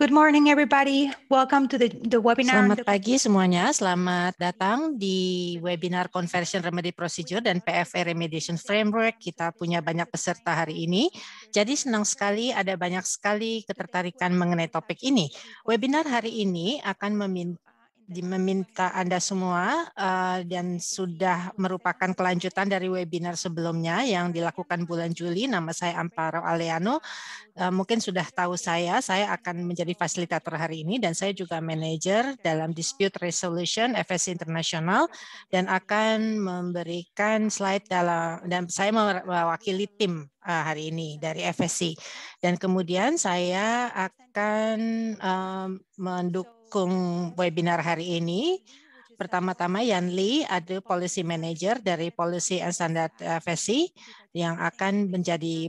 Good morning everybody. Welcome to the, the webinar. Selamat pagi semuanya. Selamat datang di webinar Conversion Remedy Procedure dan PFA Remediation Framework. Kita punya banyak peserta hari ini. Jadi senang sekali ada banyak sekali ketertarikan mengenai topik ini. Webinar hari ini akan meminta meminta Anda semua eh, dan sudah merupakan kelanjutan dari webinar sebelumnya yang dilakukan bulan Juli. Nama saya Amparo Aleano. Eh, mungkin sudah tahu saya, saya akan menjadi fasilitator hari ini dan saya juga manajer dalam Dispute Resolution FSC International dan akan memberikan slide dalam dan saya mewakili tim eh, hari ini dari FSC. Dan kemudian saya akan um, mendukung pendukung webinar hari ini. Pertama-tama Yan Li, ada policy manager dari Policy and Standard eh, FSC yang akan menjadi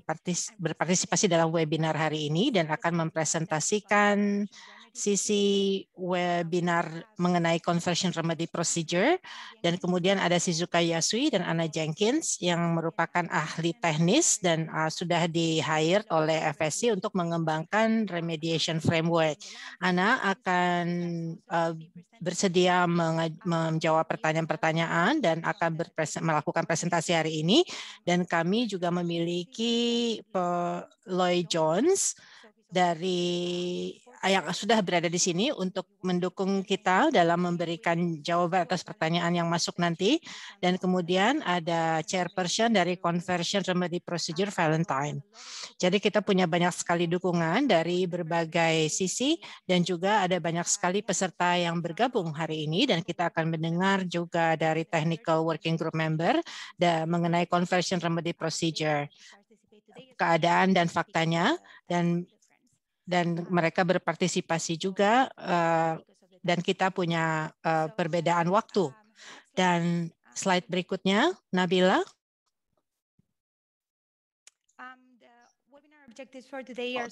berpartisipasi dalam webinar hari ini dan akan mempresentasikan sisi webinar mengenai conversion remedy procedure, dan kemudian ada Shizuka Yasui dan Anna Jenkins yang merupakan ahli teknis dan uh, sudah di-hire oleh FSC untuk mengembangkan remediation framework. Anna akan uh, bersedia menjawab pertanyaan-pertanyaan dan akan melakukan presentasi hari ini, dan kami juga memiliki Lloyd Jones dari yang sudah berada di sini untuk mendukung kita dalam memberikan jawaban atas pertanyaan yang masuk nanti. Dan kemudian ada chairperson dari Conversion Remedy Procedure Valentine. Jadi kita punya banyak sekali dukungan dari berbagai sisi dan juga ada banyak sekali peserta yang bergabung hari ini dan kita akan mendengar juga dari Technical Working Group member mengenai Conversion Remedy Procedure keadaan dan faktanya dan dan mereka berpartisipasi juga eh, dan kita punya eh, perbedaan waktu. Dan slide berikutnya, Nabila. Um,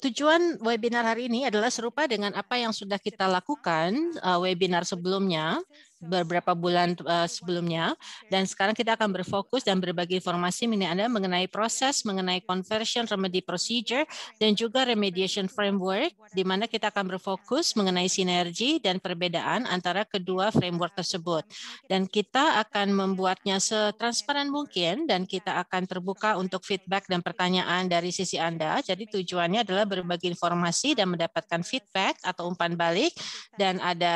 Tujuan webinar hari ini adalah serupa dengan apa yang sudah kita lakukan eh, webinar sebelumnya, beberapa bulan eh, sebelumnya dan sekarang kita akan berfokus dan berbagi informasi mengenai Anda mengenai proses, mengenai conversion remedy procedure dan juga remediation framework di mana kita akan berfokus mengenai sinergi dan perbedaan antara kedua framework tersebut. Dan kita akan membuatnya setransparan mungkin dan kita akan terbuka untuk feedback dan pertanyaan dari sisi Anda. Jadi tujuannya adalah berbagi informasi dan mendapatkan feedback atau umpan balik dan ada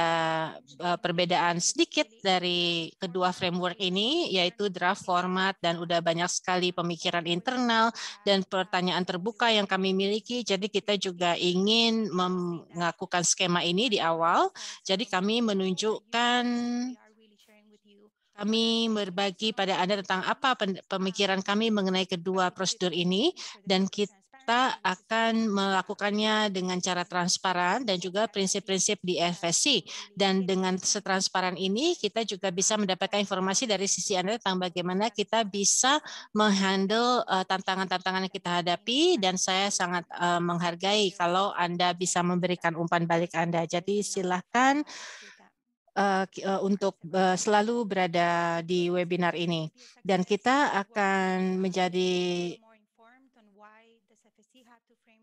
eh, perbedaan sedikit dari kedua framework ini, yaitu draft format dan udah banyak sekali pemikiran internal dan pertanyaan terbuka yang kami miliki. Jadi kita juga ingin melakukan skema ini di awal. Jadi kami menunjukkan kami berbagi pada Anda tentang apa pemikiran kami mengenai kedua prosedur ini dan kita kita akan melakukannya dengan cara transparan dan juga prinsip-prinsip di FSC. Dan dengan setransparan ini, kita juga bisa mendapatkan informasi dari sisi Anda tentang bagaimana kita bisa menghandle eh, tantangan-tantangan yang kita hadapi. Dan saya sangat eh, menghargai kalau Anda bisa memberikan umpan balik Anda. Jadi silahkan eh, untuk selalu berada di webinar ini dan kita akan menjadi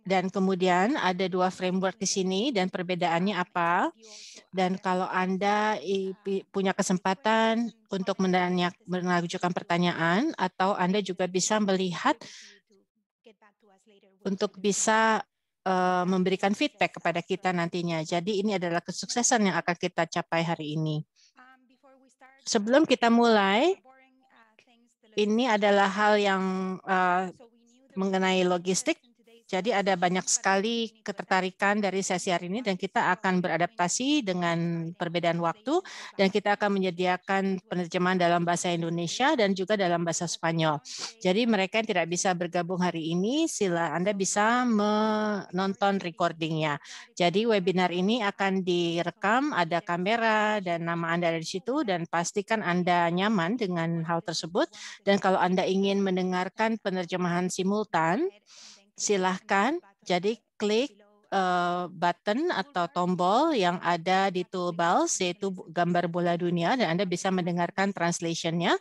dan kemudian ada dua framework di sini dan perbedaannya apa. Dan kalau Anda punya kesempatan untuk mengajukan pertanyaan atau Anda juga bisa melihat untuk bisa eh, memberikan feedback kepada kita nantinya. Jadi ini adalah kesuksesan yang akan kita capai hari ini. Sebelum kita mulai, ini adalah hal yang uh, mengenai logistik jadi ada banyak sekali ketertarikan dari sesi hari ini dan kita akan beradaptasi dengan perbedaan waktu dan kita akan menyediakan penerjemahan dalam bahasa Indonesia dan juga dalam bahasa Spanyol. Jadi mereka yang tidak bisa bergabung hari ini, sila Anda bisa menonton recordingnya. Jadi webinar ini akan direkam, ada kamera dan nama Anda ada di situ dan pastikan Anda nyaman dengan hal tersebut. Dan kalau Anda ingin mendengarkan penerjemahan simultan, silahkan jadi klik uh, button atau tombol yang ada di toolbar yaitu gambar bola dunia dan Anda bisa mendengarkan translationnya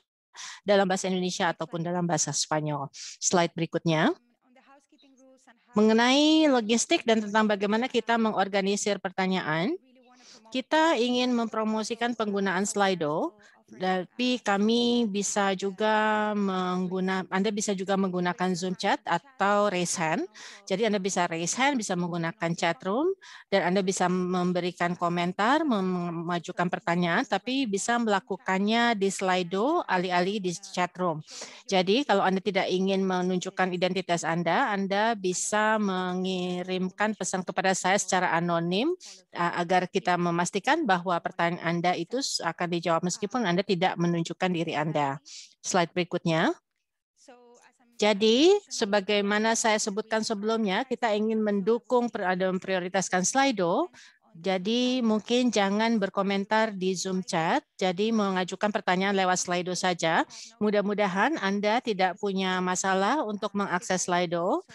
dalam bahasa Indonesia ataupun dalam bahasa Spanyol. Slide berikutnya. Mengenai logistik dan tentang bagaimana kita mengorganisir pertanyaan, kita ingin mempromosikan penggunaan Slido tapi kami bisa juga menggunakan Anda bisa juga menggunakan Zoom chat atau raise hand. Jadi Anda bisa raise hand, bisa menggunakan chat room dan Anda bisa memberikan komentar, memajukan pertanyaan tapi bisa melakukannya di Slido alih-alih di chat room. Jadi kalau Anda tidak ingin menunjukkan identitas Anda, Anda bisa mengirimkan pesan kepada saya secara anonim agar kita memastikan bahwa pertanyaan Anda itu akan dijawab meskipun Anda anda tidak menunjukkan diri Anda. Slide berikutnya. Jadi, sebagaimana saya sebutkan sebelumnya, kita ingin mendukung dan memprioritaskan Slido. Jadi mungkin jangan berkomentar di Zoom chat, jadi mengajukan pertanyaan lewat Slido saja. Mudah-mudahan Anda tidak punya masalah untuk mengakses Slido.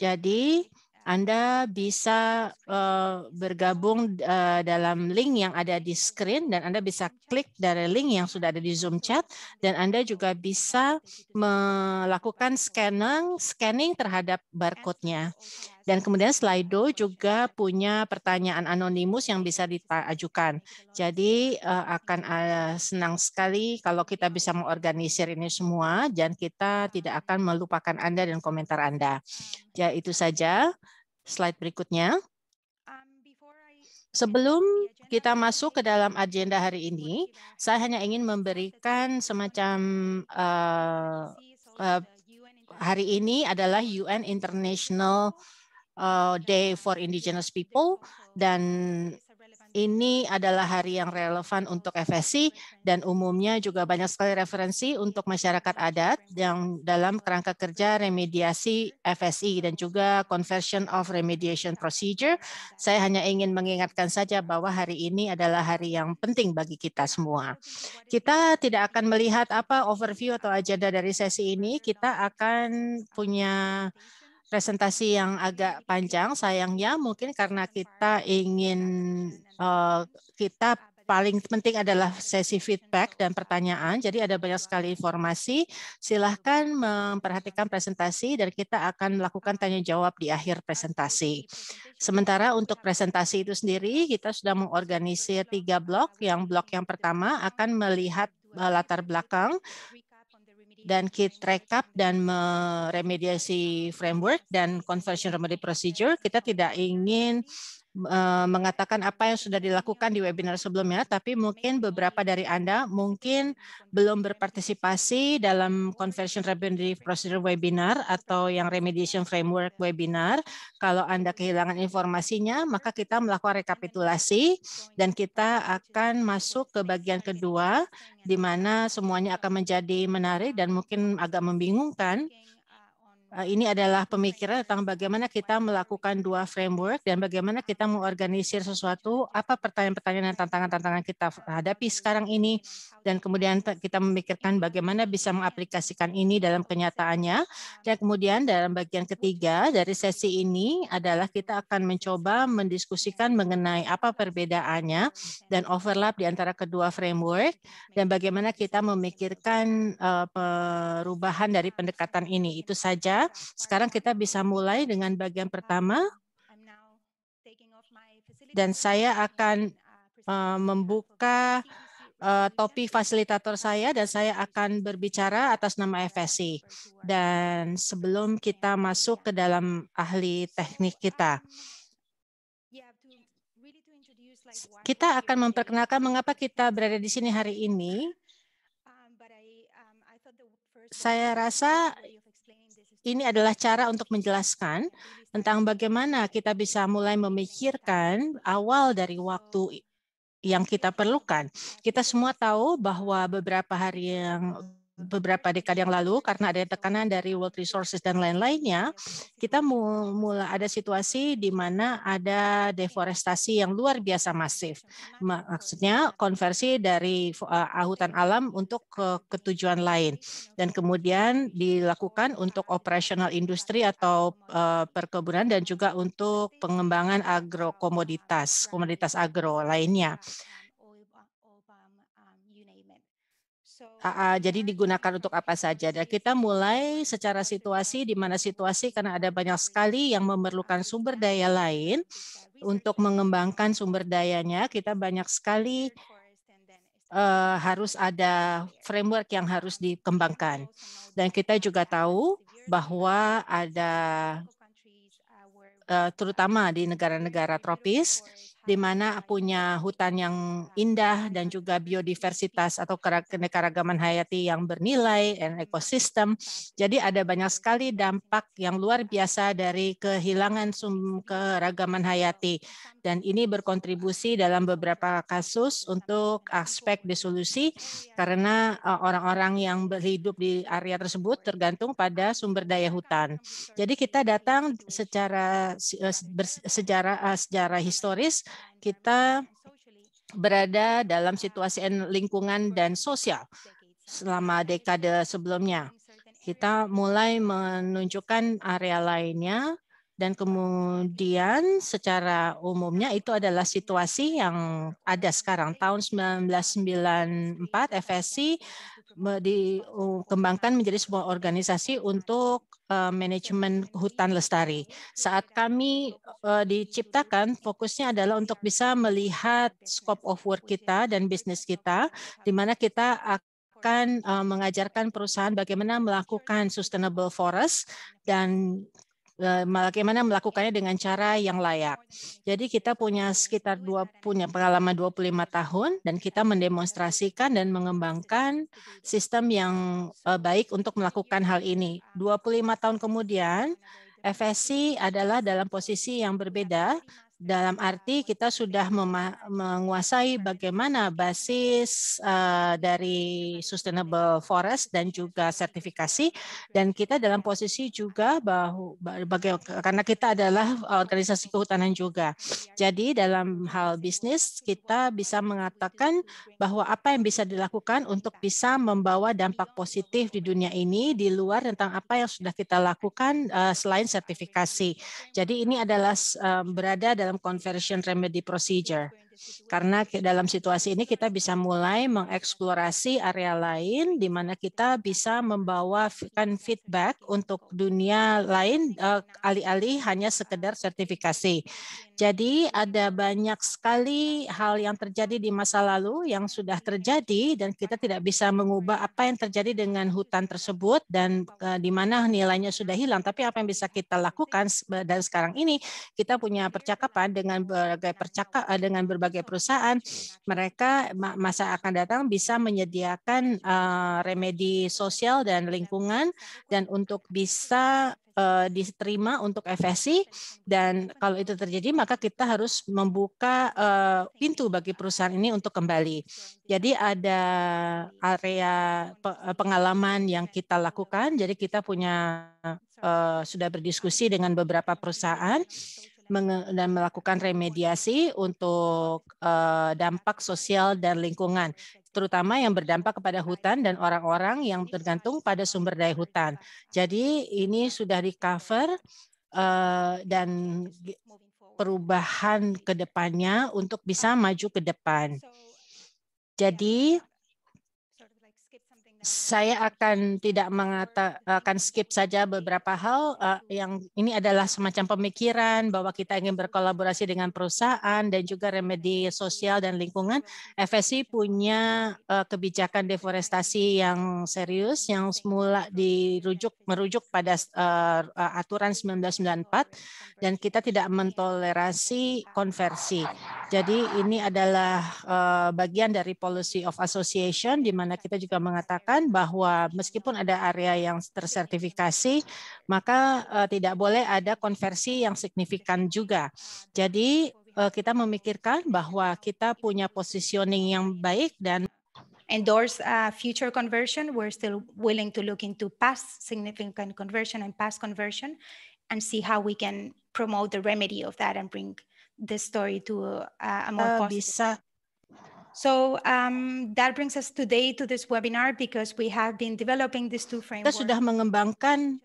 Jadi anda bisa uh, bergabung uh, dalam link yang ada di screen dan Anda bisa klik dari link yang sudah ada di Zoom chat dan Anda juga bisa melakukan scanning scanning terhadap barcode-nya. Dan kemudian Slido juga punya pertanyaan anonimus yang bisa diajukan. Jadi uh, akan uh, senang sekali kalau kita bisa mengorganisir ini semua dan kita tidak akan melupakan Anda dan komentar Anda. Ya itu saja. Slide berikutnya. Um, Sebelum kita masuk ke dalam agenda hari ini, saya hanya ingin memberikan semacam uh, uh, hari ini adalah UN International uh, Day for Indigenous People dan ini adalah hari yang relevan untuk FSC dan umumnya juga banyak sekali referensi untuk masyarakat adat yang dalam kerangka kerja remediasi FSI dan juga conversion of remediation procedure. Saya hanya ingin mengingatkan saja bahwa hari ini adalah hari yang penting bagi kita semua. Kita tidak akan melihat apa overview atau agenda dari sesi ini, kita akan punya presentasi yang agak panjang sayangnya mungkin karena kita ingin Eh, kita paling penting adalah sesi feedback dan pertanyaan. Jadi ada banyak sekali informasi. Silahkan memperhatikan presentasi dan kita akan melakukan tanya jawab di akhir presentasi. Sementara untuk presentasi itu sendiri, kita sudah mengorganisir tiga blok. Yang blok yang pertama akan melihat eh, latar belakang dan kit recap dan meremediasi framework dan conversion remedy procedure. Kita tidak ingin Eh, mengatakan apa yang sudah dilakukan di webinar sebelumnya, tapi mungkin beberapa dari Anda mungkin belum berpartisipasi dalam Conversion Remedy Procedure webinar atau yang Remediation Framework webinar. Kalau Anda kehilangan informasinya, maka kita melakukan rekapitulasi dan kita akan masuk ke bagian kedua di mana semuanya akan menjadi menarik dan mungkin agak membingungkan Eh, ini adalah pemikiran tentang bagaimana kita melakukan dua framework dan bagaimana kita mengorganisir sesuatu, apa pertanyaan-pertanyaan dan tantangan-tantangan kita hadapi sekarang ini, dan kemudian kita memikirkan bagaimana bisa mengaplikasikan ini dalam kenyataannya. Dan kemudian dalam bagian ketiga dari sesi ini adalah kita akan mencoba mendiskusikan mengenai apa perbedaannya dan overlap di antara kedua framework, dan bagaimana kita memikirkan eh, perubahan dari pendekatan ini. Itu saja sekarang kita bisa mulai dengan bagian pertama. Dan saya akan uh, membuka uh, topi fasilitator saya dan saya akan berbicara atas nama FSI. Dan sebelum kita masuk ke dalam ahli teknik kita, kita akan memperkenalkan mengapa kita berada di sini hari ini. Saya rasa ini adalah cara untuk menjelaskan tentang bagaimana kita bisa mulai memikirkan awal dari waktu yang kita perlukan. Kita semua tahu bahwa beberapa hari yang beberapa dekade yang lalu karena ada tekanan dari World Resources dan lain-lainnya, kita mulai ada situasi di mana ada deforestasi yang luar biasa masif. Maksudnya konversi dari eh, hutan alam untuk ke ketujuan lain dan kemudian dilakukan untuk operasional industri atau eh, perkebunan dan juga untuk pengembangan agro komoditas, komoditas agro lainnya. AA, jadi digunakan untuk apa saja. Dan kita mulai secara situasi, di mana situasi karena ada banyak sekali yang memerlukan sumber daya lain untuk mengembangkan sumber dayanya. Kita banyak sekali uh, harus ada framework yang harus dikembangkan. Dan kita juga tahu bahwa ada uh, terutama di negara-negara tropis di mana punya hutan yang indah dan juga biodiversitas atau keanekaragaman hayati yang bernilai dan ekosistem. Jadi ada banyak sekali dampak yang luar biasa dari kehilangan sum keragaman hayati dan ini berkontribusi dalam beberapa kasus untuk aspek disolusi karena e, orang-orang yang berhidup di area tersebut tergantung pada sumber daya hutan. Jadi kita datang secara e, sejarah e, sejarah historis kita berada dalam situasi lingkungan dan sosial selama dekade sebelumnya. Kita mulai menunjukkan area lainnya dan kemudian secara umumnya itu adalah situasi yang ada sekarang tahun 1994 FSC dikembangkan menjadi sebuah organisasi untuk uh, manajemen hutan lestari. Saat kami uh, diciptakan, fokusnya adalah untuk bisa melihat scope of work kita dan bisnis kita, di mana kita akan akan eh, mengajarkan perusahaan bagaimana melakukan sustainable forest dan Eh, bagaimana melakukannya dengan cara yang layak. Jadi kita punya sekitar dua punya pengalaman 25 tahun dan kita mendemonstrasikan dan mengembangkan sistem yang eh, baik untuk melakukan hal ini. 25 tahun kemudian FSC adalah dalam posisi yang berbeda dalam arti kita sudah menguasai bagaimana basis uh, dari sustainable forest dan juga sertifikasi dan kita dalam posisi juga bahwa karena kita adalah organisasi kehutanan juga. Jadi dalam hal bisnis kita bisa mengatakan bahwa apa yang bisa dilakukan untuk bisa membawa dampak positif di dunia ini di luar tentang apa yang sudah kita lakukan uh, selain sertifikasi. Jadi ini adalah uh, berada dalam Conversion Remedy Procedure Karena dalam situasi ini kita bisa mulai mengeksplorasi area lain di mana kita bisa membawakan feedback untuk dunia lain eh, alih-alih hanya sekedar sertifikasi. Jadi ada banyak sekali hal yang terjadi di masa lalu yang sudah terjadi dan kita tidak bisa mengubah apa yang terjadi dengan hutan tersebut dan eh, di mana nilainya sudah hilang. Tapi apa yang bisa kita lakukan dan sekarang ini kita punya percakapan dengan berbagai percakapan dengan berbagai Berbagai perusahaan mereka masa akan datang bisa menyediakan uh, remedi sosial dan lingkungan dan untuk bisa eh, diterima untuk FSI dan kalau itu terjadi maka kita harus membuka eh, pintu bagi perusahaan ini untuk kembali. Jadi ada area pengalaman yang kita lakukan. Jadi kita punya sudah berdiskusi dengan beberapa perusahaan dan melakukan remediasi untuk eh, dampak sosial dan lingkungan, terutama yang berdampak kepada hutan dan orang-orang yang tergantung pada sumber daya hutan. Jadi ini sudah recover uh, eh, dan perubahan ke depannya untuk bisa maju ke depan. Jadi saya akan tidak mengatakan skip saja beberapa hal uh, yang ini adalah semacam pemikiran bahwa kita ingin berkolaborasi dengan perusahaan dan juga remedi sosial dan lingkungan. FSI punya uh, kebijakan deforestasi yang serius yang semula dirujuk merujuk pada uh, aturan 1994 dan kita tidak mentoleransi konversi. Jadi ini adalah uh, bagian dari policy of association di mana kita juga mengatakan bahwa meskipun ada area yang tersertifikasi, maka uh, tidak boleh ada konversi yang signifikan juga. Jadi uh, kita memikirkan bahwa kita punya positioning yang baik dan endorse uh, future conversion. We're still willing to look into past significant conversion and past conversion and see how we can promote the remedy of that and bring the story to a, uh, a more eh, positive. Bisa So um, that brings us today to this webinar because we have been developing these two frameworks. Kita sudah mengembangkan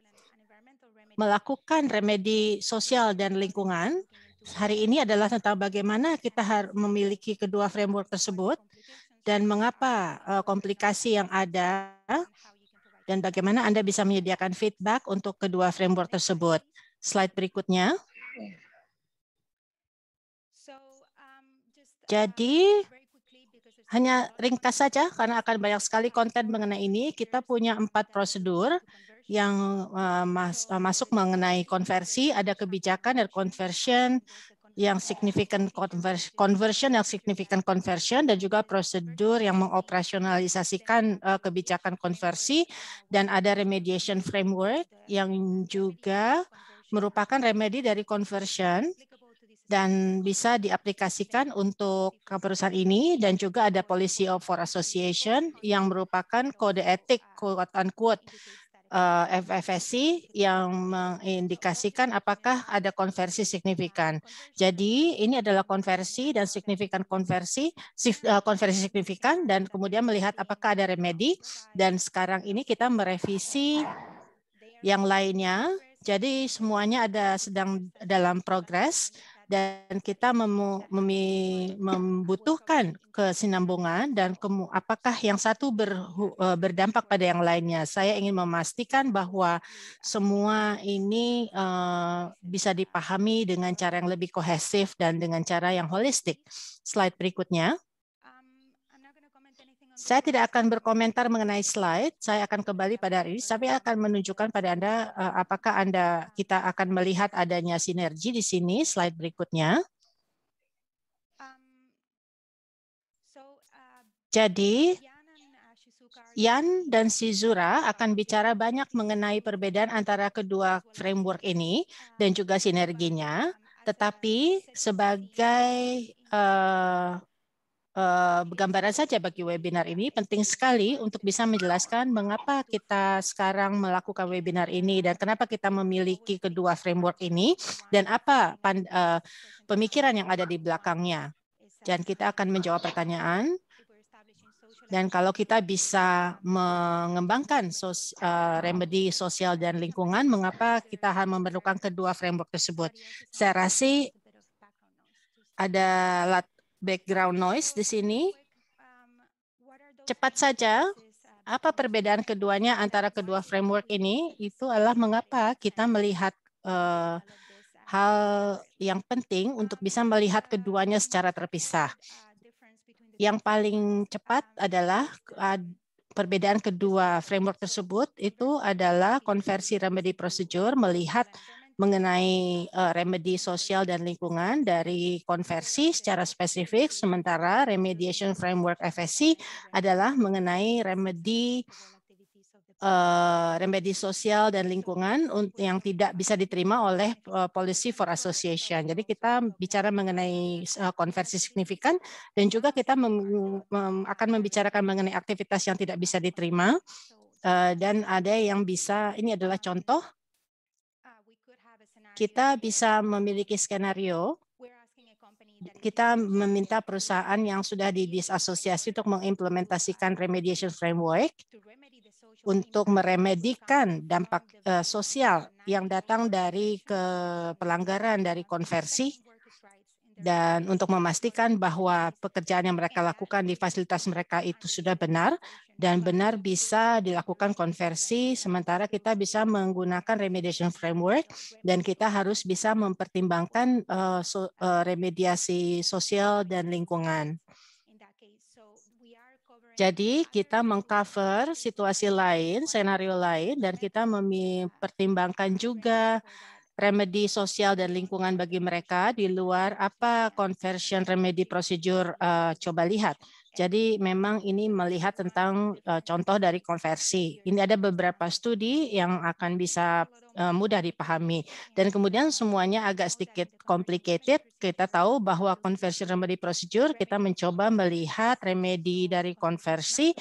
melakukan remedi sosial dan lingkungan. Hari ini adalah tentang bagaimana kita memiliki kedua framework tersebut dan mengapa uh, komplikasi yang ada dan bagaimana Anda bisa menyediakan feedback untuk kedua framework tersebut. Slide berikutnya. Um, Jadi uh, hanya ringkas saja karena akan banyak sekali konten mengenai ini. Kita punya empat prosedur yang eh, eh, masuk mengenai konversi, ada kebijakan dan conversion yang signifikan conversion, yang signifikan conversion dan juga prosedur yang mengoperasionalisasikan eh, kebijakan konversi dan ada remediation framework yang juga merupakan remedi dari conversion dan bisa diaplikasikan untuk perusahaan ini dan juga ada policy of for association yang merupakan kode etik quote unquote eh, FFSC yang mengindikasikan apakah ada konversi signifikan. Jadi ini adalah konversi dan signifikan konversi, eh, konversi signifikan dan kemudian melihat apakah ada remedi dan sekarang ini kita merevisi yang lainnya. Jadi semuanya ada sedang dalam progres dan kita membutuhkan kesinambungan dan apakah yang satu e, berdampak pada yang lainnya. Saya ingin memastikan bahwa semua ini e, bisa dipahami dengan cara yang lebih kohesif dan dengan cara yang holistik. Slide berikutnya. Saya tidak akan berkomentar mengenai slide, saya akan kembali pada hari ini, Saya akan menunjukkan pada Anda eh, apakah Anda kita akan melihat adanya sinergi di sini, slide berikutnya. Jadi, Yan dan Sizura akan bicara banyak mengenai perbedaan antara kedua framework ini dan juga sinerginya. Tetapi sebagai uh, uh, gambaran saja bagi webinar ini penting sekali untuk bisa menjelaskan mengapa kita sekarang melakukan webinar ini dan kenapa kita memiliki kedua framework ini dan apa pan, uh, pemikiran yang ada di belakangnya. Dan kita akan menjawab pertanyaan dan kalau kita bisa mengembangkan sos, uh, remedi sosial dan lingkungan, mengapa kita harus memerlukan kedua framework tersebut? Saya rasa ada lat, background noise di sini. Cepat saja, apa perbedaan keduanya antara kedua framework ini? Itu adalah mengapa kita melihat uh, hal yang penting untuk bisa melihat keduanya secara terpisah. Yang paling cepat adalah perbedaan kedua framework tersebut itu adalah konversi remedy procedure melihat mengenai uh, remedi sosial dan lingkungan dari konversi secara spesifik, sementara remediation framework FSC adalah mengenai remedi uh, remedi sosial dan lingkungan yang tidak bisa diterima oleh uh, policy for association. Jadi kita bicara mengenai uh, konversi signifikan dan juga kita mem mem akan membicarakan mengenai aktivitas yang tidak bisa diterima uh, dan ada yang bisa ini adalah contoh kita bisa memiliki skenario kita meminta perusahaan yang sudah disasosiasi untuk mengimplementasikan remediation framework untuk meremedikan dampak uh, sosial yang datang dari ke pelanggaran dari konversi dan untuk memastikan bahwa pekerjaan yang mereka lakukan di fasilitas mereka itu sudah benar dan benar bisa dilakukan konversi sementara kita bisa menggunakan remediation framework dan kita harus bisa mempertimbangkan uh, so, uh, remediasi sosial dan lingkungan. Jadi kita mengcover situasi lain, skenario lain, dan kita mempertimbangkan juga remedi sosial dan lingkungan bagi mereka di luar apa conversion remedy prosedur uh, eh, coba lihat. Jadi memang ini melihat tentang uh, contoh dari konversi. Ini ada beberapa studi yang akan bisa eh, mudah dipahami. Dan kemudian semuanya agak sedikit complicated. Kita tahu bahwa conversion remedy procedure kita mencoba melihat remedi dari konversi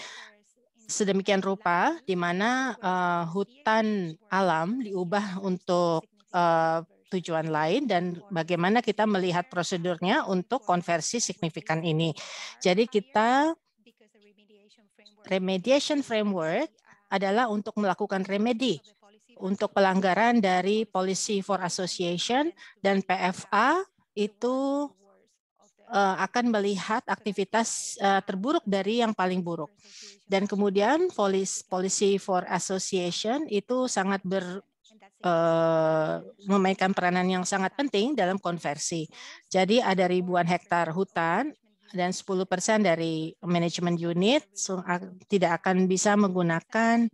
sedemikian rupa di mana uh, hutan alam diubah untuk uh, tujuan lain dan bagaimana kita melihat prosedurnya untuk konversi signifikan ini. Jadi kita remediation framework adalah untuk melakukan remedi untuk pelanggaran dari policy for association dan PFA itu eh, akan melihat aktivitas eh, terburuk dari yang paling buruk. Dan kemudian policy for association itu sangat ber, Eh, memainkan peranan yang sangat penting dalam konversi. Jadi ada ribuan hektar hutan dan 10% dari manajemen unit tidak akan bisa menggunakan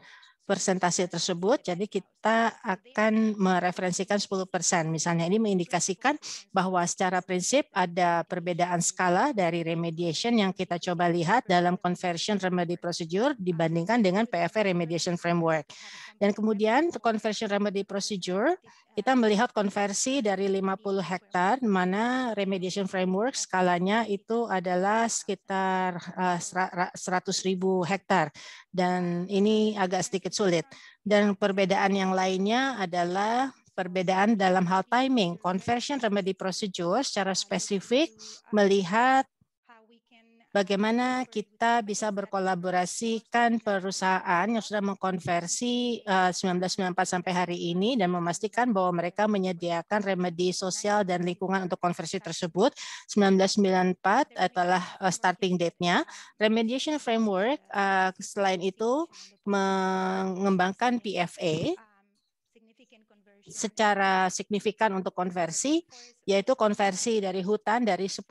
persentase tersebut. Jadi kita, kita akan mereferensikan 10 persen. Misalnya ini mengindikasikan bahwa secara prinsip ada perbedaan skala dari remediation yang kita coba lihat dalam conversion remedy procedure dibandingkan dengan PFR remediation framework. Dan kemudian conversion remedy procedure kita melihat konversi dari 50 hektar mana remediation framework skalanya itu adalah sekitar 100 eh, ribu hektar dan ini agak sedikit sulit. Dan perbedaan yang lainnya adalah perbedaan dalam hal timing. Conversion remedy procedure secara spesifik melihat bagaimana kita bisa berkolaborasikan perusahaan yang sudah mengkonversi eh, uh, 1994 sampai hari ini dan memastikan bahwa mereka menyediakan remedi sosial dan lingkungan untuk konversi tersebut. 1994 adalah eh, starting date-nya. Remediation framework eh, selain itu mengembangkan PFA secara signifikan untuk konversi, yaitu konversi dari hutan dari 10.000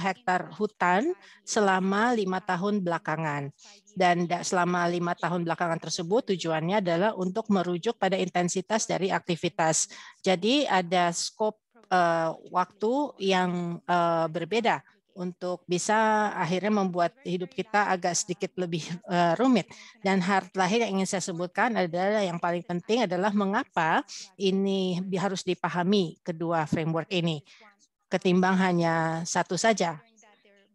hektar hutan selama lima tahun belakangan. Dan selama lima tahun belakangan tersebut tujuannya adalah untuk merujuk pada intensitas dari aktivitas. Jadi ada skop uh, eh, waktu yang uh, berbeda untuk bisa akhirnya membuat hidup kita agak sedikit lebih uh, rumit. Dan hal terakhir yang ingin saya sebutkan adalah yang paling penting adalah mengapa ini harus dipahami kedua framework ini ketimbang hanya satu saja.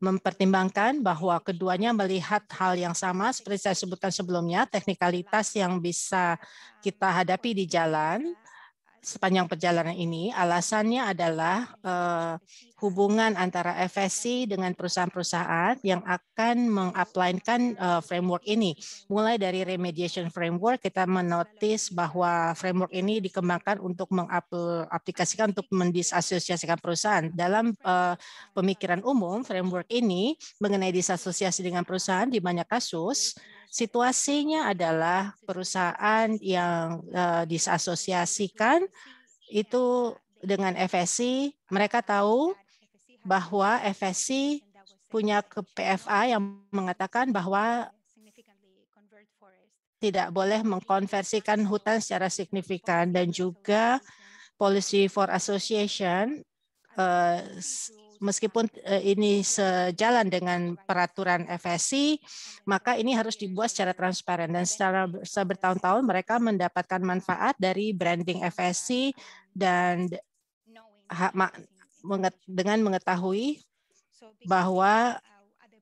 Mempertimbangkan bahwa keduanya melihat hal yang sama seperti saya sebutkan sebelumnya, teknikalitas yang bisa kita hadapi di jalan sepanjang perjalanan ini. Alasannya adalah uh, hubungan antara FSC dengan perusahaan-perusahaan yang akan mengaplikasikan uh, eh, framework ini. Mulai dari remediation framework, kita menotis bahwa framework ini dikembangkan untuk mengaplikasikan untuk mendisasosiasikan perusahaan. Dalam uh, pemikiran umum, framework ini mengenai disasosiasi dengan perusahaan di banyak kasus, Situasinya adalah perusahaan yang uh, disasosiasikan itu dengan FSC mereka tahu bahwa FSC punya ke PFA yang mengatakan bahwa tidak boleh mengkonversikan hutan secara signifikan dan juga policy for association uh, meskipun eh, ini sejalan dengan peraturan FSC, maka ini harus dibuat secara transparan dan secara bertahun-tahun mereka mendapatkan manfaat dari branding FSC dan dengan mengetahui bahwa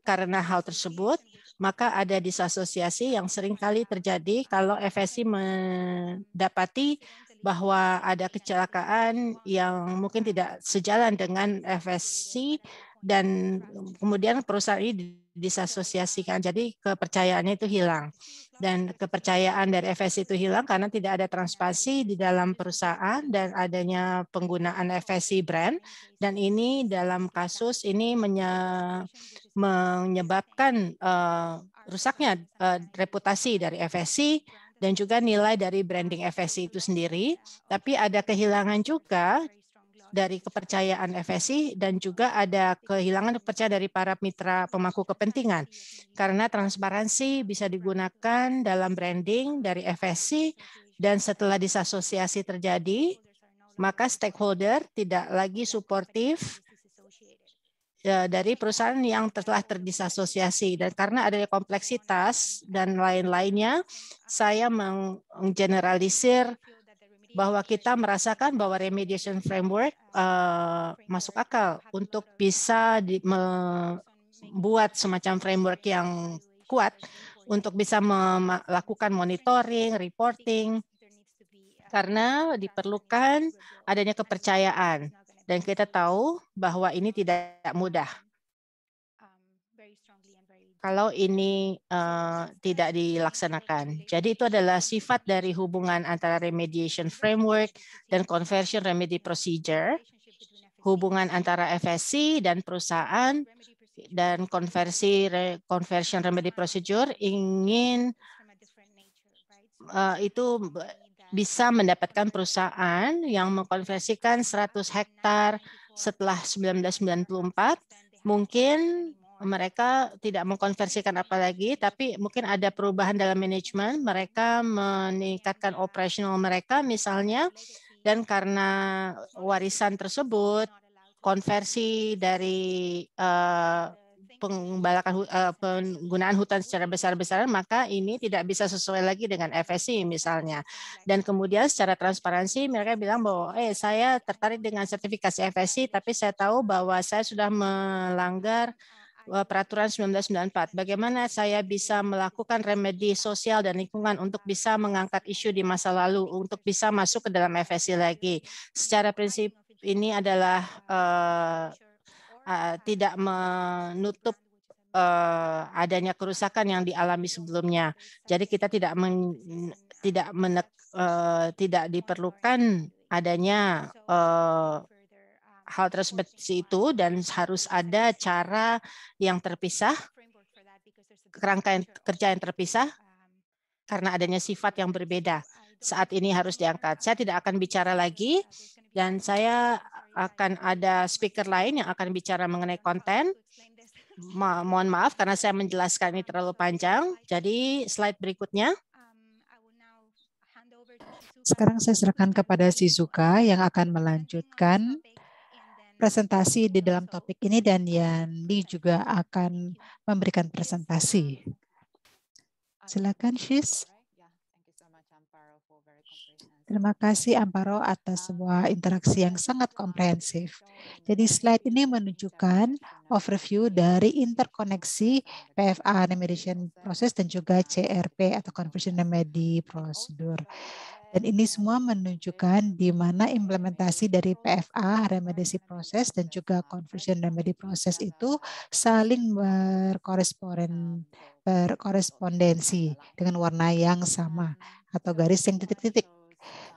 karena hal tersebut, maka ada disasosiasi yang seringkali terjadi kalau FSC mendapati bahwa ada kecelakaan yang mungkin tidak sejalan dengan FSC dan kemudian perusahaan ini disasosiasikan. Jadi kepercayaannya itu hilang. Dan kepercayaan dari FSC itu hilang karena tidak ada transparansi di dalam perusahaan dan adanya penggunaan FSC brand. Dan ini dalam kasus ini menye menyebabkan uh, rusaknya uh, reputasi dari FSC dan juga nilai dari branding FSC itu sendiri, tapi ada kehilangan juga dari kepercayaan FSC dan juga ada kehilangan kepercayaan dari para mitra pemangku kepentingan. Karena transparansi bisa digunakan dalam branding dari FSC dan setelah disasosiasi terjadi, maka stakeholder tidak lagi suportif Ya, dari perusahaan yang telah terdisasosiasi dan karena ada kompleksitas dan lain-lainnya saya menggeneralisir bahwa kita merasakan bahwa remediation framework uh, masuk akal untuk bisa membuat semacam framework yang kuat untuk bisa melakukan monitoring, reporting, karena diperlukan adanya kepercayaan dan kita tahu bahwa ini tidak mudah. Um, Kalau ini uh, tidak dilaksanakan, jadi itu adalah sifat dari hubungan antara remediation framework dan conversion remedy procedure, hubungan antara FSC dan perusahaan dan konversi re, conversion remedy procedure ingin uh, itu bisa mendapatkan perusahaan yang mengkonversikan 100 hektar setelah 1994. Mungkin mereka tidak mengkonversikan apa lagi, tapi mungkin ada perubahan dalam manajemen. Mereka meningkatkan operasional mereka misalnya, dan karena warisan tersebut, konversi dari uh, penggalakan uh, eh, penggunaan hutan secara besar-besaran, maka ini tidak bisa sesuai lagi dengan FSC misalnya. Dan kemudian secara transparansi mereka bilang bahwa eh saya tertarik dengan sertifikasi FSC, tapi saya tahu bahwa saya sudah melanggar eh, peraturan 1994. Bagaimana saya bisa melakukan remedi sosial dan lingkungan untuk bisa mengangkat isu di masa lalu, untuk bisa masuk ke dalam FSC lagi. Secara prinsip ini adalah uh, Eh, tidak menutup uh, adanya kerusakan yang dialami sebelumnya. Jadi kita tidak men, tidak menek, uh, tidak diperlukan adanya uh, hal tersebut itu dan harus ada cara yang terpisah kerangka yang, kerja yang terpisah karena adanya sifat yang berbeda. Saat ini harus diangkat. Saya tidak akan bicara lagi dan saya akan ada speaker lain yang akan bicara mengenai konten. Ma mohon maaf karena saya menjelaskan ini terlalu panjang. Jadi slide berikutnya. Sekarang saya serahkan kepada Shizuka yang akan melanjutkan presentasi di dalam topik ini dan Yandi juga akan memberikan presentasi. Silakan, Shiz. Terima kasih Amparo atas sebuah interaksi yang sangat komprehensif. Jadi slide ini menunjukkan overview dari interkoneksi PFA remediation process dan juga CRP atau conversion remedy procedure. Dan ini semua menunjukkan di mana implementasi dari PFA remediasi process dan juga conversion remedy Process itu saling berkoresponden berkorespondensi dengan warna yang sama atau garis yang titik-titik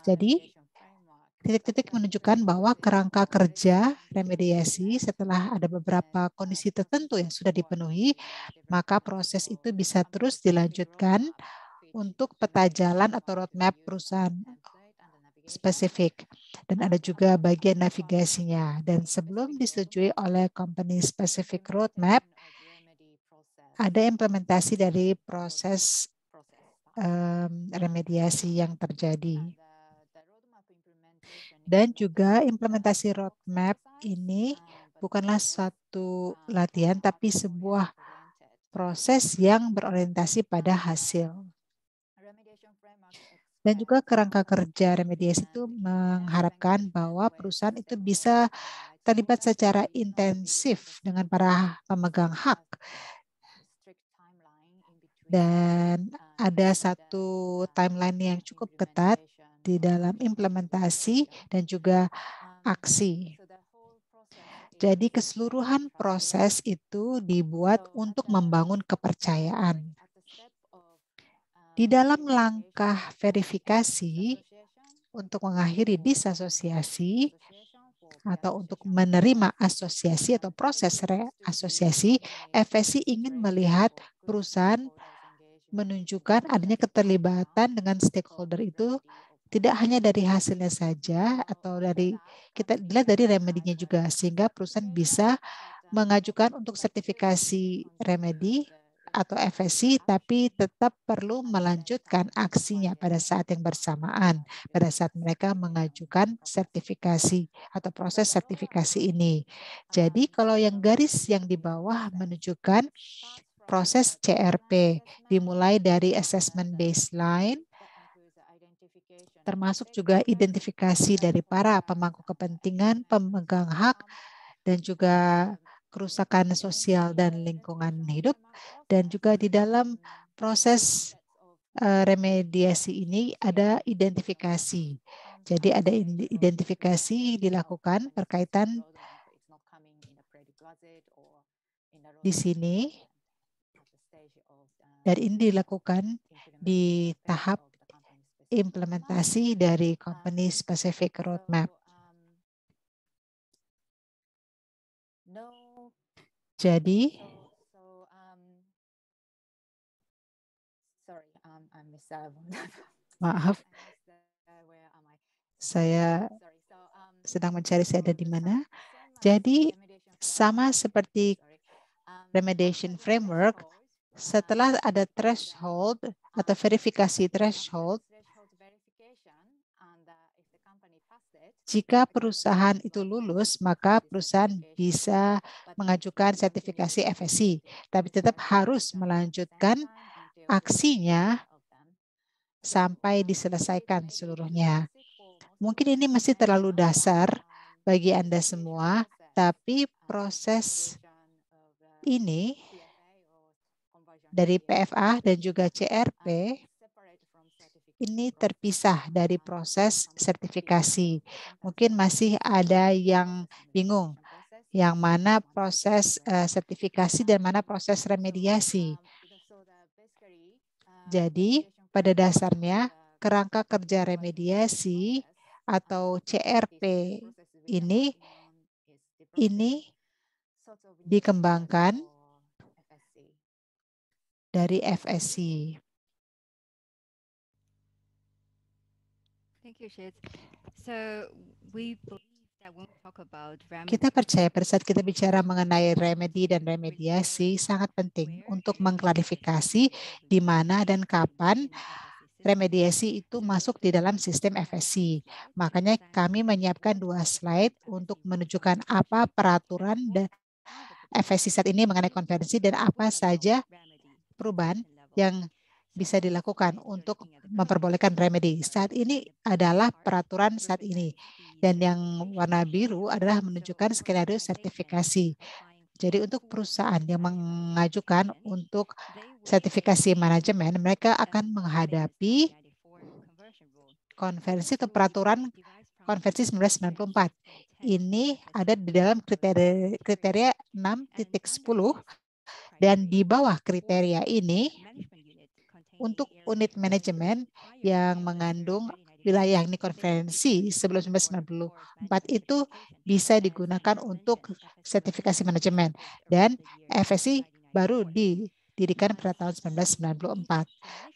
jadi, titik-titik menunjukkan bahwa kerangka kerja remediasi setelah ada beberapa kondisi tertentu yang sudah dipenuhi, maka proses itu bisa terus dilanjutkan untuk peta jalan atau roadmap perusahaan spesifik. Dan ada juga bagian navigasinya. Dan sebelum disetujui oleh company specific roadmap, ada implementasi dari proses um, remediasi yang terjadi. Dan juga implementasi roadmap ini bukanlah satu latihan, tapi sebuah proses yang berorientasi pada hasil. Dan juga kerangka kerja remediasi itu mengharapkan bahwa perusahaan itu bisa terlibat secara intensif dengan para pemegang hak dan ada satu timeline yang cukup ketat di dalam implementasi dan juga aksi. Jadi keseluruhan proses itu dibuat untuk membangun kepercayaan. Di dalam langkah verifikasi untuk mengakhiri disasosiasi atau untuk menerima asosiasi atau proses reasosiasi, FSI ingin melihat perusahaan menunjukkan adanya keterlibatan dengan stakeholder itu tidak hanya dari hasilnya saja atau dari kita dilihat dari remedinya juga sehingga perusahaan bisa mengajukan untuk sertifikasi remedi atau FSC tapi tetap perlu melanjutkan aksinya pada saat yang bersamaan pada saat mereka mengajukan sertifikasi atau proses sertifikasi ini. Jadi kalau yang garis yang di bawah menunjukkan proses CRP dimulai dari assessment baseline termasuk juga identifikasi dari para pemangku kepentingan, pemegang hak, dan juga kerusakan sosial dan lingkungan hidup. Dan juga di dalam proses eh, remediasi ini ada identifikasi. Jadi ada identifikasi dilakukan berkaitan di sini dan ini dilakukan di tahap implementasi dari company specific roadmap. Jadi, maaf, saya sedang mencari saya ada di mana. Jadi, sama seperti remediation framework, setelah ada threshold atau verifikasi threshold, Jika perusahaan itu lulus, maka perusahaan bisa mengajukan sertifikasi FSC, tapi tetap harus melanjutkan aksinya sampai diselesaikan seluruhnya. Mungkin ini masih terlalu dasar bagi Anda semua, tapi proses ini dari PFA dan juga CRP ini terpisah dari proses sertifikasi. Mungkin masih ada yang bingung yang mana proses eh, sertifikasi dan mana proses remediasi. Jadi, pada dasarnya kerangka kerja remediasi atau CRP ini ini dikembangkan dari FSC. Kita percaya pada saat kita bicara mengenai remedi dan remediasi sangat penting untuk mengklarifikasi di mana dan kapan remediasi itu masuk di dalam sistem FSC. Makanya kami menyiapkan dua slide untuk menunjukkan apa peraturan FSC saat ini mengenai konvensi dan apa saja perubahan yang bisa dilakukan untuk memperbolehkan remedi. Saat ini adalah peraturan saat ini. Dan yang warna biru adalah menunjukkan skenario sertifikasi. Jadi untuk perusahaan yang mengajukan untuk sertifikasi manajemen, mereka akan menghadapi konversi atau peraturan konversi 1994. Ini ada di dalam kriteria, kriteria 6.10 dan di bawah kriteria ini untuk iya. unit manajemen yang mengandung wilayah yang konferensi sebelum 1994 itu bisa digunakan untuk sertifikasi manajemen dan FSI baru didirikan pada tahun 1994.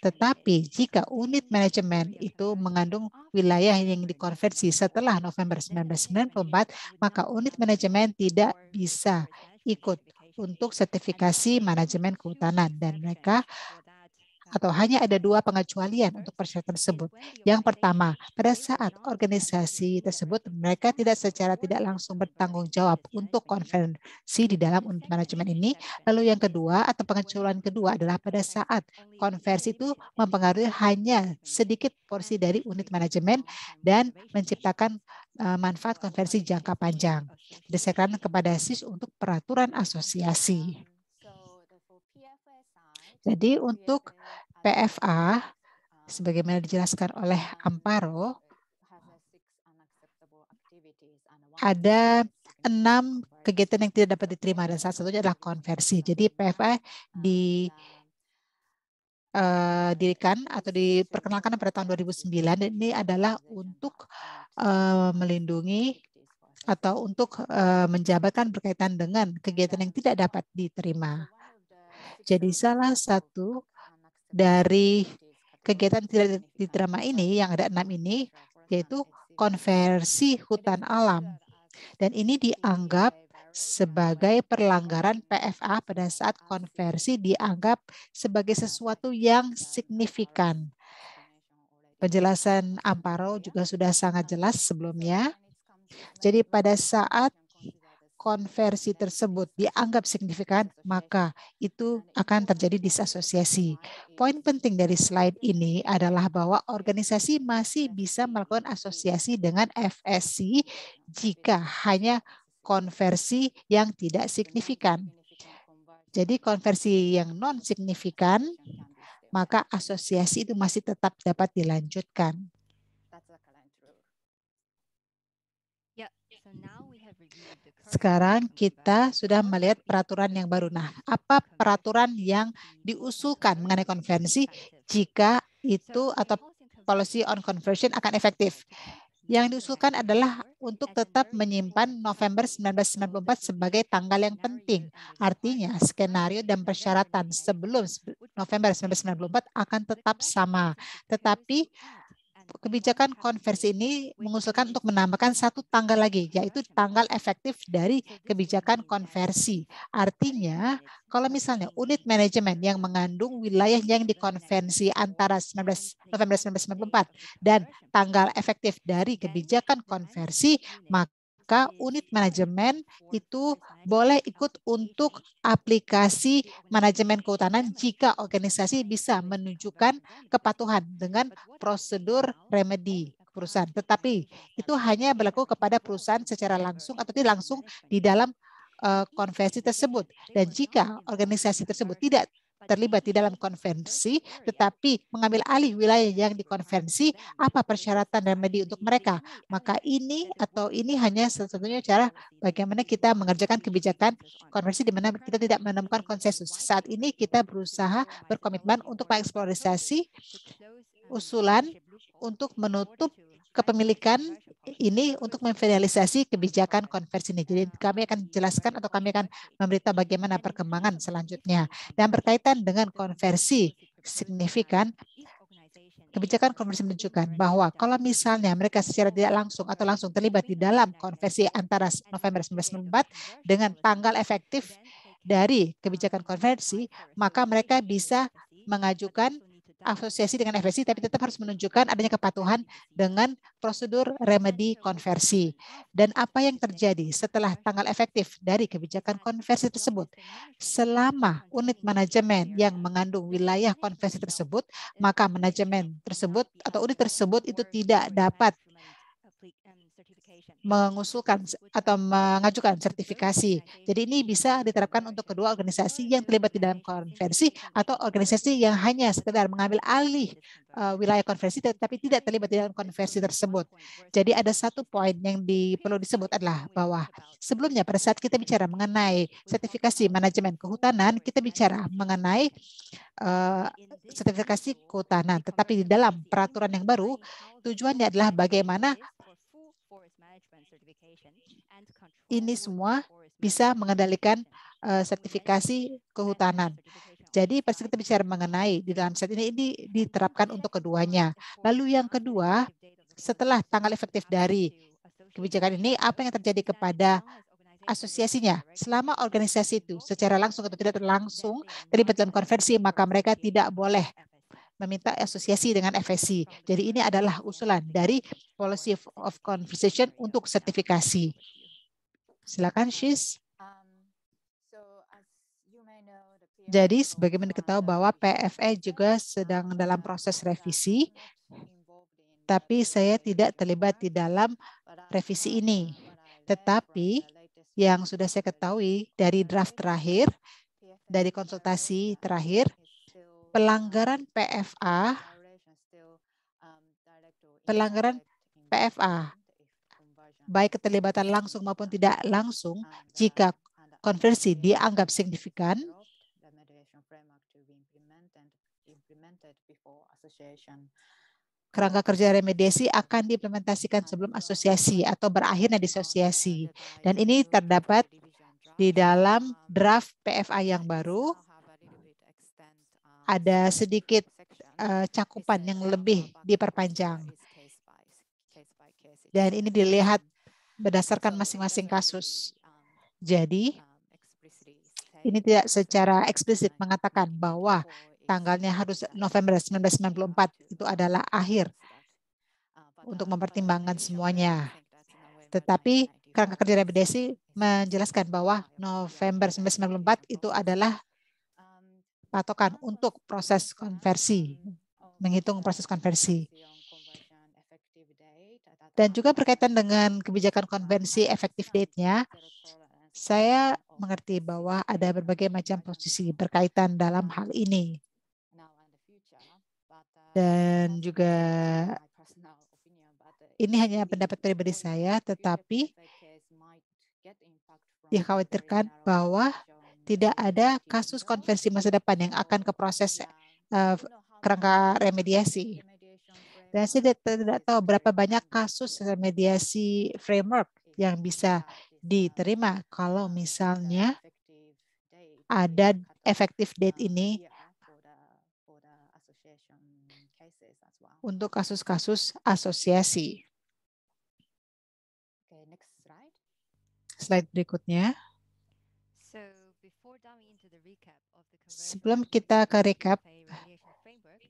Tetapi jika unit manajemen itu mengandung wilayah yang dikonversi setelah November 1994, maka unit manajemen tidak bisa ikut untuk sertifikasi manajemen kehutanan dan mereka atau hanya ada dua pengecualian untuk persyaratan tersebut. Yang pertama, pada saat organisasi tersebut mereka tidak secara tidak langsung bertanggung jawab untuk konferensi di dalam unit manajemen ini. Lalu yang kedua atau pengecualian kedua adalah pada saat konversi itu mempengaruhi hanya sedikit porsi dari unit manajemen dan menciptakan eh, manfaat konversi jangka panjang. Desakan kepada SIS untuk peraturan asosiasi. Jadi iya, untuk PFA, sebagaimana dijelaskan oleh Amparo, ada enam kegiatan yang tidak dapat diterima dan salah satunya adalah konversi. Jadi PFA ah, di eh, dirikan atau diperkenalkan pada tahun 2009 ini adalah untuk eh, melindungi atau untuk eh, menjabatkan berkaitan dengan kegiatan yang iya. tidak dapat diterima. Jadi salah satu dari kegiatan di drama ini yang ada enam ini yaitu konversi hutan alam. Dan ini dianggap sebagai perlanggaran PFA pada saat konversi dianggap sebagai sesuatu yang signifikan. Penjelasan Amparo juga sudah sangat jelas sebelumnya. Jadi pada saat konversi tersebut dianggap signifikan, maka itu akan terjadi disasosiasi. Poin penting dari slide ini adalah bahwa organisasi masih bisa melakukan asosiasi dengan FSC jika hanya konversi yang tidak signifikan. Jadi konversi yang non signifikan, maka asosiasi itu masih tetap dapat dilanjutkan. Sekarang kita sudah melihat peraturan yang baru. Nah, apa peraturan yang diusulkan mengenai konvensi jika itu atau policy on conversion akan efektif? Yang diusulkan adalah untuk tetap menyimpan November 1994 sebagai tanggal yang penting. Artinya skenario dan persyaratan sebelum November 1994 akan tetap sama. Tetapi kebijakan konversi ini mengusulkan untuk menambahkan satu tanggal lagi, yaitu tanggal efektif dari kebijakan konversi. Artinya, kalau misalnya unit manajemen yang mengandung wilayah yang dikonversi antara 19, November 1994 dan tanggal efektif dari kebijakan konversi, maka maka unit manajemen itu boleh ikut untuk aplikasi manajemen kehutanan jika organisasi bisa menunjukkan kepatuhan dengan prosedur remedi perusahaan. Tetapi itu hanya berlaku kepada perusahaan secara langsung atau tidak langsung di dalam eh, konversi tersebut. Dan jika organisasi tersebut tidak terlibat di dalam konvensi, tetapi mengambil alih wilayah yang dikonvensi, apa persyaratan dan remedi untuk mereka? Maka ini atau ini hanya satu-satunya cara bagaimana kita mengerjakan kebijakan konvensi di mana kita tidak menemukan konsensus. Saat ini kita berusaha berkomitmen untuk mengeksplorisasi usulan untuk menutup kepemilikan ini untuk memfinalisasi kebijakan konversi ini. Jadi kami akan jelaskan atau kami akan memberitahu bagaimana perkembangan selanjutnya. Dan berkaitan dengan konversi signifikan, kebijakan konversi menunjukkan bahwa kalau misalnya mereka secara tidak langsung atau langsung terlibat di dalam konversi antara November 1994 dengan tanggal efektif dari kebijakan konversi, maka mereka bisa mengajukan asosiasi dengan FSC tapi tetap harus menunjukkan adanya kepatuhan dengan prosedur remedi konversi. Dan apa yang terjadi setelah tanggal efektif dari kebijakan konversi tersebut? Selama unit manajemen yang mengandung wilayah konversi tersebut, maka manajemen tersebut atau unit tersebut itu tidak dapat mengusulkan atau mengajukan sertifikasi. Jadi ini bisa diterapkan untuk kedua organisasi yang terlibat di dalam konversi atau organisasi yang hanya sekedar mengambil alih uh, wilayah konversi tetapi tidak terlibat di dalam konversi tersebut. Jadi ada satu poin yang di, perlu disebut adalah bahwa sebelumnya pada saat kita bicara mengenai sertifikasi manajemen kehutanan, kita bicara mengenai uh, sertifikasi kehutanan. Tetapi di dalam peraturan yang baru, tujuannya adalah bagaimana ini semua bisa mengendalikan uh, sertifikasi kehutanan. Jadi pasti kita bicara mengenai di dalam set ini ini diterapkan untuk keduanya. Lalu yang kedua, setelah tanggal efektif dari kebijakan ini, apa yang terjadi kepada asosiasinya selama organisasi itu secara langsung atau tidak terlangsung terlibat dalam konversi maka mereka tidak boleh meminta asosiasi dengan FSC. Jadi ini adalah usulan dari Policy of Conversation untuk sertifikasi. Silakan, Shis. Jadi sebagaimana diketahui bahwa PFE juga sedang dalam proses revisi, tapi saya tidak terlibat di dalam revisi ini. Tetapi yang sudah saya ketahui dari draft terakhir, dari konsultasi terakhir, pelanggaran PFA pelanggaran PFA baik keterlibatan langsung maupun tidak langsung jika konversi dianggap signifikan kerangka kerja remediasi akan diimplementasikan sebelum asosiasi atau berakhirnya disosiasi. Dan ini terdapat di dalam draft PFA yang baru ada sedikit uh, cakupan yang lebih diperpanjang. Dan ini dilihat berdasarkan masing-masing kasus. Jadi, ini tidak secara eksplisit mengatakan bahwa tanggalnya harus November 1994 itu adalah akhir untuk mempertimbangkan semuanya. Tetapi kerangka kerja revidesi menjelaskan bahwa November 1994 itu adalah patokan untuk proses konversi, menghitung proses konversi. Dan juga berkaitan dengan kebijakan konvensi effective date-nya, saya mengerti bahwa ada berbagai macam posisi berkaitan dalam hal ini. Dan juga ini hanya pendapat pribadi saya, tetapi dikhawatirkan bahwa tidak ada kasus konversi masa depan yang akan ke proses uh, kerangka remediasi. Dan saya tidak tahu berapa banyak kasus remediasi framework yang bisa diterima kalau misalnya ada efektif date ini untuk kasus-kasus asosiasi. Slide berikutnya. Sebelum kita ke recap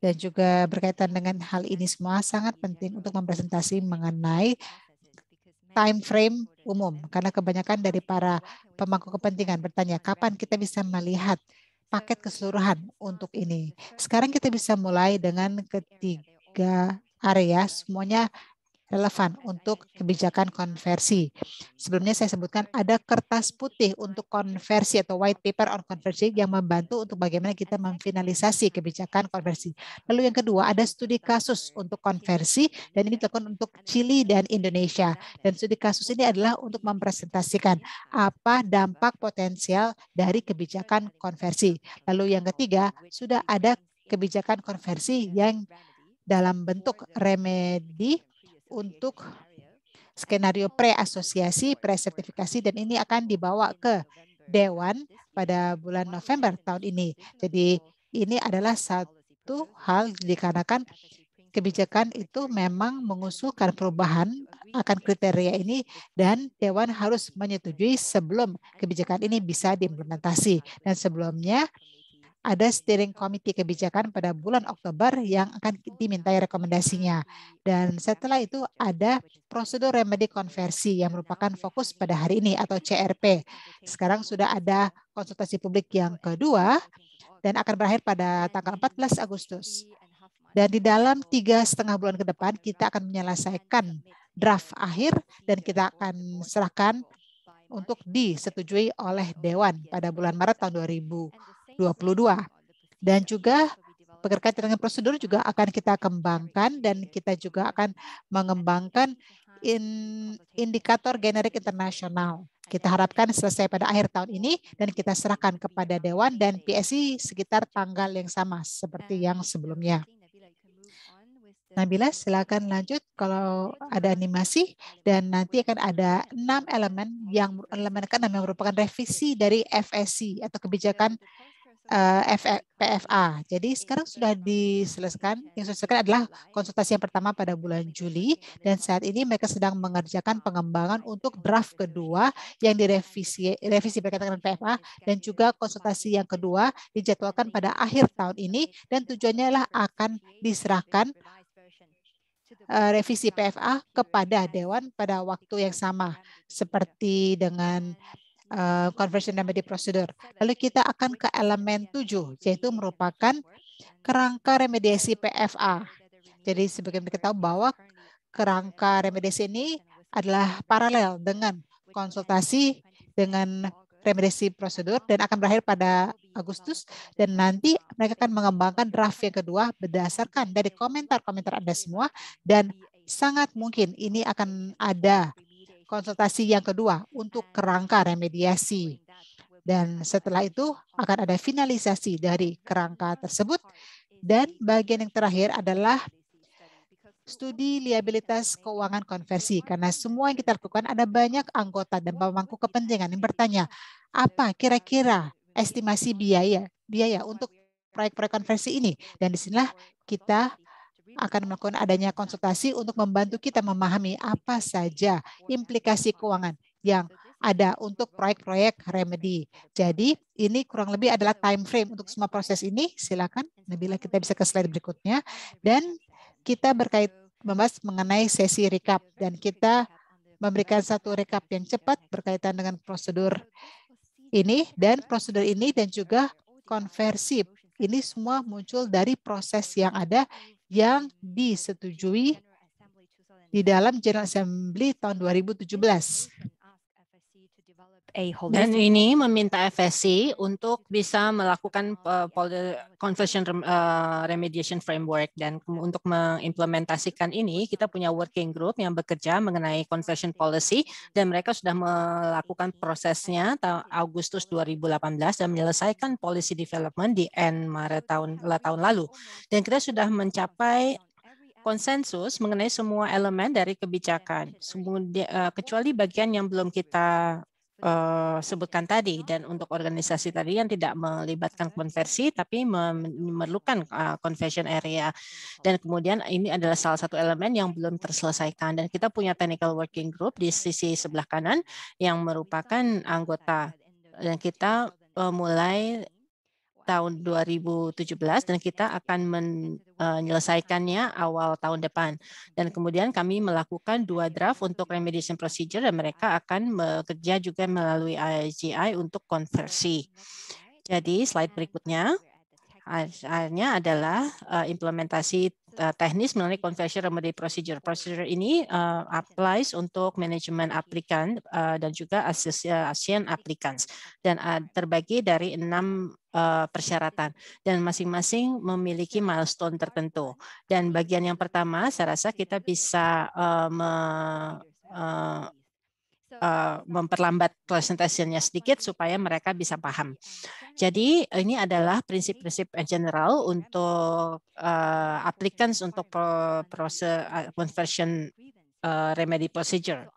dan juga berkaitan dengan hal ini semua sangat penting untuk mempresentasi mengenai time frame umum karena kebanyakan dari para pemangku kepentingan bertanya kapan kita bisa melihat paket keseluruhan untuk ini. Sekarang kita bisa mulai dengan ketiga area semuanya relevan untuk kebijakan konversi. Sebelumnya saya sebutkan ada kertas putih untuk konversi atau white paper on conversion yang membantu untuk bagaimana kita memfinalisasi kebijakan konversi. Lalu yang kedua ada studi kasus untuk konversi dan ini dilakukan untuk Chili dan Indonesia. Dan studi kasus ini adalah untuk mempresentasikan apa dampak potensial dari kebijakan konversi. Lalu yang ketiga sudah ada kebijakan konversi yang dalam bentuk remedi untuk skenario pre-asosiasi, pre-sertifikasi, dan ini akan dibawa ke Dewan pada bulan November tahun ini. Jadi ini adalah satu hal dikarenakan kebijakan itu memang mengusulkan perubahan akan kriteria ini dan Dewan harus menyetujui sebelum kebijakan ini bisa diimplementasi. Dan sebelumnya ada steering committee kebijakan pada bulan Oktober yang akan dimintai rekomendasinya. Dan setelah itu ada prosedur remedi konversi yang merupakan fokus pada hari ini atau CRP. Sekarang sudah ada konsultasi publik yang kedua dan akan berakhir pada tanggal 14 Agustus. Dan di dalam tiga setengah bulan ke depan, kita akan menyelesaikan draft akhir dan kita akan serahkan untuk disetujui oleh Dewan pada bulan Maret tahun 2000 2022. Dan juga berkaitan dengan prosedur juga akan kita kembangkan dan kita juga akan mengembangkan in, indikator generik internasional. Kita harapkan selesai pada akhir tahun ini dan kita serahkan kepada Dewan dan PSI sekitar tanggal yang sama seperti yang sebelumnya. Nabila, silakan lanjut kalau ada animasi dan nanti akan ada enam elemen yang elemen kan yang merupakan revisi dari FSC atau kebijakan uh, eh, e, PFA. Jadi sekarang sudah diselesaikan. Yang diselesaikan adalah konsultasi yang pertama pada bulan Juli dan saat ini mereka sedang mengerjakan pengembangan untuk draft kedua yang direvisi revisi berkaitan dengan PFA dan juga konsultasi yang kedua dijadwalkan pada akhir tahun ini dan tujuannya adalah akan diserahkan eh, revisi PFA kepada Dewan pada waktu yang sama seperti dengan Eh, conversion remedy procedure. Lalu kita akan ke elemen 7, yaitu merupakan kerangka remediasi PFA. Jadi sebagian kita tahu bahwa kerangka remediasi ini adalah paralel dengan konsultasi dengan remediasi prosedur dan akan berakhir pada Agustus dan nanti mereka akan mengembangkan draft yang kedua berdasarkan dari komentar-komentar Anda semua dan sangat mungkin ini akan ada konsultasi yang kedua untuk kerangka remediasi. Dan setelah itu akan ada finalisasi dari kerangka tersebut. Dan bagian yang terakhir adalah studi liabilitas keuangan konversi. Karena semua yang kita lakukan ada banyak anggota dan pemangku kepentingan yang bertanya, apa kira-kira estimasi biaya biaya untuk proyek-proyek konversi ini? Dan disinilah kita akan melakukan adanya konsultasi untuk membantu kita memahami apa saja implikasi keuangan yang ada untuk proyek-proyek remedy. Jadi ini kurang lebih adalah time frame untuk semua proses ini. Silakan Nabila kita bisa ke slide berikutnya. Dan kita berkait membahas mengenai sesi recap dan kita memberikan satu recap yang cepat berkaitan dengan prosedur ini dan prosedur ini dan juga konversi. Ini semua muncul dari proses yang ada yang disetujui di dalam General Assembly tahun 2017 a holistic. Dan ini meminta FSC untuk bisa melakukan uh, conversion rem, uh, remediation framework dan untuk mengimplementasikan ini kita punya working group yang bekerja mengenai conversion policy dan mereka sudah melakukan prosesnya tahun Agustus 2018 dan menyelesaikan policy development di end Maret tahun tahun lalu. Dan kita sudah mencapai konsensus mengenai semua elemen dari kebijakan, eh, kecuali bagian yang belum kita Eh, sebutkan tadi dan untuk organisasi tadi yang tidak melibatkan konversi tapi memerlukan uh, conversion area dan kemudian ini adalah salah satu elemen yang belum terselesaikan dan kita punya technical working group di sisi sebelah kanan yang merupakan anggota dan kita eh, mulai tahun 2017 dan kita akan menyelesaikannya eh, awal tahun depan. Dan kemudian kami melakukan dua draft untuk remediation procedure dan mereka akan bekerja juga melalui IGI untuk konversi. Jadi slide berikutnya akhirnya adalah eh, implementasi Eh, teknis mengenai confession remedy procedure. Procedure ini uh, applies untuk manajemen aplikan uh, eh, dan juga asesian applicants dan uh, terbagi dari enam persyaratan dan masing-masing memiliki milestone tertentu. Dan bagian yang pertama, saya rasa kita bisa uh, me, uh, Eh, memperlambat presentasinya sedikit supaya mereka bisa paham. Jadi ini adalah prinsip-prinsip general untuk uh, applicants untuk proses eh, conversion uh, remedy procedure.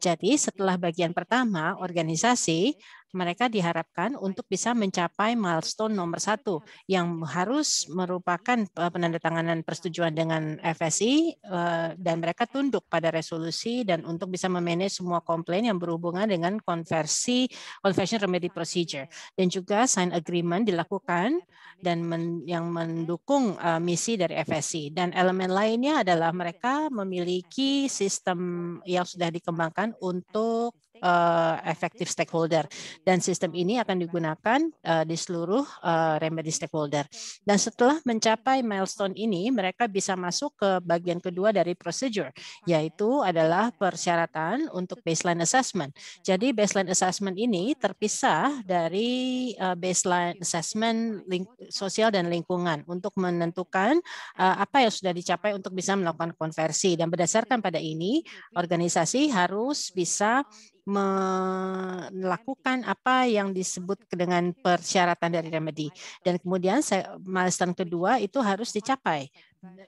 Jadi setelah bagian pertama organisasi mereka diharapkan untuk bisa mencapai milestone nomor satu yang harus merupakan eh, penandatanganan persetujuan dengan FSI eh, dan mereka tunduk pada resolusi dan untuk bisa memanage semua komplain yang berhubungan dengan konversi conversion remedy procedure dan juga sign agreement dilakukan dan men, yang mendukung uh, misi dari FSI dan elemen lainnya adalah mereka memiliki sistem yang sudah dikembangkan untuk uh, eh, efektif stakeholder dan sistem ini akan digunakan uh, di seluruh uh, remedy stakeholder. Dan setelah mencapai milestone ini, mereka bisa masuk ke bagian kedua dari prosedur yaitu adalah persyaratan untuk baseline assessment. Jadi baseline assessment ini terpisah dari uh, baseline assessment sosial dan lingkungan untuk menentukan uh, apa yang sudah dicapai untuk bisa melakukan konversi dan berdasarkan pada ini organisasi harus bisa melakukan apa yang disebut dengan persyaratan dari remedy Dan kemudian milestone kedua itu harus dicapai,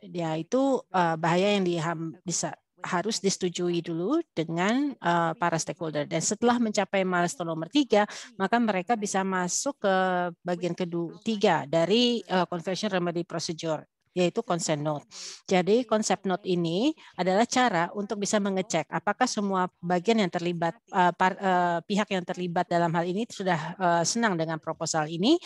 yaitu itu eh, bahaya yang diham, bisa, harus disetujui dulu dengan uh, para stakeholder. Dan setelah mencapai milestone nomor tiga, maka mereka bisa masuk ke bagian kedua tiga dari uh, conversion remedy procedure yaitu consent note. Jadi konsep note ini adalah cara untuk bisa mengecek apakah semua bagian yang terlibat eh, eh, pihak yang terlibat dalam hal ini sudah eh, senang dengan proposal ini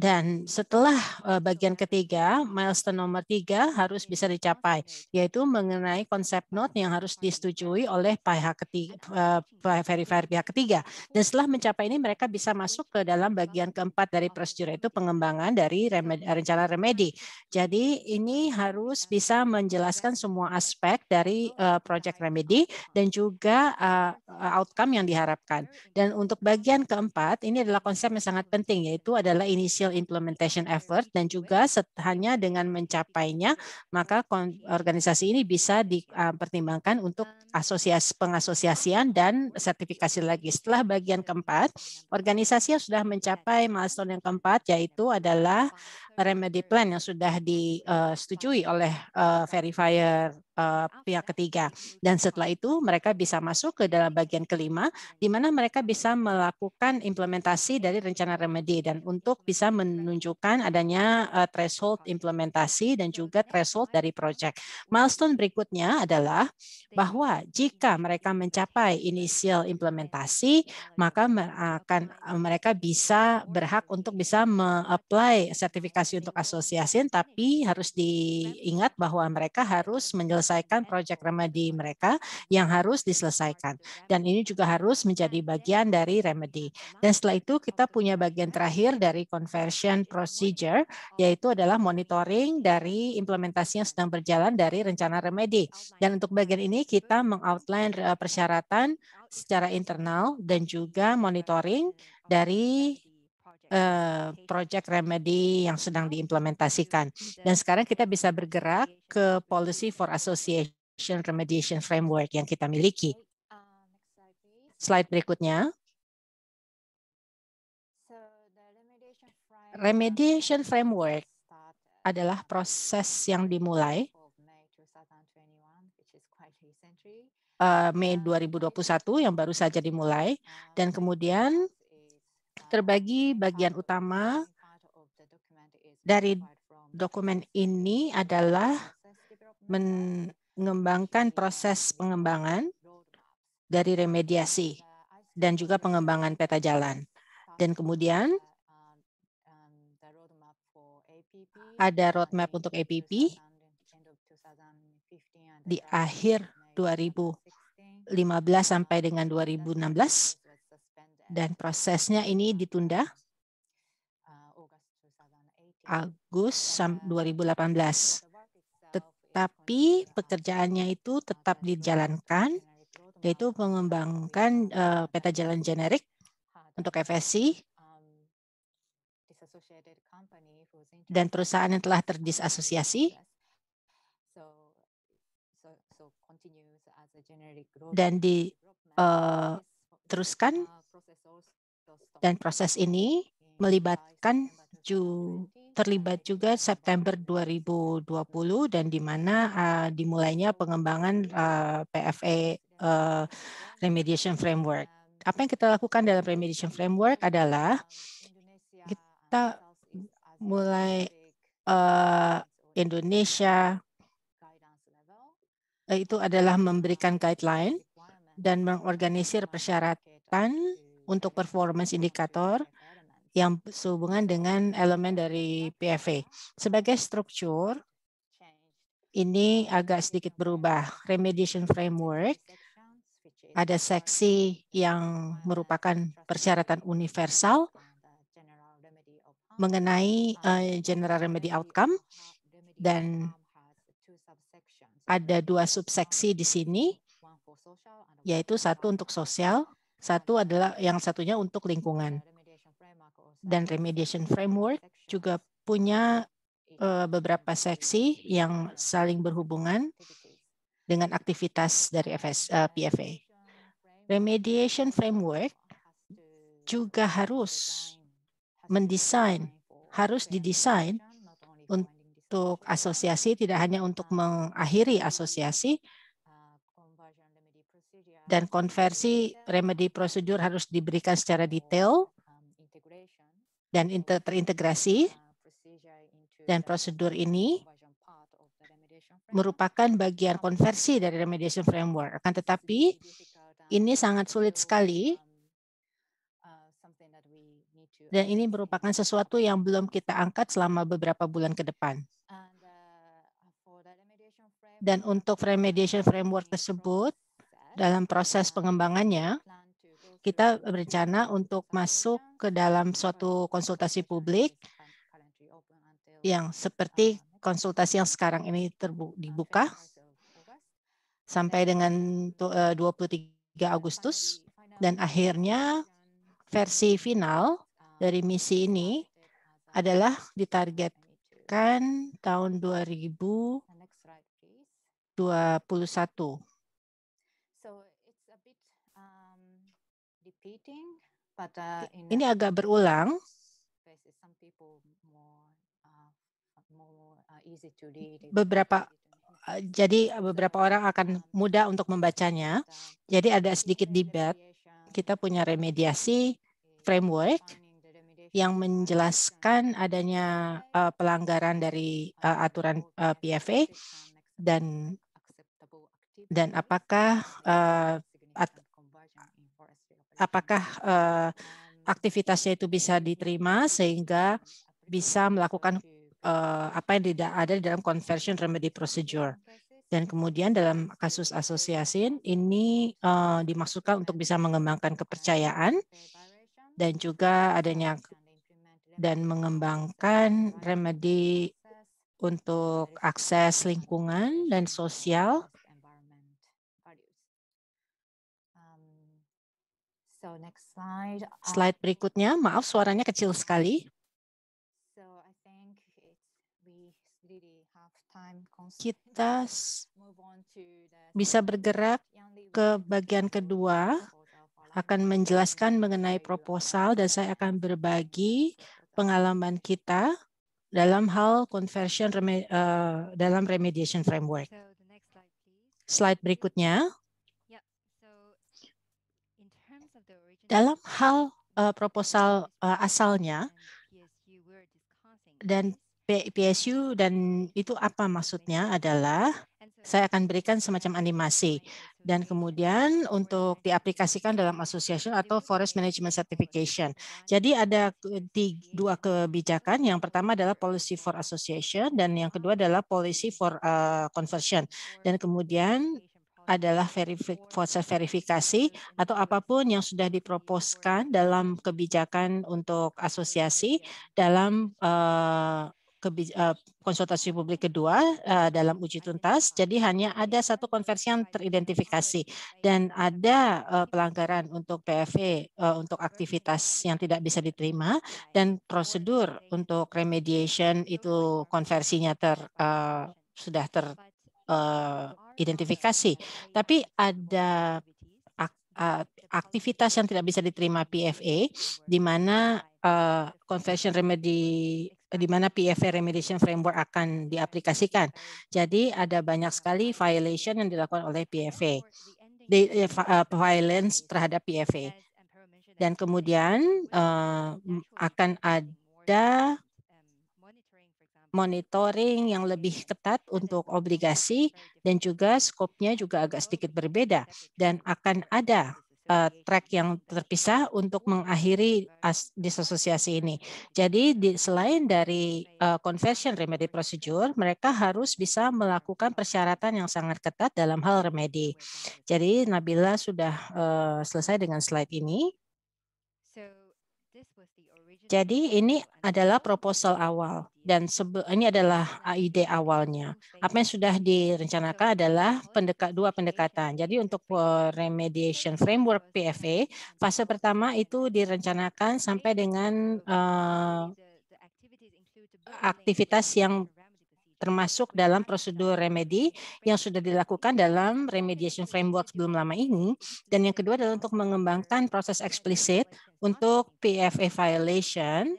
dan setelah eh, bagian ketiga, milestone nomor tiga harus bisa dicapai, yaitu mengenai konsep note yang harus disetujui oleh pihak ketiga, eh, verifier pihak ketiga. Dan setelah mencapai ini, mereka bisa masuk ke dalam bagian keempat dari prosedur, yaitu pengembangan dari remedi, rencana remedi. Jadi ini harus bisa menjelaskan semua aspek dari eh, project remedi dan juga outcome yang diharapkan. Dan untuk bagian keempat, ini adalah konsep yang sangat penting, yaitu adalah inisial real implementation effort dan juga hanya dengan mencapainya maka organisasi ini bisa dipertimbangkan eh, untuk asosiasi pengasosiasian dan sertifikasi lagi. Setelah bagian keempat, organisasi yang sudah mencapai milestone yang keempat yaitu adalah remedy plan yang sudah disetujui eh, oleh eh, verifier eh, pihak ketiga. Dan setelah itu mereka bisa masuk ke dalam bagian kelima, di mana mereka bisa melakukan implementasi dari rencana remedy dan untuk bisa menunjukkan adanya threshold implementasi dan juga threshold dari project. Milestone berikutnya adalah bahwa jika mereka mencapai inisial implementasi, maka akan mereka bisa berhak untuk bisa me-apply sertifikasi untuk asosiasi, tapi harus diingat bahwa mereka harus menyelesaikan proyek remedy mereka yang harus diselesaikan. Dan ini juga harus menjadi bagian dari remedy Dan setelah itu kita punya bagian terakhir dari conversion procedure, yaitu adalah monitoring dari implementasi yang sedang berjalan dari rencana remedy Dan untuk bagian ini kita mengoutline eh, persyaratan secara internal dan juga monitoring dari Eh, project remedy yang sedang diimplementasikan. Dan sekarang kita bisa bergerak ke policy for association remediation framework yang kita miliki. Slide berikutnya. Remediation framework adalah proses yang dimulai uh, Mei 2021 yang baru saja dimulai dan kemudian terbagi bagian utama dari dokumen ini adalah mengembangkan proses pengembangan dari remediasi dan juga pengembangan peta jalan. Dan kemudian ada roadmap untuk APP di akhir 2015 sampai dengan 2016 dan prosesnya ini ditunda Agus 2018. Tetapi pekerjaannya itu tetap dijalankan, yaitu mengembangkan uh, peta jalan generik untuk FSI dan perusahaan yang telah terdisasosiasi dan diteruskan eh, uh, dan proses ini melibatkan ju terlibat juga September 2020 dan di mana uh, dimulainya pengembangan uh, eh, PFA uh, eh, remediation framework. Apa yang kita lakukan dalam remediation framework adalah kita mulai uh, Indonesia itu adalah memberikan guideline dan mengorganisir persyaratan untuk performance indikator yang sehubungan dengan elemen dari PFA. Sebagai struktur, ini agak sedikit berubah. Remediation framework, ada seksi yang merupakan persyaratan universal mengenai uh, general remedy outcome dan ada dua subseksi di sini, yaitu satu untuk sosial satu adalah yang satunya untuk lingkungan. Dan remediation framework juga punya eh, beberapa seksi yang saling berhubungan dengan aktivitas dari FS, eh, PFA. Remediation framework juga harus mendesain, harus didesain untuk asosiasi tidak hanya untuk mengakhiri asosiasi, dan konversi remedi prosedur harus diberikan secara detail dan terintegrasi dan prosedur ini merupakan bagian konversi dari remediation framework. Akan tetapi ini sangat sulit sekali dan ini merupakan sesuatu yang belum kita angkat selama beberapa bulan ke depan. Dan untuk remediation framework tersebut, dalam proses pengembangannya, kita berencana untuk masuk ke dalam suatu konsultasi publik yang seperti konsultasi yang sekarang ini dibuka sampai dengan 23 eh, Agustus dan akhirnya versi final dari misi ini adalah ditargetkan tahun 2021. Uh, ini agak berulang. Uh, uh, beberapa jadi beberapa orang akan um, mudah untuk membacanya. Um, jadi ada sedikit debat. Kita punya remediasi framework yang menjelaskan adanya uh, pelanggaran dari uh, aturan uh, PFA dan dan apakah uh, apakah uh, aktivitasnya itu bisa diterima sehingga bisa melakukan uh, apa yang tidak ada di dalam conversion remedy procedure. Dan kemudian dalam kasus asosiasi ini uh, dimaksudkan untuk bisa mengembangkan kepercayaan dan juga adanya dan mengembangkan remedi untuk akses lingkungan dan sosial So next slide. Uh, slide berikutnya, maaf suaranya kecil sekali. Kita bisa bergerak ke bagian kedua, akan menjelaskan mengenai proposal dan saya akan berbagi pengalaman kita dalam hal conversion uh, dalam remediation framework. Slide berikutnya. Dalam hal uh, proposal uh, asalnya dan PSU dan itu apa maksudnya adalah saya akan berikan semacam animasi dan kemudian untuk diaplikasikan dalam association atau forest management certification. Jadi ada dua kebijakan. Yang pertama adalah policy for association dan yang kedua adalah policy for uh, conversion. Dan kemudian adalah verifik, proses verifikasi atau apapun yang sudah diproposkan dalam kebijakan untuk asosiasi dalam uh, konsultasi publik kedua eh, dalam uji tuntas. Jadi hanya ada satu konversi yang teridentifikasi dan ada pelanggaran untuk PFE untuk aktivitas yang tidak bisa diterima dan prosedur untuk remediation itu konversinya ter sudah ter identifikasi. Tapi ada aktivitas yang tidak bisa diterima PFA, di mana uh, confession remedy di mana PFA remediation framework akan diaplikasikan. Jadi ada banyak sekali violation yang dilakukan oleh PFA, e, the, uh, violence terhadap PFA. Dan kemudian uh, akan ada monitoring yang lebih ketat untuk obligasi dan juga skopnya juga agak sedikit berbeda dan akan ada eh, track yang terpisah untuk mengakhiri disosiasi ini. Jadi selain dari uh, conversion remedy procedure, mereka harus bisa melakukan persyaratan yang sangat ketat dalam hal remedy. Jadi Nabila sudah eh, selesai dengan slide ini. Jadi ini adalah proposal awal dan ini adalah ide awalnya. Apa yang sudah direncanakan adalah pendekat dua pendekatan. Jadi untuk remediation framework PFA, fase pertama itu direncanakan sampai dengan uh, aktivitas yang termasuk dalam prosedur remedi yang sudah dilakukan dalam remediation framework belum lama ini. Dan yang kedua adalah untuk mengembangkan proses eksplisit untuk PFA violation.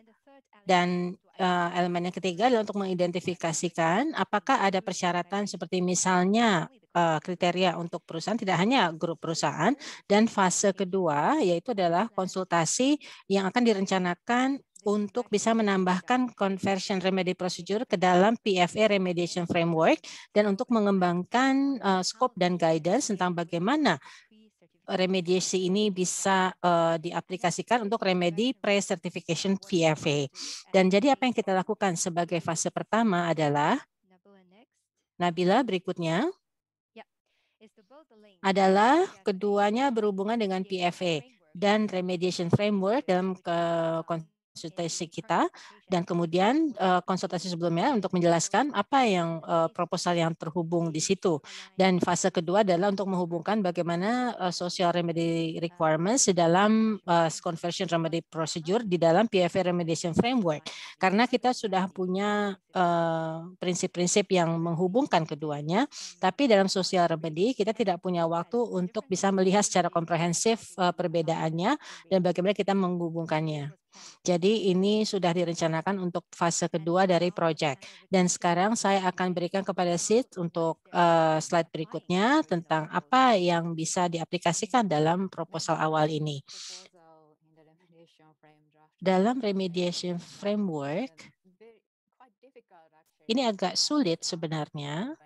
Dan uh, elemen yang ketiga adalah untuk mengidentifikasikan apakah ada persyaratan seperti misalnya eh, kriteria untuk perusahaan tidak hanya grup perusahaan dan fase kedua yaitu adalah konsultasi yang akan direncanakan untuk bisa menambahkan conversion remedy procedure ke dalam PFA remediation framework dan untuk mengembangkan uh, scope dan guidance tentang bagaimana remediasi ini bisa uh, diaplikasikan untuk remedy pre-certification PFA. Dan jadi apa yang kita lakukan sebagai fase pertama adalah Nabila berikutnya adalah keduanya berhubungan dengan PFA dan remediation framework dalam ke konsultasi kita dan kemudian eh, konsultasi sebelumnya untuk menjelaskan apa yang uh, proposal yang terhubung di situ. Dan fase kedua adalah untuk menghubungkan bagaimana eh, social remedy requirements di dalam conversion remedy procedure di dalam PFA remediation framework. Karena kita sudah punya prinsip-prinsip yang menghubungkan keduanya, tapi dalam social remedy kita tidak punya waktu untuk bisa melihat secara komprehensif perbedaannya dan bagaimana kita menghubungkannya. Jadi ini sudah direncanakan untuk fase kedua dari proyek. Dan sekarang saya akan berikan kepada Sid untuk uh, slide berikutnya tentang apa yang bisa diaplikasikan dalam proposal awal ini. Dalam remediation framework, ini agak sulit sebenarnya.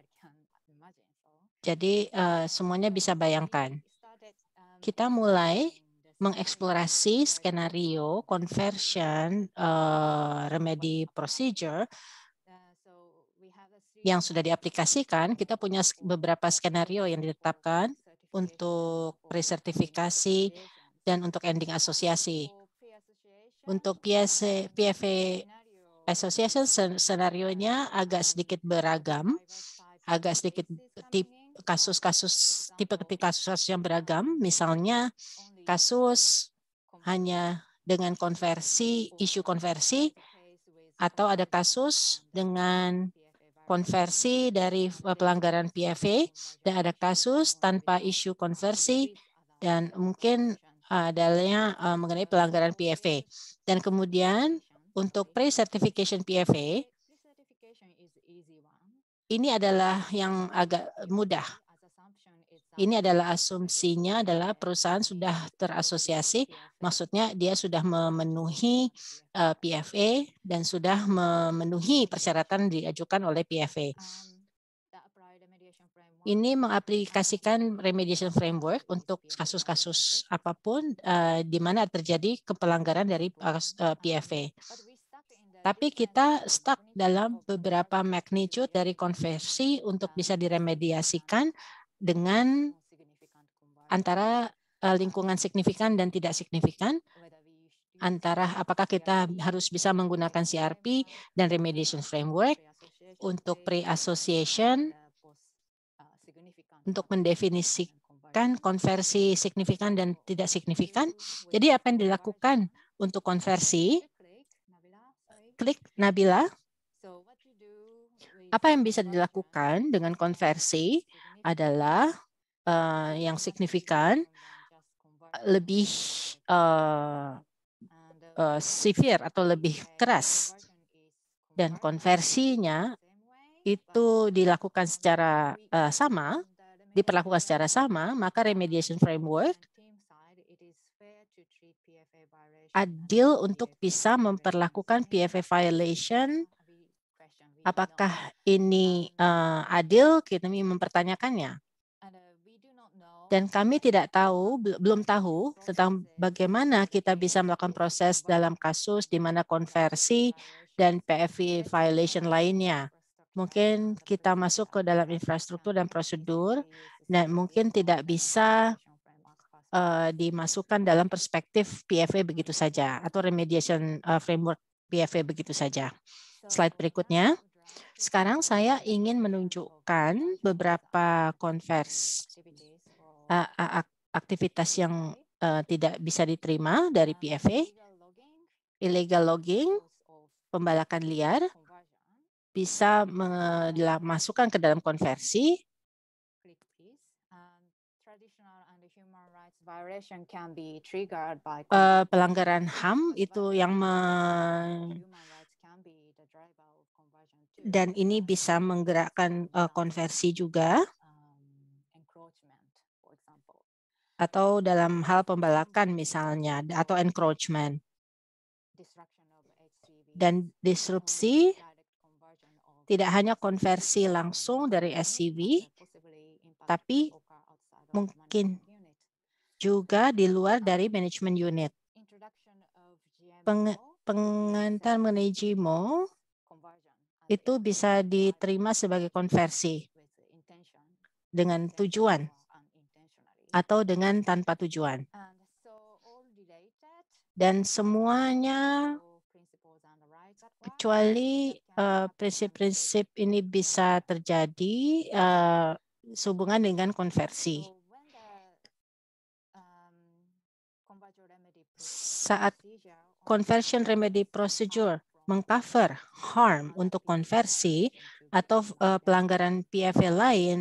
Jadi uh, semuanya bisa bayangkan. Kita mulai mengeksplorasi skenario conversion uh, remedy procedure yang sudah diaplikasikan, kita punya beberapa skenario yang ditetapkan untuk presertifikasi dan untuk ending asosiasi. Untuk PSA, PFA e association senarionya agak sedikit beragam, agak sedikit kasus-kasus tipe kasus-kasus yang beragam. Misalnya kasus hanya dengan konversi, isu konversi, atau ada kasus dengan konversi dari eh, pelanggaran PFA, dan ada kasus tanpa isu konversi, dan mungkin adanya eh, mengenai pelanggaran PFA. Dan kemudian untuk pre-certification PFA, ini adalah yang agak mudah. Ini adalah asumsinya adalah perusahaan sudah terasosiasi, maksudnya dia sudah memenuhi eh, PFA dan sudah memenuhi persyaratan diajukan oleh PFA. Ini mengaplikasikan remediation framework untuk kasus-kasus apapun eh, di mana terjadi kepelanggaran dari eh, PFA tapi kita stuck dalam beberapa magnitude dari konversi untuk bisa diremediasikan dengan antara eh, lingkungan signifikan dan tidak signifikan, antara apakah kita harus bisa menggunakan CRP dan remediation framework untuk pre-association untuk mendefinisikan konversi signifikan dan tidak signifikan. Jadi apa yang dilakukan untuk konversi? Klik Nabila. Apa yang bisa dilakukan dengan konversi? adalah uh, yang signifikan lebih uh, uh, severe atau lebih keras dan konversinya itu dilakukan secara uh, sama diperlakukan secara sama maka remediation framework adil untuk bisa memperlakukan PFA violation Apakah ini uh, adil? Kita mempertanyakannya. Uh, dan kami tidak tahu, belum tahu tentang bagaimana kita bisa melakukan proses dalam kasus di mana konversi dan PFI violation lainnya. Mungkin kita masuk ke dalam infrastruktur dan prosedur, dan mungkin tidak bisa uh, dimasukkan dalam perspektif PFA begitu saja atau remediation eh, framework PFA begitu saja. Slide berikutnya. Uh, sekarang saya ingin menunjukkan beberapa konvers eh, aktivitas yang eh, tidak bisa diterima dari PFA, illegal logging, pembalakan liar, bisa masukkan ke dalam konversi. Uh, pelanggaran HAM itu yang dan ini bisa menggerakkan uh, konversi juga um, atau dalam hal pembalakan misalnya atau encroachment dan disrupsi tidak hanya konversi langsung dari SCV tapi mungkin juga di luar dari management unit. Peng, pengantar manajemen itu bisa diterima sebagai konversi dengan tujuan atau dengan tanpa tujuan. Dan semuanya kecuali eh, prinsip-prinsip uh, ini bisa terjadi uh, sehubungan dengan konversi. Saat conversion remedy procedure mengcover harm untuk konversi atau uh, pelanggaran PFL lain.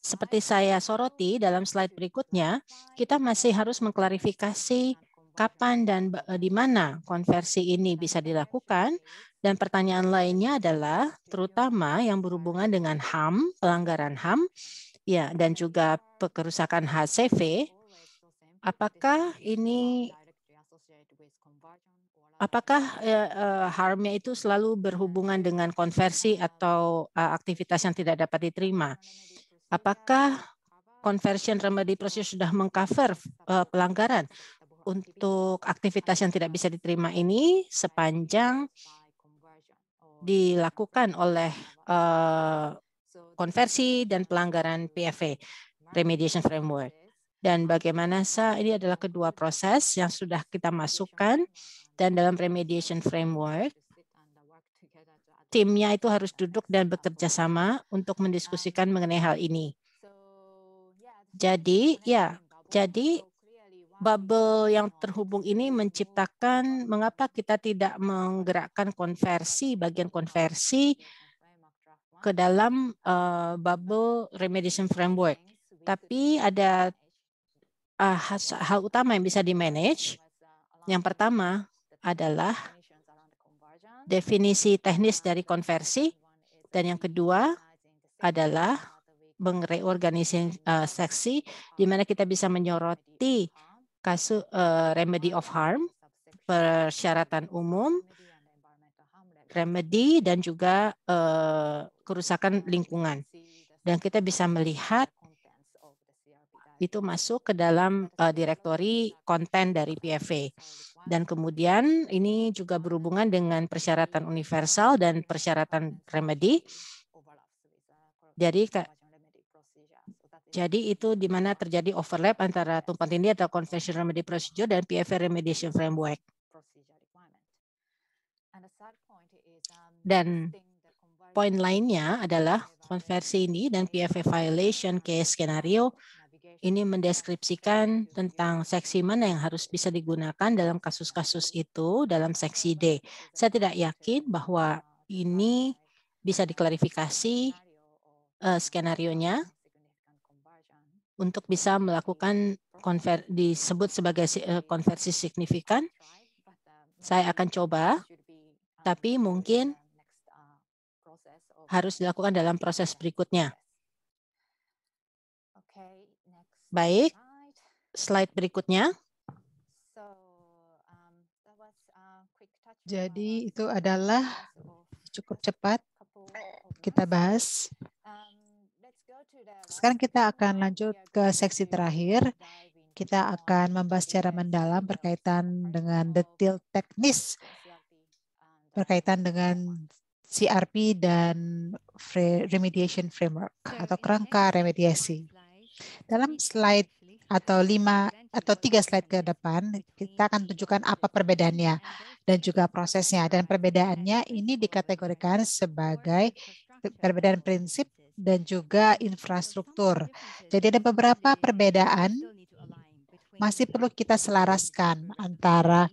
Seperti saya soroti dalam slide berikutnya, kita masih harus mengklarifikasi kapan dan eh, di mana konversi ini bisa dilakukan. Dan pertanyaan lainnya adalah terutama yang berhubungan dengan HAM, pelanggaran HAM, ya dan juga kerusakan HCV, apakah ini Apakah eh, eh, harmnya itu selalu berhubungan dengan konversi atau eh, aktivitas yang tidak dapat diterima? Apakah conversion remedy proses sudah mengcover pelanggaran untuk aktivitas yang tidak bisa diterima ini sepanjang dilakukan oleh konversi dan pelanggaran PFA remediation framework? Dan bagaimana sa ini adalah kedua proses yang sudah kita masukkan dan dalam remediation framework, timnya itu harus duduk dan bekerja sama untuk mendiskusikan mengenai hal ini. Jadi, ya, jadi bubble yang terhubung ini menciptakan mengapa kita tidak menggerakkan konversi, bagian konversi ke dalam uh, bubble remediation framework. Tapi ada uh, hal utama yang bisa di-manage. Yang pertama, adalah definisi teknis dari konversi dan yang kedua adalah mengreorganisasi uh, eh, seksi di mana kita bisa menyoroti kasus uh, eh, remedy of harm persyaratan umum remedy dan juga uh, kerusakan lingkungan dan kita bisa melihat itu masuk ke dalam uh, direktori konten dari PFA dan kemudian ini juga berhubungan dengan persyaratan universal dan persyaratan remedy. Jadi jadi itu di mana terjadi overlap antara tumpang tindih atau conventional remedy procedure dan PFR remediation framework. Dan poin lainnya adalah konversi ini dan PFA violation case skenario ini mendeskripsikan tentang seksi mana yang harus bisa digunakan dalam kasus-kasus itu dalam seksi D. Saya tidak yakin bahwa ini bisa diklarifikasi uh, skenario-nya untuk bisa melakukan konver disebut sebagai uh, konversi signifikan. Saya akan coba, tapi mungkin harus dilakukan dalam proses berikutnya. Baik, slide berikutnya. Um, Jadi itu adalah cukup cepat kita bahas. Um, Sekarang kita akan lanjut ke seksi terakhir. Kita akan membahas secara mendalam berkaitan dengan detail teknis berkaitan dengan CRP dan remediation framework atau kerangka remediasi. Dalam slide atau lima atau tiga slide ke depan, kita akan tunjukkan apa perbedaannya dan juga prosesnya. Dan perbedaannya ini dikategorikan sebagai perbedaan prinsip dan juga infrastruktur. Jadi ada beberapa perbedaan masih perlu kita selaraskan antara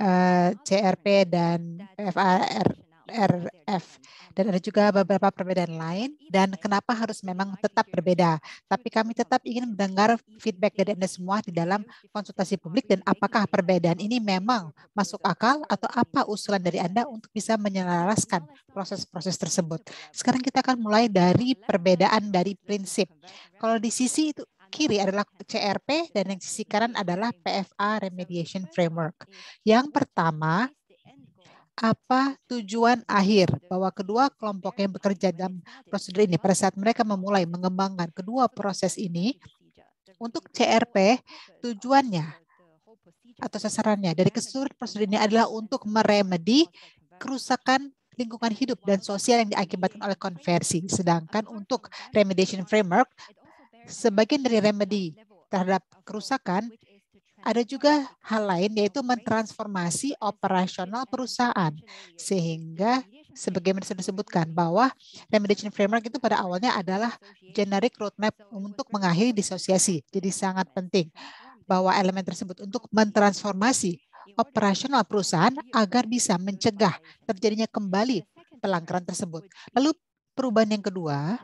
uh, eh, CRP dan FAR RF. Dan ada juga beberapa perbedaan lain dan kenapa harus memang tetap berbeda. Tapi kami tetap ingin mendengar feedback dari Anda semua di dalam konsultasi publik dan apakah perbedaan ini memang masuk akal atau apa usulan dari Anda untuk bisa menyelaraskan proses-proses tersebut. Sekarang kita akan mulai dari perbedaan dari prinsip. Kalau di sisi itu kiri adalah CRP dan yang sisi kanan adalah PFA Remediation Framework. Yang pertama, apa tujuan akhir bahwa kedua kelompok yang bekerja dalam prosedur ini pada saat mereka memulai mengembangkan kedua proses ini untuk CRP tujuannya atau sasarannya dari keseluruhan prosedur ini adalah untuk meremedi kerusakan lingkungan hidup dan sosial yang diakibatkan oleh konversi. Sedangkan untuk remediation framework, sebagian dari remedi terhadap kerusakan ada juga hal lain yaitu mentransformasi operasional perusahaan sehingga sebagaimana sudah disebutkan bahwa remediation framework itu pada awalnya adalah generic roadmap untuk mengakhiri disosiasi. Jadi sangat penting bahwa elemen tersebut untuk mentransformasi operasional perusahaan agar bisa mencegah terjadinya kembali pelanggaran tersebut. Lalu perubahan yang kedua,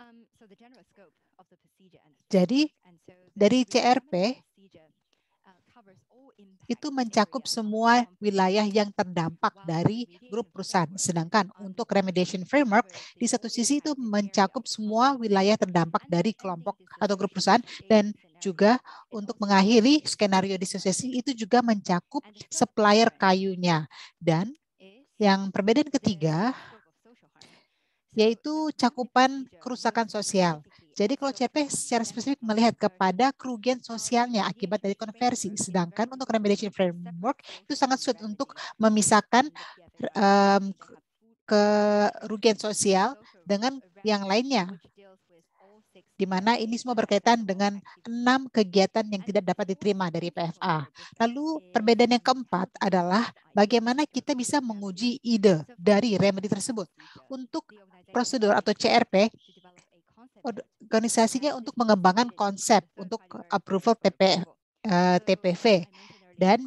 um, jadi dari CRP itu mencakup semua wilayah yang terdampak dari grup perusahaan. Sedangkan untuk remediation framework, di satu sisi itu mencakup semua wilayah terdampak dari kelompok atau grup perusahaan dan juga untuk mengakhiri skenario disosiasi itu juga mencakup supplier kayunya. Dan yang perbedaan ketiga yaitu cakupan kerusakan sosial. Jadi kalau CP secara spesifik melihat kepada kerugian sosialnya akibat dari konversi, sedangkan untuk remediation framework itu sangat sulit untuk memisahkan um, kerugian sosial dengan yang lainnya di mana ini semua berkaitan dengan enam kegiatan yang tidak dapat diterima dari PFA. Lalu perbedaan yang keempat adalah bagaimana kita bisa menguji ide dari remedi tersebut. Untuk prosedur atau CRP, organisasinya untuk mengembangkan konsep untuk approval TP, uh, eh, TPV dan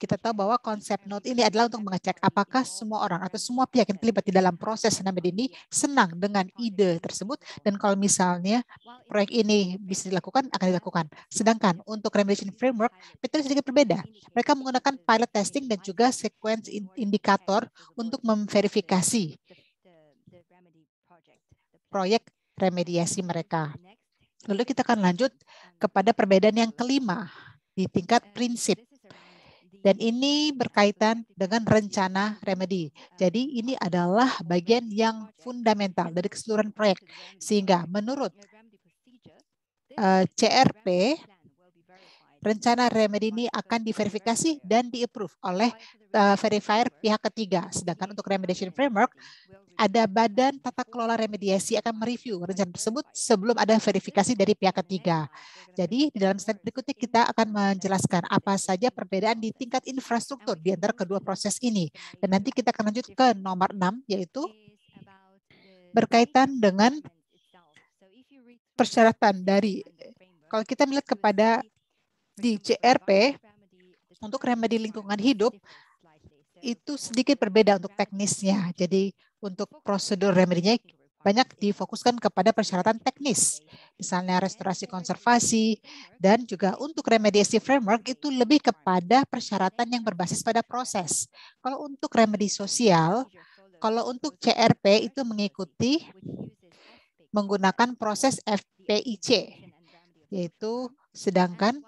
kita tahu bahwa konsep note ini adalah untuk mengecek apakah semua orang atau semua pihak yang terlibat di dalam proses senam ini senang dengan ide tersebut dan kalau misalnya proyek ini bisa dilakukan akan dilakukan. Sedangkan untuk remediation framework metode sedikit berbeda. Mereka menggunakan pilot testing dan juga sequence indikator untuk memverifikasi proyek remediasi mereka. Lalu kita akan lanjut kepada perbedaan yang kelima di tingkat prinsip. Dan ini berkaitan dengan rencana remedi. Jadi ini adalah bagian yang fundamental dari keseluruhan proyek. Sehingga menurut eh, CRP, rencana remedi ini akan diverifikasi dan di oleh eh, verifier pihak ketiga. Sedangkan untuk remediation framework, ada badan tata kelola remediasi akan mereview rencana tersebut sebelum ada verifikasi dari pihak ketiga. Jadi di dalam slide berikutnya kita akan menjelaskan apa saja perbedaan di tingkat infrastruktur di antara kedua proses ini. Dan nanti kita akan lanjut ke nomor 6 yaitu berkaitan dengan persyaratan dari kalau kita melihat kepada di CRP untuk remedi lingkungan hidup itu sedikit berbeda untuk teknisnya. Jadi untuk prosedur remedinya banyak difokuskan kepada persyaratan teknis, misalnya restorasi konservasi, dan juga untuk remediasi framework itu lebih kepada persyaratan yang berbasis pada proses. Kalau untuk remedi sosial, kalau untuk CRP itu mengikuti menggunakan proses FPIC, yaitu sedangkan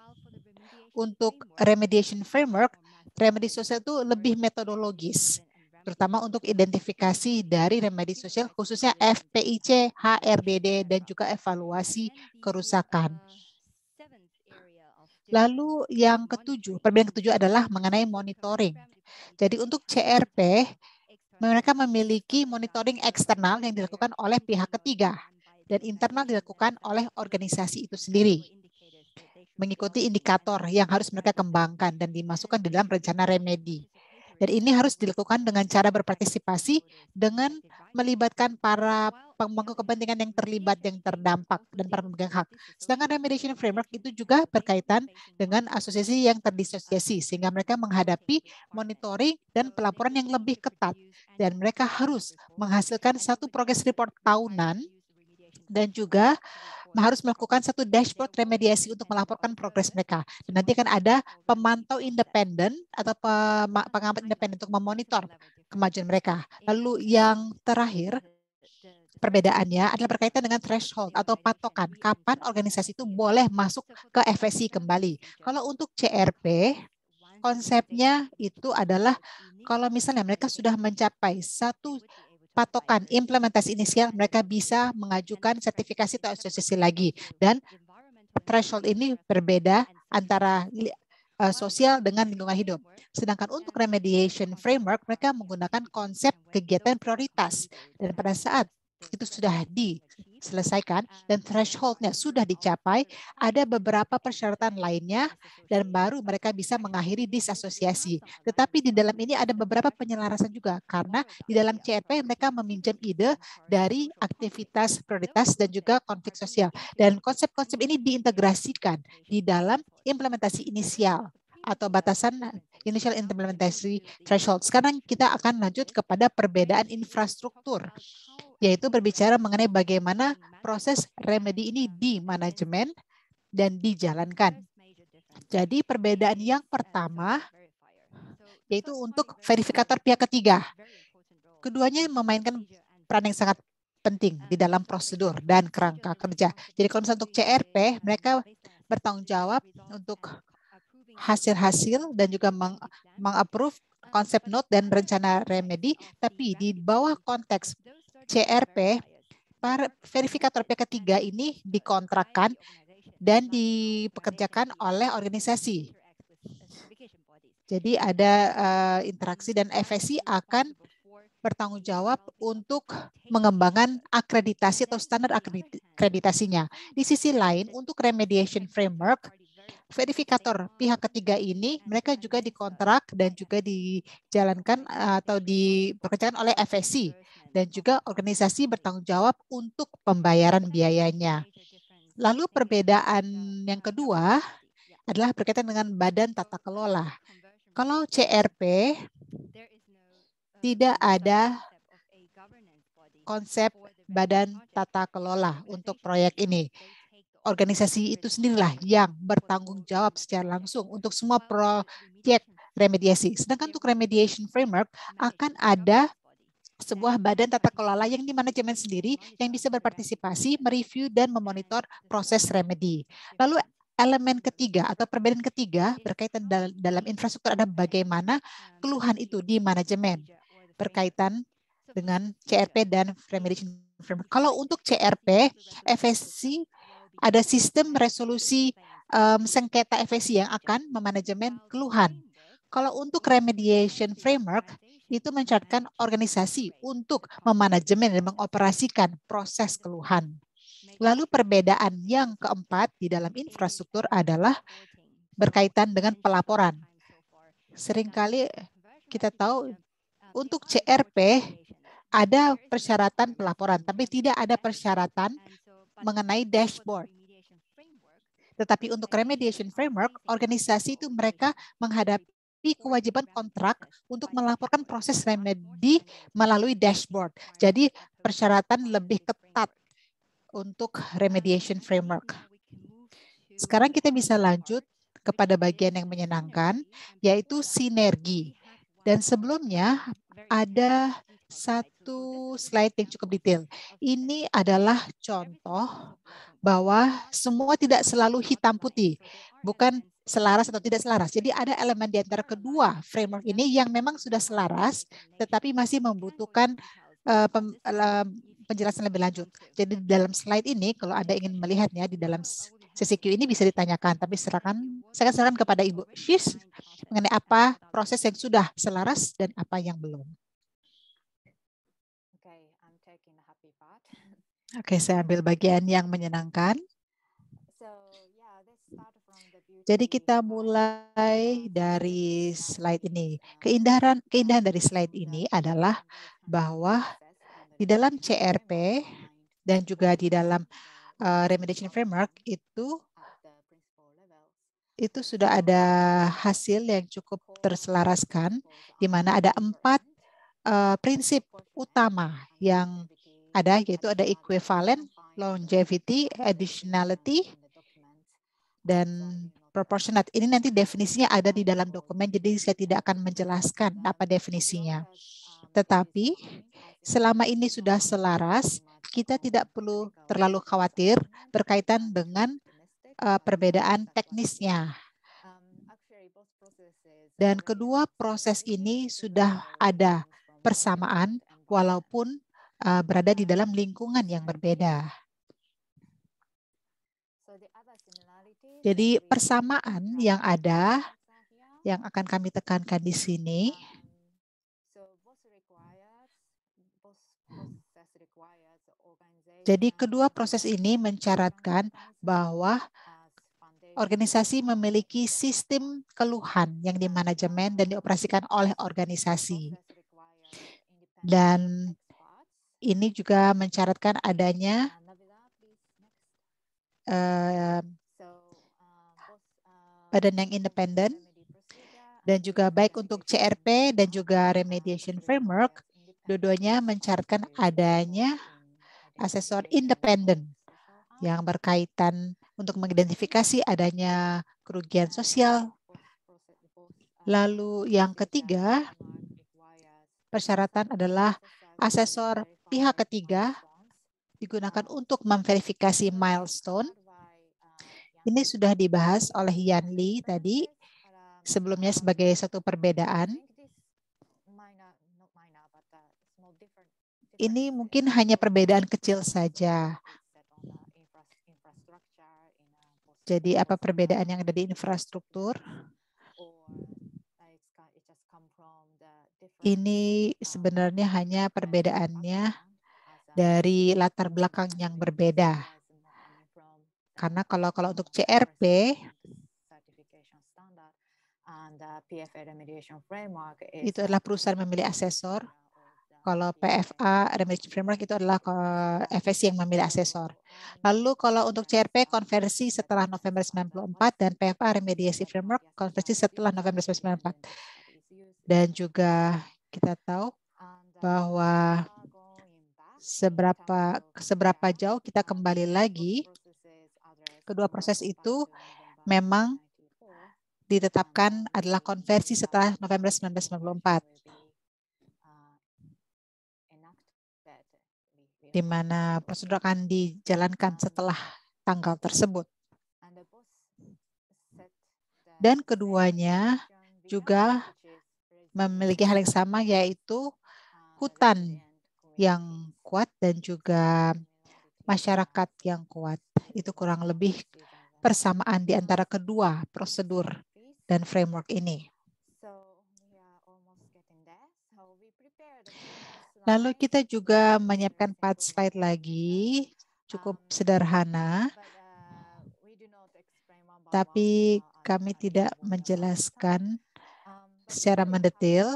untuk remediation framework remedi sosial itu lebih metodologis, terutama untuk identifikasi dari remedi sosial khususnya FPIC, HRBD, dan juga evaluasi kerusakan. Lalu yang ketujuh, perbedaan ketujuh adalah mengenai monitoring. Jadi untuk CRP, mereka memiliki monitoring eksternal yang dilakukan oleh pihak ketiga dan internal dilakukan oleh organisasi itu sendiri mengikuti indikator yang harus mereka kembangkan dan dimasukkan di dalam rencana remedi. Dan ini harus dilakukan dengan cara berpartisipasi dengan melibatkan para pemangku kepentingan yang terlibat, yang terdampak, dan para pemegang hak. Sedangkan remediation framework itu juga berkaitan dengan asosiasi yang terdisosiasi, sehingga mereka menghadapi monitoring dan pelaporan yang lebih ketat. Dan mereka harus menghasilkan satu progress report tahunan dan juga harus melakukan satu dashboard remediasi untuk melaporkan progres mereka. Dan nanti akan ada pemantau independen atau pengamat independen untuk memonitor kemajuan mereka. Lalu yang terakhir, perbedaannya adalah berkaitan dengan threshold atau patokan kapan organisasi itu boleh masuk ke FSI kembali. Kalau untuk CRP, konsepnya itu adalah kalau misalnya mereka sudah mencapai satu patokan implementasi inisial, mereka bisa mengajukan sertifikasi atau asosiasi lagi. Dan threshold ini berbeda antara eh, sosial dengan lingkungan hidup. Sedangkan untuk remediation framework, mereka menggunakan konsep kegiatan prioritas. Dan pada saat itu sudah diselesaikan dan thresholdnya sudah dicapai, ada beberapa persyaratan lainnya dan baru mereka bisa mengakhiri disasosiasi. Tetapi di dalam ini ada beberapa penyelarasan juga karena di dalam CRP e mereka meminjam ide dari aktivitas prioritas dan juga konflik sosial. Dan konsep-konsep ini diintegrasikan di dalam implementasi inisial atau batasan initial implementasi threshold. Sekarang kita akan lanjut kepada perbedaan infrastruktur yaitu berbicara mengenai bagaimana proses remedi ini di manajemen dan dijalankan. Jadi perbedaan yang pertama yaitu untuk verifikator pihak ketiga. Keduanya memainkan peran yang sangat penting di dalam prosedur dan kerangka kerja. Jadi kalau misalnya untuk CRP, mereka bertanggung jawab untuk hasil-hasil dan juga mengapprove meng konsep note dan rencana remedi, tapi di bawah konteks CRP, verifikator pihak ketiga ini dikontrakkan dan dipekerjakan oleh organisasi. Jadi ada uh, interaksi dan FSI akan bertanggung jawab untuk mengembangkan akreditasi atau standar akreditasinya. Di sisi lain, untuk remediation framework, verifikator pihak ketiga ini mereka juga dikontrak dan juga dijalankan eh, atau dipekerjakan oleh FSC dan juga organisasi bertanggung jawab untuk pembayaran biayanya. Lalu perbedaan yang kedua adalah berkaitan dengan badan tata kelola. Kalau CRP tidak ada konsep badan tata kelola untuk proyek ini. Organisasi itu sendirilah yang bertanggung jawab secara langsung untuk semua proyek remediasi. Sedangkan untuk remediation framework akan ada sebuah badan tata kelola yang di manajemen sendiri yang bisa berpartisipasi, mereview, dan memonitor proses remedi. Lalu elemen ketiga atau perbedaan ketiga berkaitan dal dalam infrastruktur ada bagaimana keluhan itu di manajemen berkaitan dengan CRP dan remediation framework. Kalau untuk CRP, FSC ada sistem resolusi um, sengketa FSC yang akan memanajemen keluhan. Kalau untuk remediation framework, itu mencatatkan organisasi untuk memanajemen dan mengoperasikan proses keluhan. Lalu perbedaan yang keempat di dalam infrastruktur adalah berkaitan dengan pelaporan. Seringkali kita tahu untuk CRP ada persyaratan pelaporan, tapi tidak ada persyaratan mengenai dashboard. Tetapi untuk remediation framework, organisasi itu mereka menghadapi tapi kewajiban kontrak untuk melaporkan proses remedi melalui dashboard. Jadi persyaratan lebih ketat untuk remediation framework. Sekarang kita bisa lanjut kepada bagian yang menyenangkan, yaitu sinergi. Dan sebelumnya ada satu slide yang cukup detail. Ini adalah contoh bahwa semua tidak selalu hitam putih, bukan selaras atau tidak selaras. Jadi ada elemen di antara kedua framework ini yang memang sudah selaras, tetapi masih membutuhkan eh, eh, penjelasan lebih lanjut. Jadi di dalam slide ini, kalau Anda ingin melihatnya di dalam sesi Q ini bisa ditanyakan, tapi serahkan saya serahkan kepada Ibu Shis mengenai apa proses yang sudah selaras dan apa yang belum. Oke, saya ambil bagian yang menyenangkan. Jadi kita mulai dari slide ini. Keindahan keindahan dari slide ini adalah bahwa di dalam CRP dan juga di dalam uh, remediation framework itu itu sudah ada hasil yang cukup terselaraskan di mana ada empat uh, prinsip utama yang ada yaitu ada equivalent, longevity, additionality, dan proportionate. Ini nanti definisinya ada di dalam dokumen, jadi saya tidak akan menjelaskan apa definisinya. Tetapi selama ini sudah selaras, kita tidak perlu terlalu khawatir berkaitan dengan uh, perbedaan teknisnya. Dan kedua proses ini sudah ada persamaan walaupun Eh, berada di dalam lingkungan yang berbeda. Jadi persamaan yang ada yang akan kami tekankan di sini um, Jadi kedua proses ini mencaratkan bahwa organisasi memiliki sistem keluhan yang dimanajemen dan dioperasikan oleh organisasi. Dan ini juga mencaratkan adanya uh, badan yang independen dan juga baik untuk CRP dan juga remediation framework, dua-duanya mencaratkan adanya asesor independen yang berkaitan untuk mengidentifikasi adanya kerugian sosial. Lalu yang ketiga, persyaratan adalah asesor pihak ketiga digunakan untuk memverifikasi milestone. Ini sudah dibahas oleh Yan Li tadi sebelumnya sebagai satu perbedaan. Ini mungkin hanya perbedaan kecil saja. Jadi apa perbedaan yang ada di infrastruktur? Ini sebenarnya hanya perbedaannya dari latar belakang yang berbeda. Karena kalau kalau untuk CRP itu adalah perusahaan memilih asesor. Kalau PFA Remediation Framework itu adalah FSC yang memilih asesor. Lalu kalau untuk CRP konversi setelah November 94 dan PFA Remediation Framework konversi setelah November 1994. Dan juga kita tahu bahwa seberapa seberapa jauh kita kembali lagi kedua proses itu memang ditetapkan adalah konversi setelah November 1994 di mana prosedur akan dijalankan setelah tanggal tersebut. Dan keduanya juga memiliki hal yang sama yaitu hutan yang kuat dan juga masyarakat yang kuat. Itu kurang lebih persamaan di antara kedua prosedur dan framework ini. Lalu kita juga menyiapkan empat slide lagi, cukup sederhana, tapi kami tidak menjelaskan secara mendetail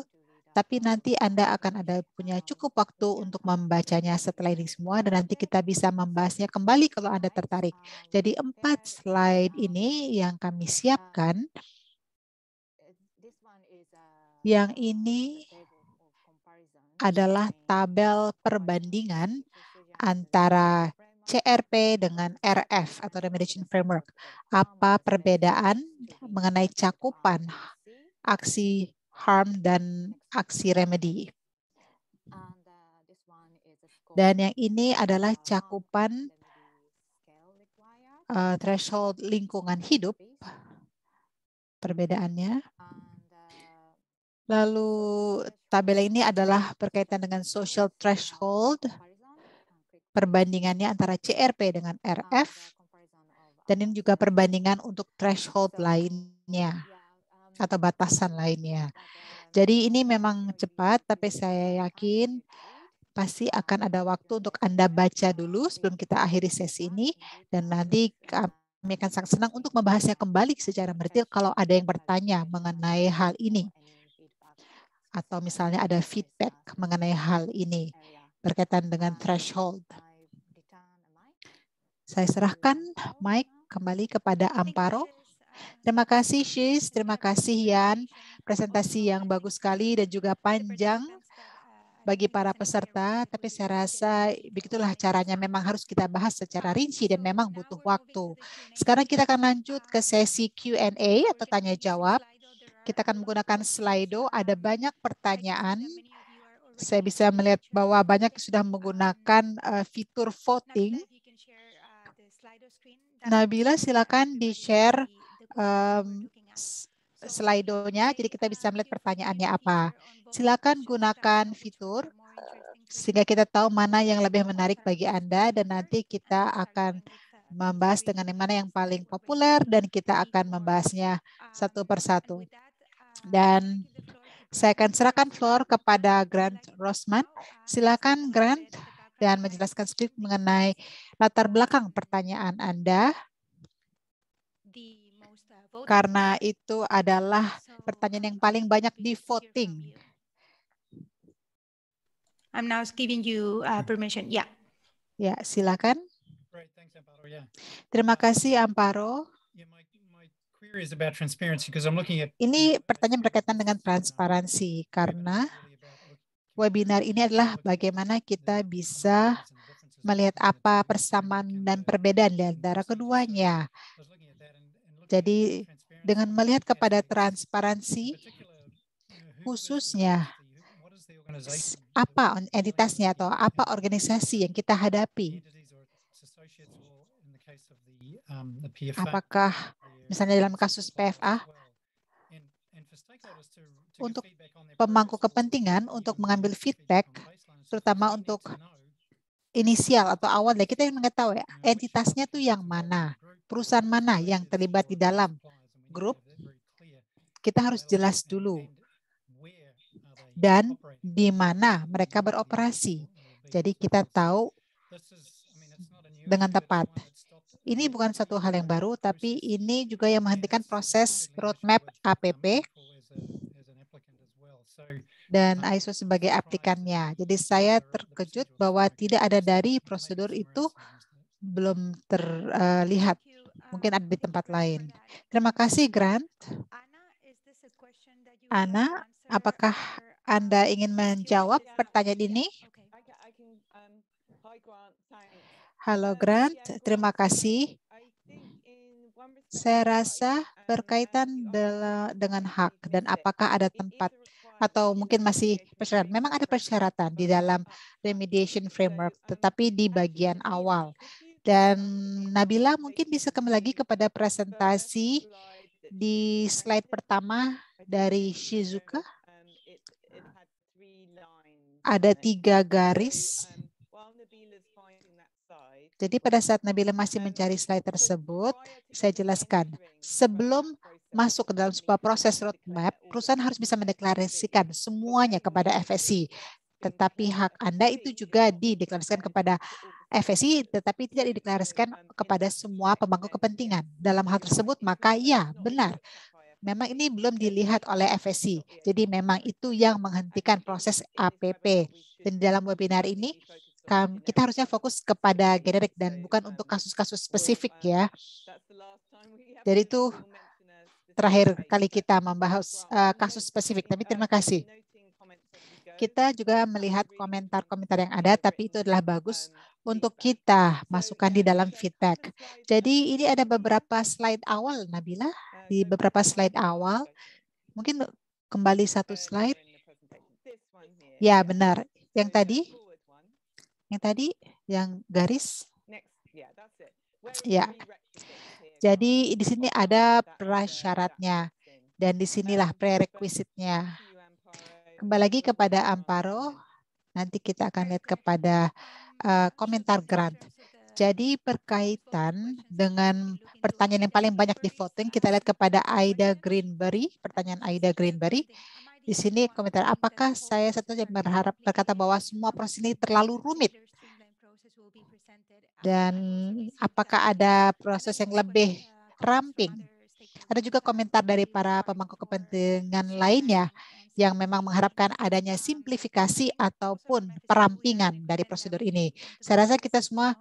tapi nanti Anda akan ada punya cukup waktu untuk membacanya setelah ini semua dan nanti kita bisa membahasnya kembali kalau Anda tertarik. Jadi empat slide ini yang kami siapkan. Yang ini adalah tabel perbandingan antara CRP dengan RF atau Remediation Framework. Apa perbedaan mengenai cakupan aksi harm dan aksi remedi. Dan yang ini adalah cakupan uh, threshold lingkungan hidup, perbedaannya. Lalu tabel ini adalah berkaitan dengan social threshold, perbandingannya antara CRP dengan RF, dan ini juga perbandingan untuk threshold lainnya atau batasan lainnya. Jadi ini memang cepat, tapi saya yakin pasti akan ada waktu untuk Anda baca dulu sebelum kita akhiri sesi ini dan nanti kami akan sangat senang untuk membahasnya kembali secara mendetail kalau ada yang bertanya mengenai hal ini atau misalnya ada feedback mengenai hal ini berkaitan dengan threshold. Saya serahkan mic kembali kepada Amparo. Terima kasih Shis, terima kasih Yan. Presentasi yang bagus sekali dan juga panjang bagi para peserta, tapi saya rasa begitulah caranya memang harus kita bahas secara rinci dan memang butuh waktu. Sekarang kita akan lanjut ke sesi Q&A atau tanya jawab. Kita akan menggunakan Slido, ada banyak pertanyaan saya bisa melihat bahwa banyak sudah menggunakan eh, fitur voting. Nabila, silakan di-share um, slidonya, jadi kita bisa melihat pertanyaannya apa. Silakan gunakan fitur sehingga kita tahu mana yang lebih menarik bagi Anda dan nanti kita akan membahas dengan yang mana yang paling populer dan kita akan membahasnya satu persatu. Dan saya akan serahkan floor kepada Grant Rosman. Silakan Grant dan menjelaskan sedikit mengenai latar belakang pertanyaan Anda karena itu adalah pertanyaan yang paling banyak di voting. I'm now giving you uh, permission. Yeah. Ya, silakan. Terima kasih Amparo. Ini pertanyaan berkaitan dengan transparansi karena webinar ini adalah bagaimana kita bisa melihat apa persamaan dan perbedaan di antara keduanya. Jadi dengan melihat kepada transparansi, khususnya apa entitasnya atau apa organisasi yang kita hadapi. Apakah misalnya dalam kasus PFA, untuk pemangku kepentingan untuk mengambil feedback, terutama untuk inisial atau awal, ya, kita yang mengetahui entitasnya itu yang mana perusahaan mana yang terlibat di dalam grup, kita harus jelas dulu dan di mana mereka beroperasi. Jadi kita tahu dengan tepat. Ini bukan satu hal yang baru, tapi ini juga yang menghentikan proses roadmap APP dan ISO sebagai aplikannya. Jadi saya terkejut bahwa tidak ada dari prosedur itu belum terlihat mungkin ada di tempat lain. Terima kasih, Grant. Ana, apakah Anda ingin menjawab pertanyaan ini? Um, Halo, um, Grant. Terima kasih. Saya rasa berkaitan dengan hak dan apakah ada tempat atau mungkin masih persyaratan. Memang ada persyaratan di dalam remediation framework, tetapi di bagian awal. Dan Nabila mungkin bisa kembali lagi kepada presentasi di slide pertama dari Shizuka. Ada tiga garis. Jadi pada saat Nabila masih mencari slide tersebut, saya jelaskan. Sebelum masuk ke dalam sebuah proses roadmap, perusahaan harus bisa mendeklarasikan semuanya kepada FSC. Tetapi hak Anda itu juga dideklarasikan kepada FSI, tetapi tidak dideklarasikan kepada semua pemangku kepentingan. Dalam hal tersebut, maka ya, benar. Memang ini belum dilihat oleh FSI. Jadi memang itu yang menghentikan proses APP. Dan dalam webinar ini, kita harusnya fokus kepada generik dan bukan untuk kasus-kasus spesifik ya. Jadi itu terakhir kali kita membahas eh, kasus spesifik. Tapi terima kasih. Kita juga melihat komentar-komentar yang ada, tapi itu adalah bagus untuk kita masukkan di dalam feedback. Jadi ini ada beberapa slide awal, Nabila. Di beberapa slide awal, mungkin kembali satu slide. Ya, benar. Yang tadi, yang tadi, yang garis. Ya. Jadi di sini ada prasyaratnya dan di sinilah prerequisitnya. Kembali lagi kepada Amparo, nanti kita akan lihat kepada uh, komentar grant. Jadi berkaitan dengan pertanyaan yang paling banyak di voting, kita lihat kepada Aida Greenberry, pertanyaan Aida Greenberry. Di sini komentar, apakah saya satu berharap berkata bahwa semua proses ini terlalu rumit? Dan apakah ada proses yang lebih ramping? Ada juga komentar dari para pemangku kepentingan lainnya yang memang mengharapkan adanya simplifikasi ataupun perampingan dari prosedur ini. Saya rasa kita semua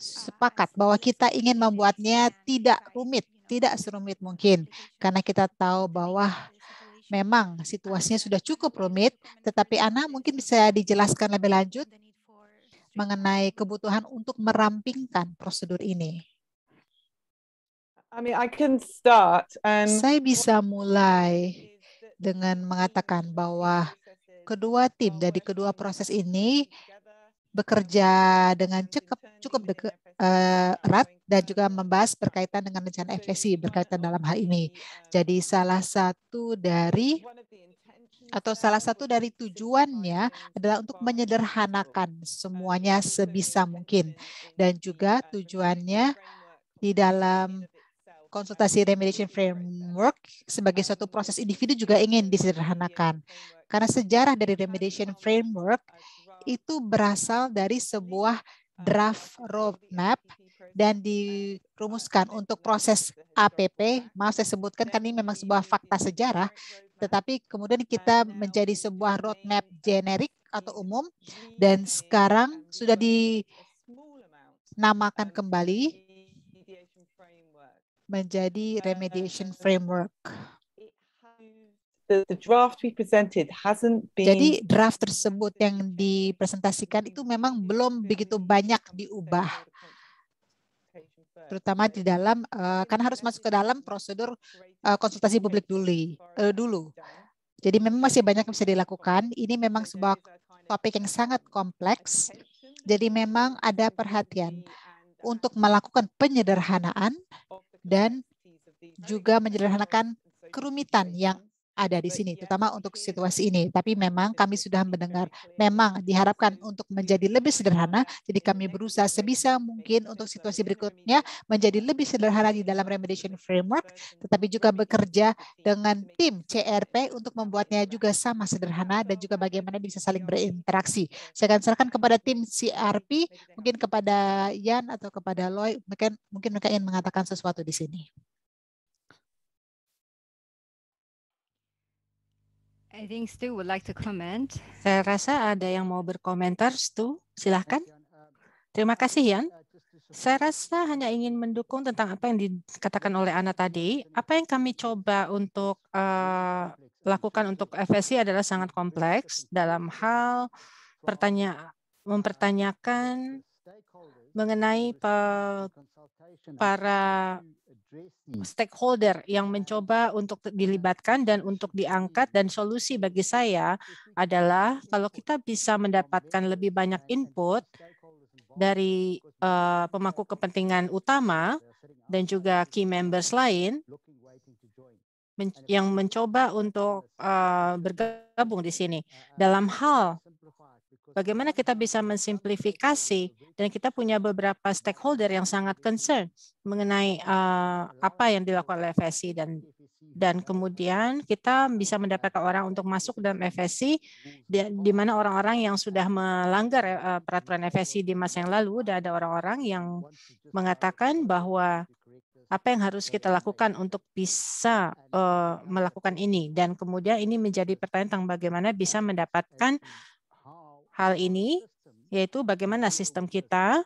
sepakat bahwa kita ingin membuatnya tidak rumit, tidak serumit mungkin, karena kita tahu bahwa memang situasinya sudah cukup rumit, tetapi Ana mungkin bisa dijelaskan lebih lanjut mengenai kebutuhan untuk merampingkan prosedur ini. I mean, I can start and... Saya bisa mulai dengan mengatakan bahwa kedua tim dari kedua proses ini bekerja dengan cukup cukup deke, uh, erat dan juga membahas berkaitan dengan rencana FSI berkaitan dalam hal ini. Jadi salah satu dari atau salah satu dari tujuannya adalah untuk menyederhanakan semuanya sebisa mungkin dan juga tujuannya di dalam konsultasi remediation framework sebagai suatu proses individu juga ingin disederhanakan. Iya, karena sejarah dari remediation framework itu berasal dari sebuah ah, draft roadmap dan dirumuskan untuk proses APP. Maaf saya sebutkan nah, karena ini memang sebuah fakta sejarah, tetapi kemudian kita menjadi sebuah roadmap generik atau umum dan sekarang sudah dinamakan kembali menjadi eh, remediation eh, eh. framework. The draft we presented hasn't been. Jadi draft tersebut yang dipresentasikan itu memang belum begitu banyak diubah. Terutama di dalam, uh, karena harus masuk ke dalam prosedur uh, konsultasi publik dulu. Uh, dulu. Jadi memang masih banyak yang bisa dilakukan. Ini memang sebuah topik yang sangat kompleks. Jadi memang ada perhatian uh, untuk melakukan penyederhanaan dan juga menyederhanakan kerumitan yang ada di sini, terutama untuk situasi ini. Tapi memang kami sudah mendengar, memang diharapkan untuk menjadi lebih sederhana, jadi kami berusaha sebisa mungkin untuk situasi berikutnya menjadi lebih sederhana di dalam remediation framework, tetapi juga bekerja dengan tim CRP untuk membuatnya juga sama sederhana dan juga bagaimana bisa saling berinteraksi. Saya akan serahkan kepada tim CRP, mungkin kepada Yan atau kepada Loy, mungkin, mungkin mereka ingin mengatakan sesuatu di sini. I think Stu would like to comment. Saya rasa ada yang mau berkomentar, Stu. Silahkan. Uh, Terima kasih, Yan. Uh, Saya rasa hanya ingin mendukung tentang apa yang dikatakan oleh Ana tadi. Apa yang kami coba untuk uh, lakukan untuk FSI adalah sangat kompleks dalam hal pertanya mempertanyakan mengenai para stakeholder yang mencoba untuk dilibatkan dan untuk diangkat dan solusi bagi saya adalah kalau kita bisa mendapatkan lebih banyak input dari uh, pemangku kepentingan utama dan juga key members lain men yang mencoba untuk uh, bergabung di sini dalam hal Bagaimana kita bisa mensimplifikasi dan kita punya beberapa stakeholder yang sangat concern mengenai uh, apa yang dilakukan oleh FSI dan dan kemudian kita bisa mendapatkan orang untuk masuk dalam FSI di, di mana orang-orang yang sudah melanggar uh, peraturan FSI di masa yang lalu dan ada orang-orang yang mengatakan bahwa apa yang harus kita lakukan untuk bisa uh, melakukan ini dan kemudian ini menjadi pertanyaan tentang bagaimana bisa mendapatkan hal ini, yaitu bagaimana sistem kita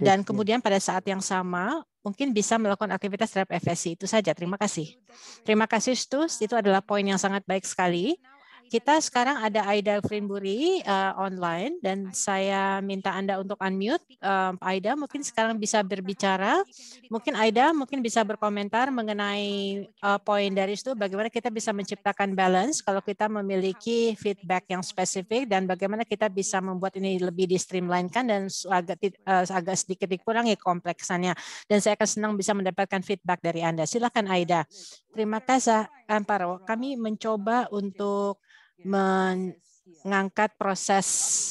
dan kemudian pada saat yang sama mungkin bisa melakukan aktivitas terhadap FSC. Itu saja. Terima kasih. Terima kasih, Stus. Itu adalah poin yang sangat baik sekali. Kita sekarang ada Aida Frinburi uh, eh, online dan saya minta Anda untuk unmute. Uh, Aida mungkin sekarang bisa berbicara. Mungkin Aida mungkin bisa berkomentar mengenai uh, poin dari itu bagaimana kita bisa menciptakan balance kalau kita memiliki feedback yang spesifik dan bagaimana kita bisa membuat ini lebih di kan dan agak uh, agak sedikit dikurangi kompleksannya. Dan saya akan senang bisa mendapatkan feedback dari Anda. Silakan Aida. Terima kasih Amparo. Kami mencoba untuk Iya, iya. mengangkat proses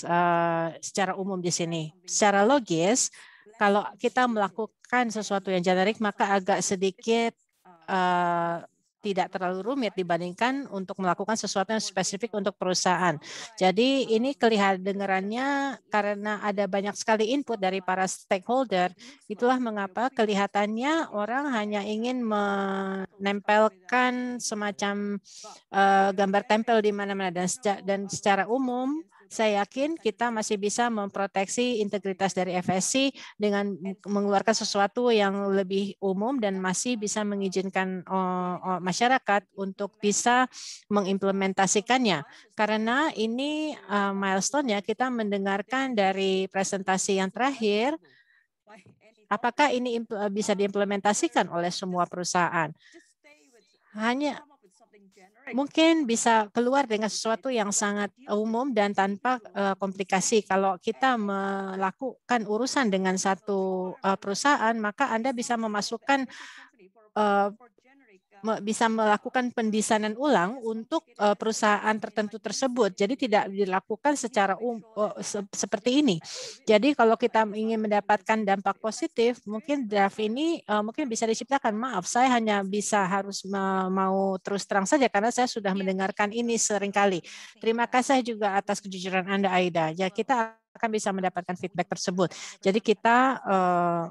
uh, secara umum di sini. Secara logis, kalau kita melakukan sesuatu yang generik, maka agak sedikit uh, tidak terlalu rumit dibandingkan untuk melakukan sesuatu yang spesifik untuk perusahaan. Jadi ini kelihatan dengarannya karena ada banyak sekali input dari para stakeholder, itulah mengapa kelihatannya orang hanya ingin menempelkan semacam uh, gambar tempel di mana-mana dan, dan secara umum saya yakin kita masih bisa memproteksi integritas dari FSC dengan mengeluarkan sesuatu yang lebih umum dan masih bisa mengizinkan eh, eh, masyarakat untuk bisa mengimplementasikannya. Karena ini eh, milestone ya, kita mendengarkan dari presentasi yang terakhir, apakah ini bisa diimplementasikan oleh semua perusahaan? Hanya mungkin bisa keluar dengan sesuatu yang sangat umum dan tanpa uh, komplikasi. Kalau kita melakukan urusan dengan satu uh, perusahaan, maka Anda bisa memasukkan uh, bisa melakukan pendisainan ulang untuk eh, perusahaan tertentu tersebut. Jadi tidak dilakukan secara um, oh, seperti ini. Jadi kalau kita ingin mendapatkan dampak positif, mungkin draft ini eh, mungkin bisa diciptakan. Maaf, saya hanya bisa harus mau terus terang saja karena saya sudah mendengarkan ini seringkali. Terima kasih juga atas kejujuran Anda, Aida. Ya kita akan bisa mendapatkan feedback tersebut. Jadi kita uh,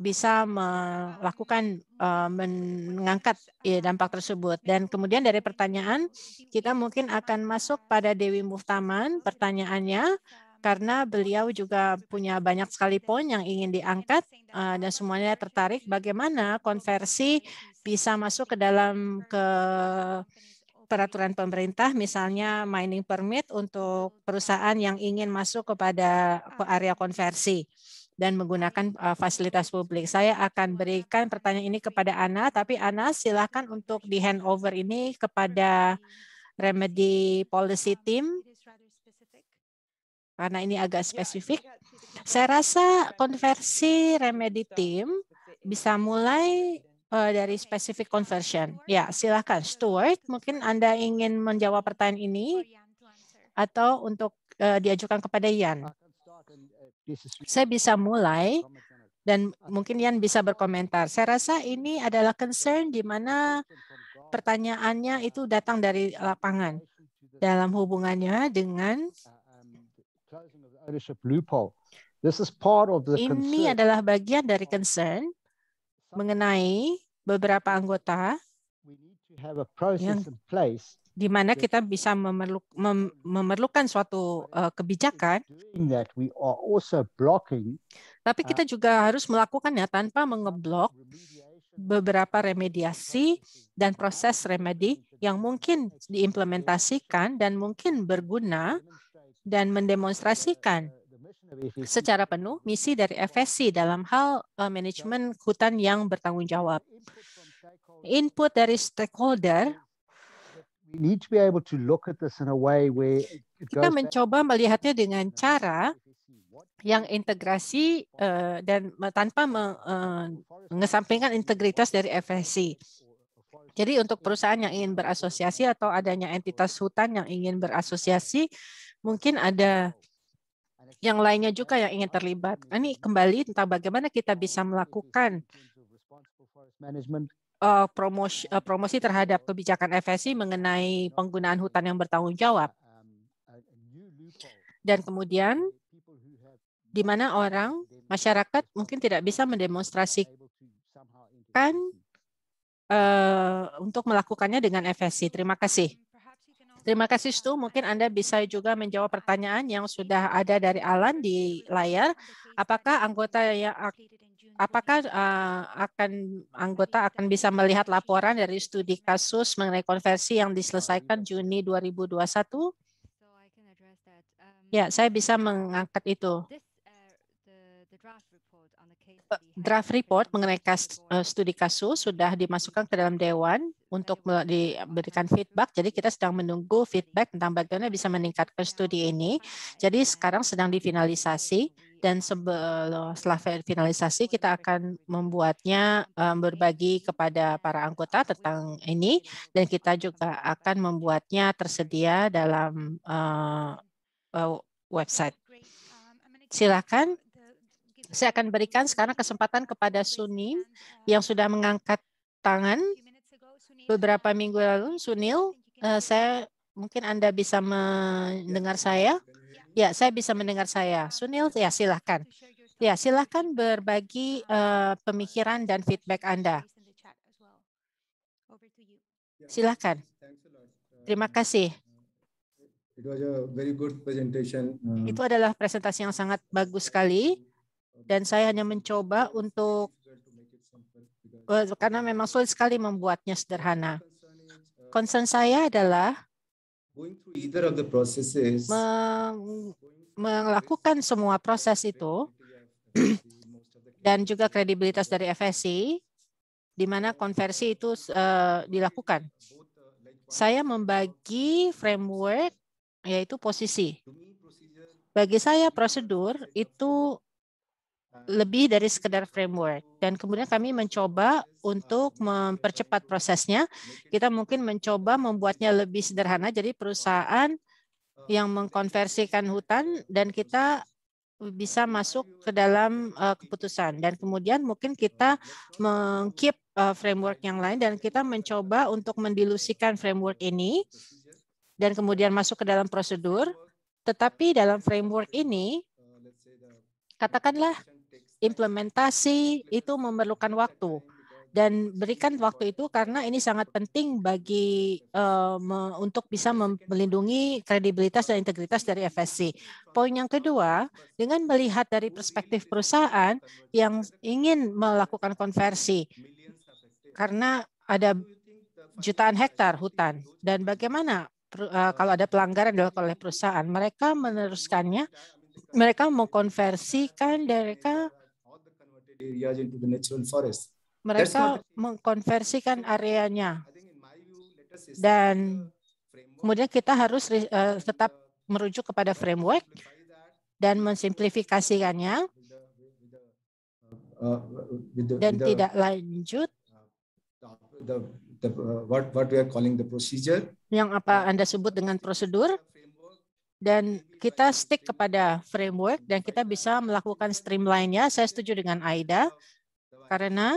bisa melakukan eh, mengangkat ya, dampak tersebut. Dan kemudian dari pertanyaan kita mungkin akan masuk pada Dewi Muftaman pertanyaannya karena beliau juga punya banyak sekali poin yang ingin diangkat eh, dan semuanya tertarik bagaimana konversi bisa masuk ke dalam ke peraturan pemerintah misalnya mining permit untuk perusahaan yang ingin masuk kepada area konversi dan menggunakan uh, fasilitas publik. Saya akan berikan pertanyaan ini kepada Ana, tapi Ana silahkan untuk di handover ini kepada Remedy Policy Team karena ini agak spesifik. Saya rasa konversi Remedy Team bisa mulai uh, dari spesifik conversion. Ya, silakan. Stuart, mungkin Anda ingin menjawab pertanyaan ini atau untuk uh, diajukan kepada Ian? Saya bisa mulai dan ah, mungkin Yan bisa berkomentar. Saya rasa ini adalah concern di mana pertanyaannya ah, itu datang dari lapangan dalam hubungannya dengan uh, um, ini adalah bagian dari concern mengenai beberapa anggota yang di mana kita bisa memerlukan suatu eh, kebijakan, tapi kita uh, juga harus melakukannya tanpa mengeblok beberapa remediasi dan proses remedi yang mungkin diimplementasikan dan mungkin berguna dan mendemonstrasikan secara penuh misi dari FSC dalam hal eh, manajemen hutan yang bertanggung jawab. Input dari stakeholder kita mencoba melihatnya dengan cara yang integrasi uh, dan tanpa eh, mengesampingkan integritas dari FSC. Jadi untuk perusahaan yang ingin berasosiasi atau adanya entitas hutan yang ingin berasosiasi, mungkin ada yang lainnya juga yang ingin terlibat. Nah, ini kembali tentang bagaimana kita bisa melakukan uh, promosi, uh, promosi terhadap kebijakan FSI mengenai penggunaan hutan yang bertanggung jawab. Dan kemudian di mana orang masyarakat mungkin tidak bisa mendemonstrasikan uh, untuk melakukannya dengan FSC. Terima kasih. Terima kasih Stu. Mungkin Anda bisa juga menjawab pertanyaan yang sudah ada dari Alan di layar. Apakah anggota yang apakah uh, akan anggota akan bisa melihat laporan dari studi kasus mengenai konversi yang diselesaikan Juni 2021? Um, ya, saya bisa mengangkat itu draft report mengenai kas, eh, studi kasus sudah dimasukkan ke dalam dewan untuk diberikan feedback. Jadi kita sedang menunggu feedback tentang bagaimana bisa meningkatkan studi ini. Jadi sekarang sedang difinalisasi dan setelah finalisasi kita akan membuatnya eh, berbagi kepada para anggota tentang ini dan kita juga akan membuatnya tersedia dalam eh, website. Silakan saya akan berikan sekarang kesempatan kepada Sunil yang sudah mengangkat tangan beberapa minggu lalu. Sunil, eh, saya mungkin Anda bisa mendengar saya. Ya, saya bisa mendengar saya. Sunil, ya silahkan. Ya, silahkan berbagi uh, pemikiran dan feedback Anda. Silahkan. Terima kasih. Um, Itu adalah presentasi yang sangat bagus sekali dan saya hanya mencoba untuk eh, karena memang sulit sekali membuatnya sederhana. Concern saya adalah melakukan semua proses itu dan juga kredibilitas dari FSC di mana konversi itu eh, dilakukan. Saya membagi framework yaitu posisi. Bagi saya prosedur itu lebih dari sekedar framework dan kemudian kami mencoba untuk mempercepat prosesnya kita mungkin mencoba membuatnya lebih sederhana jadi perusahaan yang mengkonversikan hutan dan kita bisa masuk ke dalam uh, keputusan dan kemudian mungkin kita mengkeep uh, framework yang lain dan kita mencoba untuk mendilusikan framework ini dan kemudian masuk ke dalam prosedur tetapi dalam framework ini katakanlah implementasi itu memerlukan waktu dan berikan waktu itu karena ini sangat penting bagi uh, me, untuk bisa melindungi kredibilitas dan integritas dari FSC. Poin yang kedua, dengan melihat dari perspektif perusahaan yang ingin melakukan konversi karena ada jutaan hektar hutan dan bagaimana uh, kalau ada pelanggaran dilakukan oleh perusahaan, mereka meneruskannya, mereka mengkonversikan mereka areas into the natural forest. Mereka mengkonversikan areanya. Dan kemudian kita harus eh, tetap merujuk kepada framework dan mensimplifikasikannya uh, uh, dan tidak lanjut Yang apa Anda sebut dengan prosedur? dan kita stick kepada framework dan kita bisa melakukan streamline-nya. Saya setuju dengan Aida karena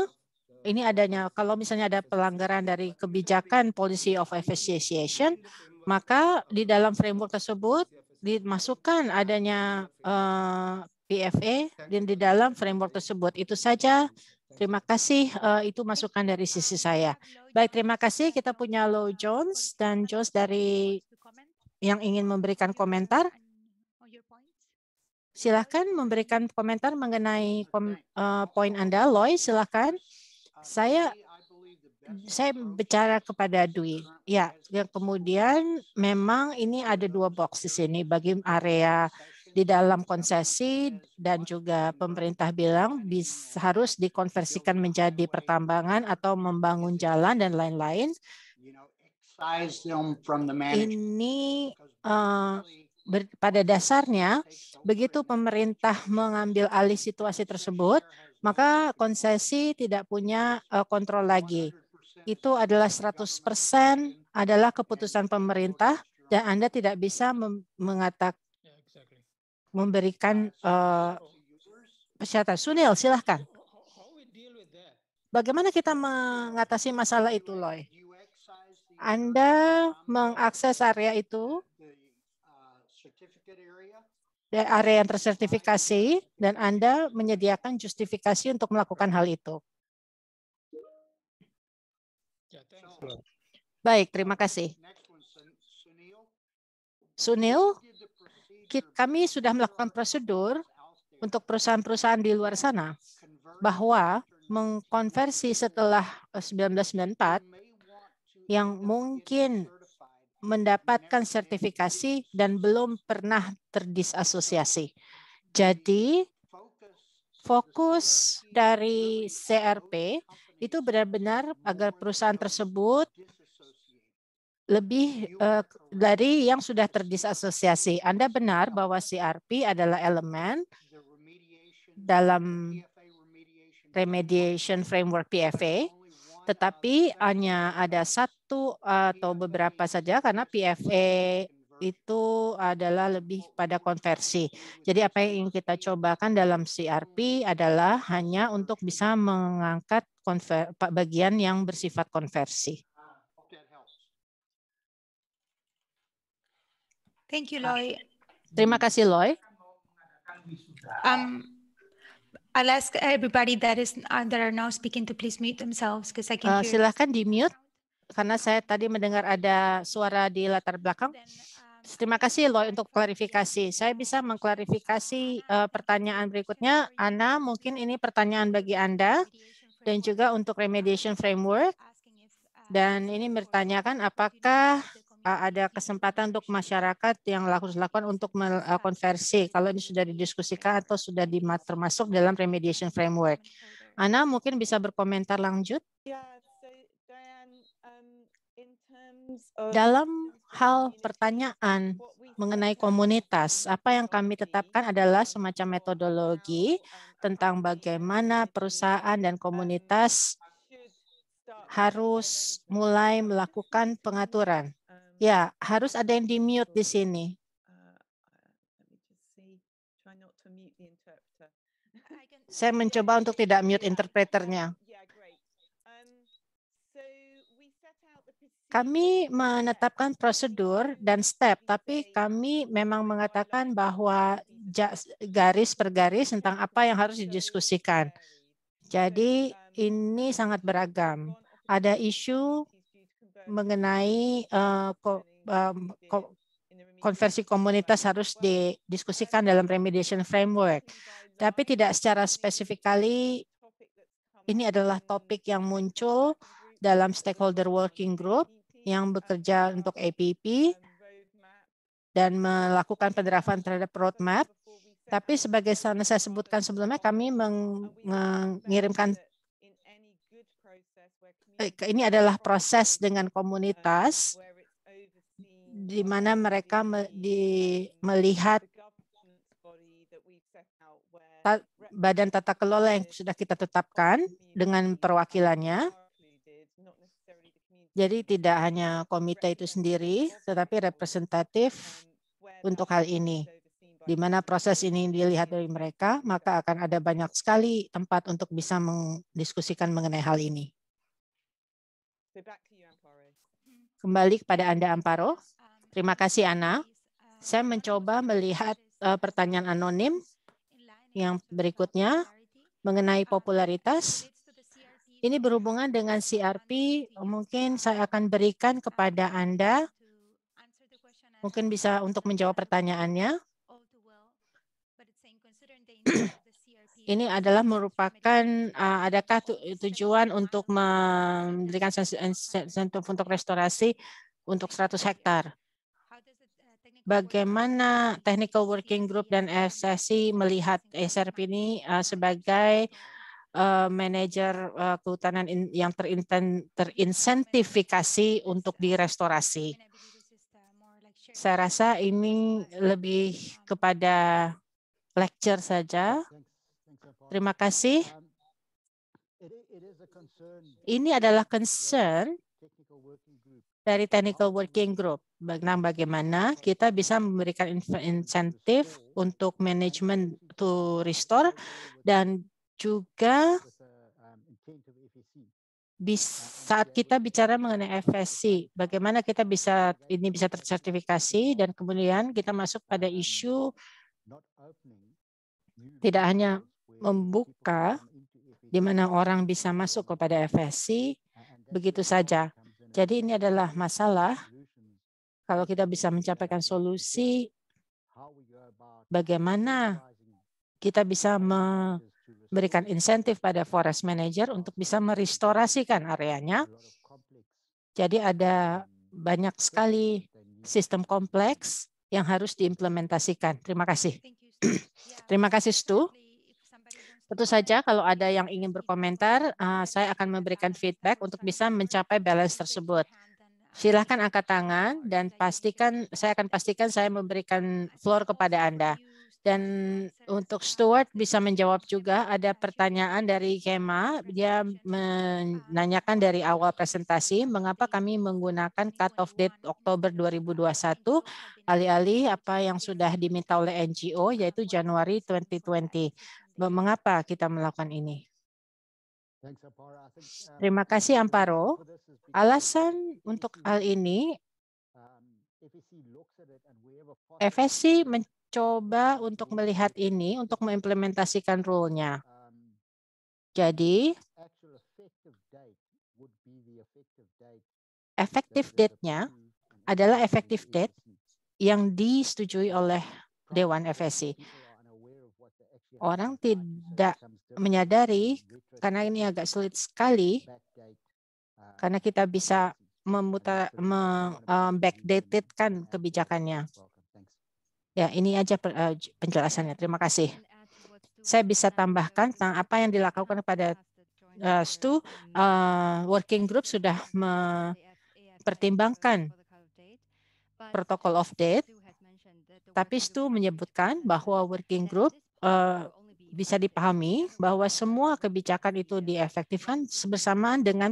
ini adanya kalau misalnya ada pelanggaran dari kebijakan policy of association, maka di dalam framework tersebut dimasukkan adanya uh, eh, PFA dan di dalam framework tersebut. Itu saja. Terima kasih. Uh, itu masukan dari sisi saya. Baik, terima kasih. Kita punya Low Jones dan Jones dari yang ingin memberikan komentar, silahkan memberikan komentar mengenai kom, uh, eh, poin Anda. Loy, silahkan. Saya saya bicara kepada Dwi. Ya, yang kemudian memang ini ada dua box di sini bagi area di dalam konsesi dan juga pemerintah bilang bisa, harus dikonversikan menjadi pertambangan atau membangun jalan dan lain-lain ini uh, ber, pada dasarnya begitu pemerintah mengambil alih situasi tersebut, maka konsesi tidak punya uh, kontrol lagi. Itu adalah 100% adalah keputusan pemerintah dan Anda tidak bisa mengatakan memberikan uh, persyaratan. Sunil, silahkan. Bagaimana kita mengatasi masalah itu, Loy? Anda mengakses area itu, area yang tersertifikasi, dan Anda menyediakan justifikasi untuk melakukan hal itu. Baik, terima kasih. Sunil, kami sudah melakukan prosedur untuk perusahaan-perusahaan di luar sana bahwa mengkonversi setelah 1994 eh, yang mungkin mendapatkan sertifikasi dan belum pernah terdisasosiasi. Jadi fokus dari CRP itu benar-benar agar perusahaan tersebut lebih uh, dari yang sudah terdisasosiasi. Anda benar bahwa CRP adalah elemen dalam remediation framework PFA tetapi hanya ada satu atau beberapa saja karena PFA itu adalah lebih pada konversi. Jadi apa yang ingin kita cobakan dalam CRP adalah hanya untuk bisa mengangkat konver bagian yang bersifat konversi. Thank you, Loy. Terima kasih, Loy. Um, I'll ask everybody that is uh, that are now speaking to please mute themselves because I can uh, hear. Silahkan di mute karena saya tadi mendengar ada suara di latar belakang. Um, Terima kasih Loy untuk klarifikasi. Saya bisa mengklarifikasi uh, pertanyaan berikutnya. Ana, mungkin ini pertanyaan bagi Anda dan juga untuk remediation framework. Uh, dan ini bertanyakan apakah Eh, ada kesempatan untuk masyarakat yang laku lakukan untuk eh, konversi kalau ini sudah didiskusikan atau sudah termasuk dalam remediation framework. Ana mungkin bisa berkomentar lanjut. Ya, dalam hal pertanyaan mengenai komunitas, apa yang kami tetapkan adalah semacam metodologi tentang bagaimana perusahaan dan komunitas harus mulai melakukan pengaturan Ya, harus ada yang di-mute di sini. Uh, Saya mencoba untuk tidak mute interpreternya. Um, kami menetapkan prosedur dan step, tapi kami memang mengatakan bahwa garis per garis tentang apa yang harus didiskusikan. Jadi um, ini sangat beragam. Ada isu mengenai eh, konversi komunitas harus didiskusikan dalam remediation framework. Tapi tidak secara spesifik ini adalah topik yang muncul dalam stakeholder working group e yang bekerja untuk e APP dan melakukan penerapan terhadap roadmap. Tapi sebagai sana saya sebutkan sebelumnya, kami mengirimkan Eh, ini adalah proses dengan komunitas di mana mereka me, di, melihat ta, badan tata kelola yang sudah kita tetapkan dengan perwakilannya. Jadi tidak hanya komite itu sendiri, tetapi representatif untuk hal ini. Di mana proses ini dilihat dari mereka, maka akan ada banyak sekali tempat untuk bisa mendiskusikan mengenai hal ini. Kembali kepada Anda, Amparo. Terima kasih, Ana. Saya mencoba melihat uh, pertanyaan anonim yang berikutnya mengenai popularitas. Ini berhubungan dengan CRP. Mungkin saya akan berikan kepada Anda. Mungkin bisa untuk menjawab pertanyaannya. ini adalah merupakan uh, adakah tu, tujuan untuk memberikan insentif untuk restorasi untuk 100 hektar? Bagaimana Technical Working Group dan SSI melihat SRP ini uh, sebagai uh, manajer uh, kehutanan in, yang terinsentifikasi ter untuk direstorasi? Saya rasa ini lebih kepada lecture saja. Terima kasih. Ini adalah concern dari Technical Working Group tentang bagaimana kita bisa memberikan insentif untuk manajemen to restore dan juga uh, um, e saat kita bicara mengenai FSC, e bagaimana kita bisa ini bisa tersertifikasi dan kemudian kita masuk pada hmm. isu tidak hanya membuka di mana orang bisa masuk kepada FSC begitu saja. Jadi ini adalah masalah kalau kita bisa mencapaikan solusi bagaimana kita bisa memberikan insentif pada forest manager untuk bisa merestorasikan areanya. Jadi ada banyak sekali sistem kompleks yang harus diimplementasikan. Terima kasih. Terima kasih Stu. Tentu saja kalau ada yang ingin berkomentar, eh, saya akan memberikan feedback untuk bisa mencapai balance tersebut. Silahkan angkat tangan dan pastikan saya akan pastikan saya memberikan floor kepada Anda. Dan untuk Stuart bisa menjawab juga ada pertanyaan dari Kema. Dia menanyakan dari awal presentasi, mengapa kami menggunakan cut-off date Oktober 2021 alih-alih apa yang sudah diminta oleh NGO, yaitu Januari 2020 mengapa kita melakukan ini. Uh, Terima kasih Amparo. Alasan untuk hal ini, um, FSC mencoba untuk melihat ini, untuk mengimplementasikan rule-nya. Um, Jadi, effective date-nya adalah effective date yang disetujui oleh Dewan FSC. Orang tidak menyadari karena ini agak sulit sekali karena kita bisa memutar eh, backdated kan kebijakannya. Ya, ini aja eh, penjelasannya. Terima kasih. Saya bisa tambahkan tentang apa yang dilakukan pada uh, eh, STU. Uh, working group sudah mempertimbangkan protokol of date, tapi STU menyebutkan bahwa working group Eh, bisa dipahami bahwa semua kebijakan itu diefektifkan bersamaan dengan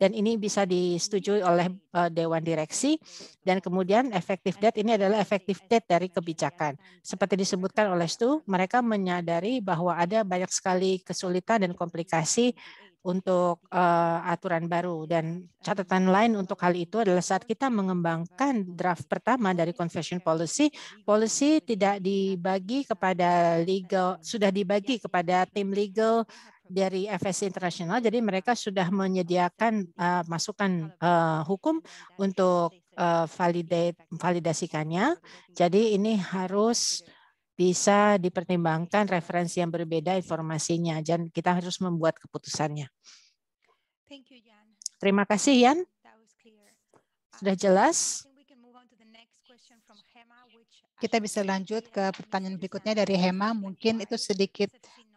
dan ini bisa disetujui oleh uh, dewan direksi dan kemudian efektif debt ini adalah efektif debt dari kebijakan. Seperti disebutkan oleh Stu, mereka menyadari bahwa ada banyak sekali kesulitan dan komplikasi untuk uh, aturan baru dan catatan lain untuk hal itu adalah saat kita mengembangkan draft pertama dari confession policy, policy tidak dibagi kepada legal sudah dibagi kepada tim legal dari FSC Internasional, jadi mereka sudah menyediakan uh, masukan uh, hukum untuk uh, validate validasikannya. Jadi ini harus bisa dipertimbangkan referensi yang berbeda informasinya dan kita harus membuat keputusannya. Thank you, Jan. Terima kasih Yan. Sudah jelas? Kita bisa lanjut ke pertanyaan uh, berikutnya dari Hema. Mungkin itu sedikit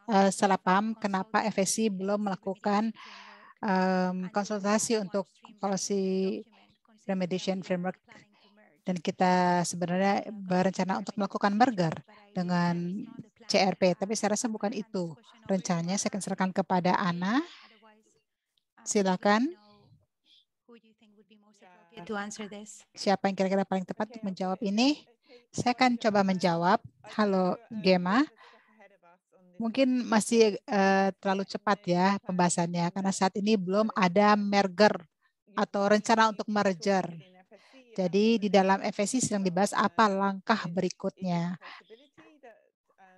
uh, salah paham kenapa FSC belum melakukan um, konsultasi untuk policy remediation framework dan kita sebenarnya berencana untuk melakukan merger dengan CRP, tapi saya rasa bukan itu rencananya. Saya akan serahkan kepada Ana. Silakan. Siapa yang kira-kira paling tepat untuk menjawab ini? Saya akan coba menjawab. Halo, Gema. Mungkin masih uh, terlalu cepat ya pembahasannya, karena saat ini belum ada merger atau rencana untuk merger jadi di dalam FSI yang dibahas apa langkah berikutnya.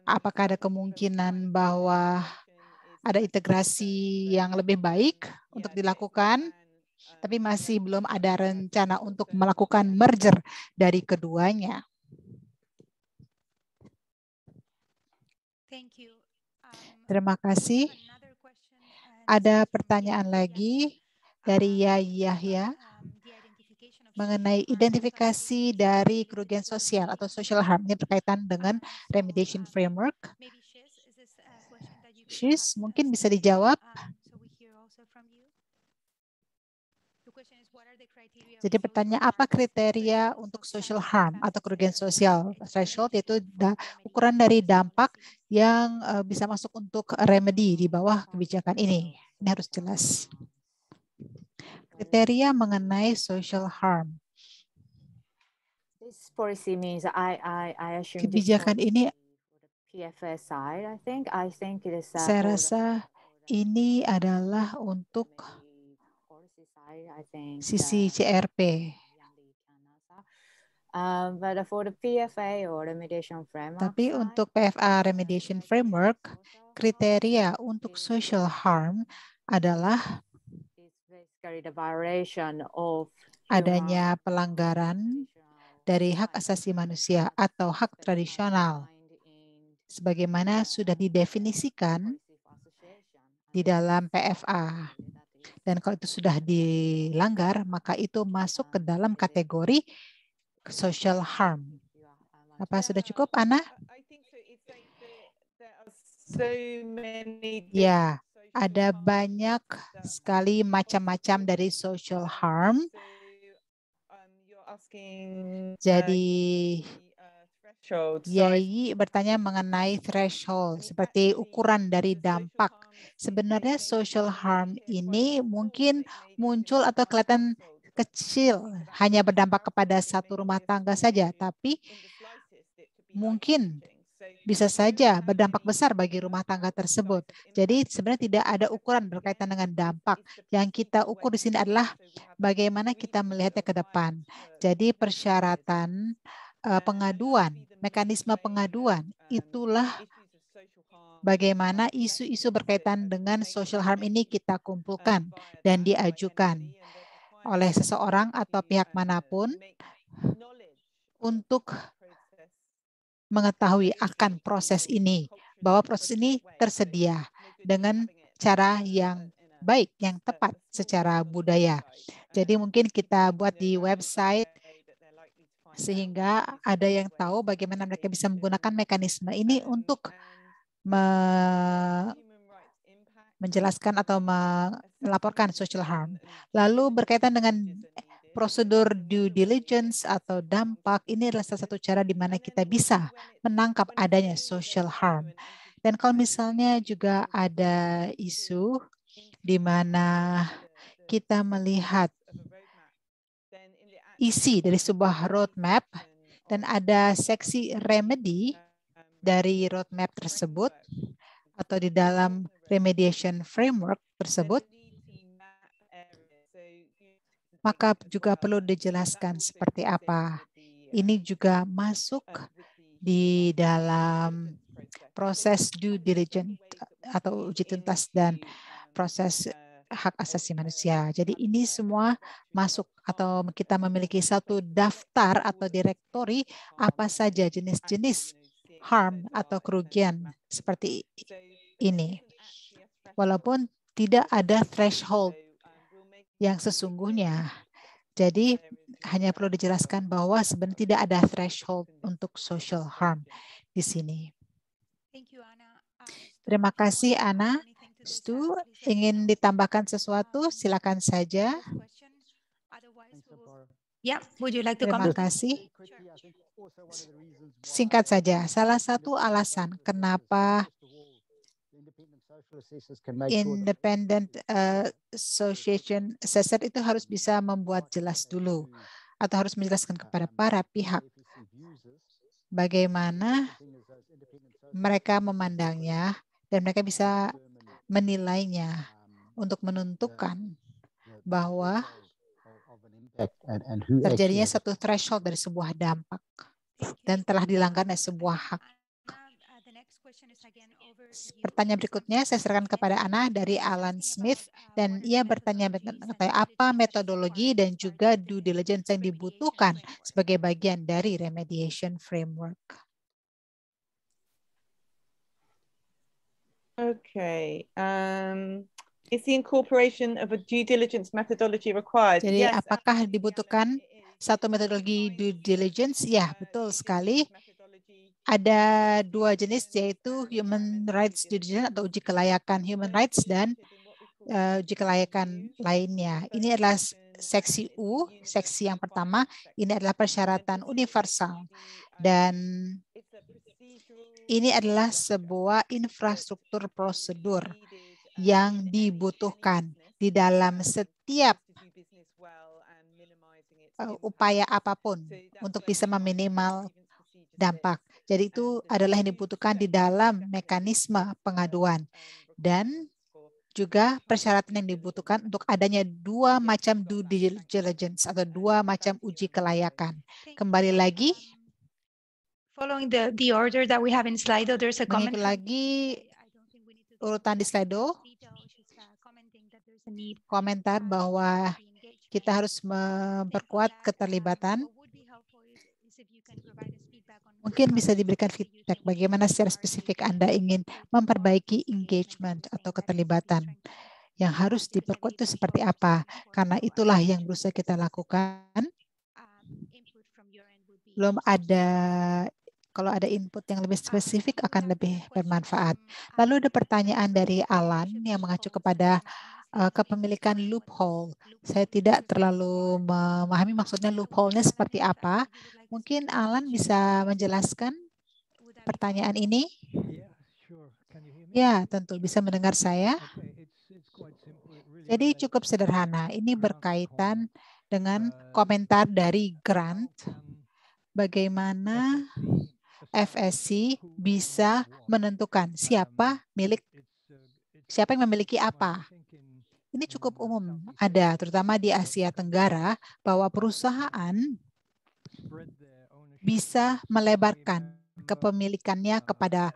Apakah ada kemungkinan bahwa ada integrasi yang lebih baik untuk dilakukan, tapi masih belum ada rencana untuk melakukan merger dari keduanya. Terima kasih. Ada pertanyaan lagi dari Yahya mengenai identifikasi dari kerugian sosial atau social harm ini berkaitan dengan remediation framework. Shis, mungkin bisa dijawab. Jadi pertanyaan apa kriteria untuk social harm atau kerugian sosial threshold yaitu da ukuran dari dampak yang uh, bisa masuk untuk remedy di bawah kebijakan ini. Ini harus jelas kriteria mengenai social harm. Kebijakan ini uh, saya rasa ini adalah untuk sisi CRP. Tapi untuk PFA remediation framework, kriteria untuk social harm adalah adanya pelanggaran dari hak asasi manusia atau hak tradisional sebagaimana sudah didefinisikan di dalam PFA. Dan kalau itu sudah dilanggar, maka itu masuk ke dalam kategori social harm. Apa sudah cukup, Ana? Ya, ada banyak sekali macam-macam dari social harm. Jadi Yai bertanya mengenai threshold, seperti ukuran dari dampak. Sebenarnya social harm ini mungkin muncul atau kelihatan kecil, hanya berdampak kepada satu rumah tangga saja, tapi mungkin bisa saja berdampak besar bagi rumah tangga tersebut. Jadi sebenarnya tidak ada ukuran berkaitan dengan dampak. Yang kita ukur di sini adalah bagaimana kita melihatnya ke depan. Jadi persyaratan eh, pengaduan, mekanisme pengaduan itulah bagaimana isu-isu berkaitan dengan social harm ini kita kumpulkan dan diajukan oleh seseorang atau pihak manapun untuk mengetahui akan proses ini, bahwa proses ini tersedia dengan cara yang baik, yang tepat secara budaya. Jadi mungkin kita buat di website sehingga ada yang tahu bagaimana mereka bisa menggunakan mekanisme ini untuk me menjelaskan atau melaporkan social harm. Lalu berkaitan dengan prosedur due diligence atau dampak ini adalah salah satu cara di mana kita bisa menangkap adanya social harm. Dan kalau misalnya juga ada isu di mana kita melihat isi dari sebuah roadmap dan ada seksi remedy dari roadmap tersebut atau di dalam remediation framework tersebut maka juga perlu dijelaskan seperti apa. Ini juga masuk di dalam proses due diligence atau uji tuntas dan proses hak asasi manusia. Jadi ini semua masuk atau kita memiliki satu daftar atau direktori apa saja jenis-jenis harm atau kerugian seperti ini. Walaupun tidak ada threshold yang sesungguhnya. Jadi iya, iya, iya. hanya perlu dijelaskan bahwa sebenarnya tidak ada threshold untuk social harm di sini. Ah, Terima kasih Ana. Stu ingin ditambahkan um, sesuatu silakan saja. Ya, would you like to Terima kasih. Singkat saja, salah satu alasan kenapa independent uh, association assessor itu harus bisa membuat jelas dulu atau harus menjelaskan kepada para pihak bagaimana mereka memandangnya dan mereka bisa menilainya um, untuk menentukan bahwa terjadinya satu threshold dari sebuah dampak dan telah dilanggar sebuah hak. Uh, Pertanyaan berikutnya saya serahkan kepada Ana dari Alan Smith dan ia bertanya apa metodologi dan juga due diligence yang dibutuhkan sebagai bagian dari remediation framework. Okay. Um, is the incorporation of a due diligence methodology required? Jadi apakah dibutuhkan satu metodologi due diligence? Ya, betul sekali ada dua jenis yaitu human rights due atau uji kelayakan human rights dan uh, uji kelayakan lainnya. Ini adalah seksi U, seksi yang pertama. Ini adalah persyaratan universal dan ini adalah sebuah infrastruktur prosedur yang dibutuhkan di dalam setiap eh, upaya apapun untuk bisa meminimal dampak. Jadi itu adalah yang dibutuhkan di dalam mekanisme pengaduan. Dan juga persyaratan yang dibutuhkan untuk adanya dua macam due diligence atau dua macam uji kelayakan. Kembali lagi. Following the, the order that we have in Slido, there's a comment. lagi urutan di Slido. Komentar bahwa kita harus memperkuat keterlibatan Mungkin bisa diberikan feedback bagaimana secara spesifik Anda ingin memperbaiki engagement atau keterlibatan yang harus diperkuat itu seperti apa. Karena itulah yang berusaha kita lakukan. Belum ada, kalau ada input yang lebih spesifik akan lebih bermanfaat. Lalu ada pertanyaan dari Alan yang mengacu kepada uh, kepemilikan loophole. Saya tidak terlalu memahami maksudnya loophole-nya seperti apa. Mungkin Alan bisa menjelaskan pertanyaan ini? Ya, tentu bisa mendengar saya. Jadi cukup sederhana. Ini berkaitan dengan uh, komentar dari Grant bagaimana FSC bisa menentukan siapa um, milik siapa yang memiliki apa ini hmm, cukup umum ada, terutama di Asia Tenggara, bahwa perusahaan bisa melebarkan kepemilikannya um, kepada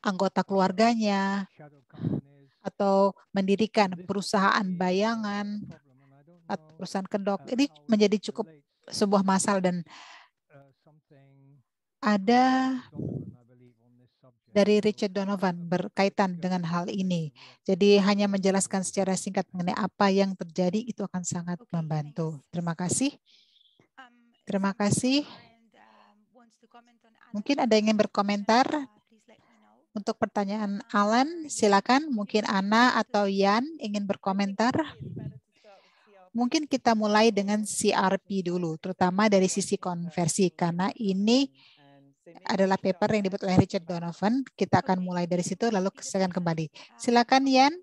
anggota keluarganya atau mendirikan perusahaan bayangan atau perusahaan kedok. Ini menjadi cukup sebuah masalah dan uh, ada dari Richard Donovan berkaitan dengan hal ini. Jadi hanya menjelaskan secara singkat mengenai apa yang terjadi itu akan sangat membantu. Terima kasih. Um, Terima kasih. Um, Mungkin ada yang ingin uh, berkomentar untuk pertanyaan um, Alan, silakan. Mungkin Ana atau Yan ingin berkomentar. Mungkin kita mulai dengan CRP dulu, terutama dari sisi konversi, karena ini adalah paper yang dibuat oleh Richard Donovan. Kita akan mulai dari situ lalu akan kembali. Ah, Silakan Yan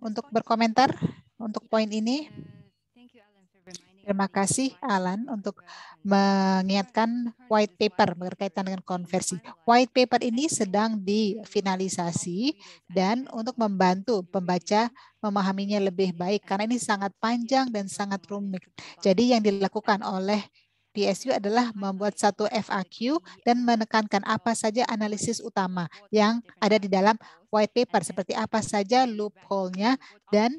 untuk berkomentar untuk poin ini. Terima kasih Alan untuk um, mengingatkan white paper berkaitan dengan konversi. White paper ini sedang difinalisasi dan untuk membantu pembaca memahaminya lebih baik karena ini sangat panjang dan sangat rumit. Jadi yang dilakukan oleh PSU adalah membuat satu FAQ dan menekankan apa saja analisis utama yang ada di dalam white paper, seperti apa saja loophole-nya dan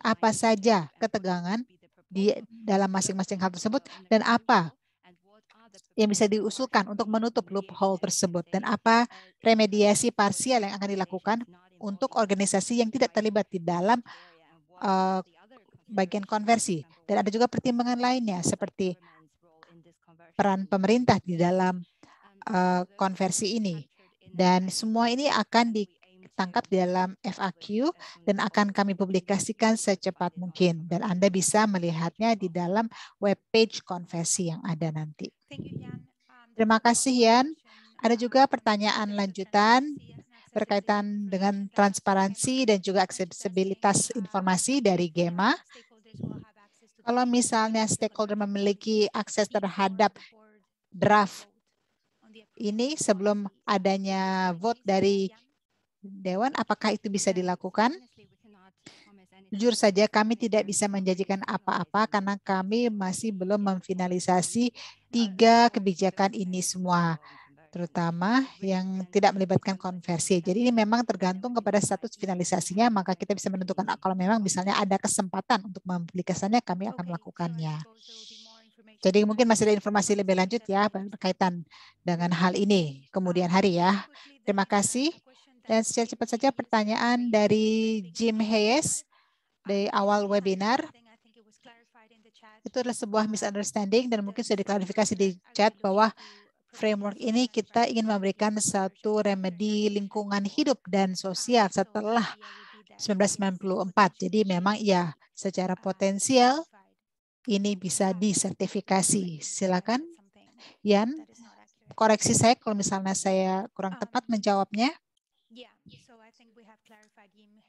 apa saja ketegangan di dalam masing-masing hal tersebut dan apa yang bisa diusulkan untuk menutup loophole tersebut dan apa remediasi parsial yang akan dilakukan untuk organisasi yang tidak terlibat di dalam uh, bagian konversi. Dan ada juga pertimbangan lainnya seperti peran pemerintah di dalam uh, konversi ini. Dan semua ini akan ditangkap di dalam FAQ dan akan kami publikasikan secepat mungkin. Dan Anda bisa melihatnya di dalam web page konversi yang ada nanti. Terima kasih, Yan. Ada juga pertanyaan lanjutan berkaitan dengan transparansi dan juga aksesibilitas informasi dari GEMA. Kalau misalnya stakeholder memiliki akses terhadap draft ini sebelum adanya vote dari Dewan, apakah itu bisa dilakukan? Jujur saja kami tidak bisa menjanjikan apa-apa karena kami masih belum memfinalisasi tiga kebijakan ini semua terutama yang tidak melibatkan konversi. Jadi ini memang tergantung kepada status finalisasinya, maka kita bisa menentukan ah, kalau memang misalnya ada kesempatan untuk mempublikasikannya, kami akan melakukannya. Jadi mungkin masih ada informasi lebih lanjut ya berkaitan dengan hal ini kemudian hari ya. Terima kasih. Dan secara cepat saja pertanyaan dari Jim Hayes dari awal webinar itu adalah sebuah misunderstanding dan mungkin sudah diklarifikasi di chat bahwa framework ini kita ingin memberikan satu remedi lingkungan hidup dan sosial setelah 1994. Jadi memang ya secara potensial ini bisa disertifikasi. Silakan Yan, koreksi saya kalau misalnya saya kurang tepat menjawabnya.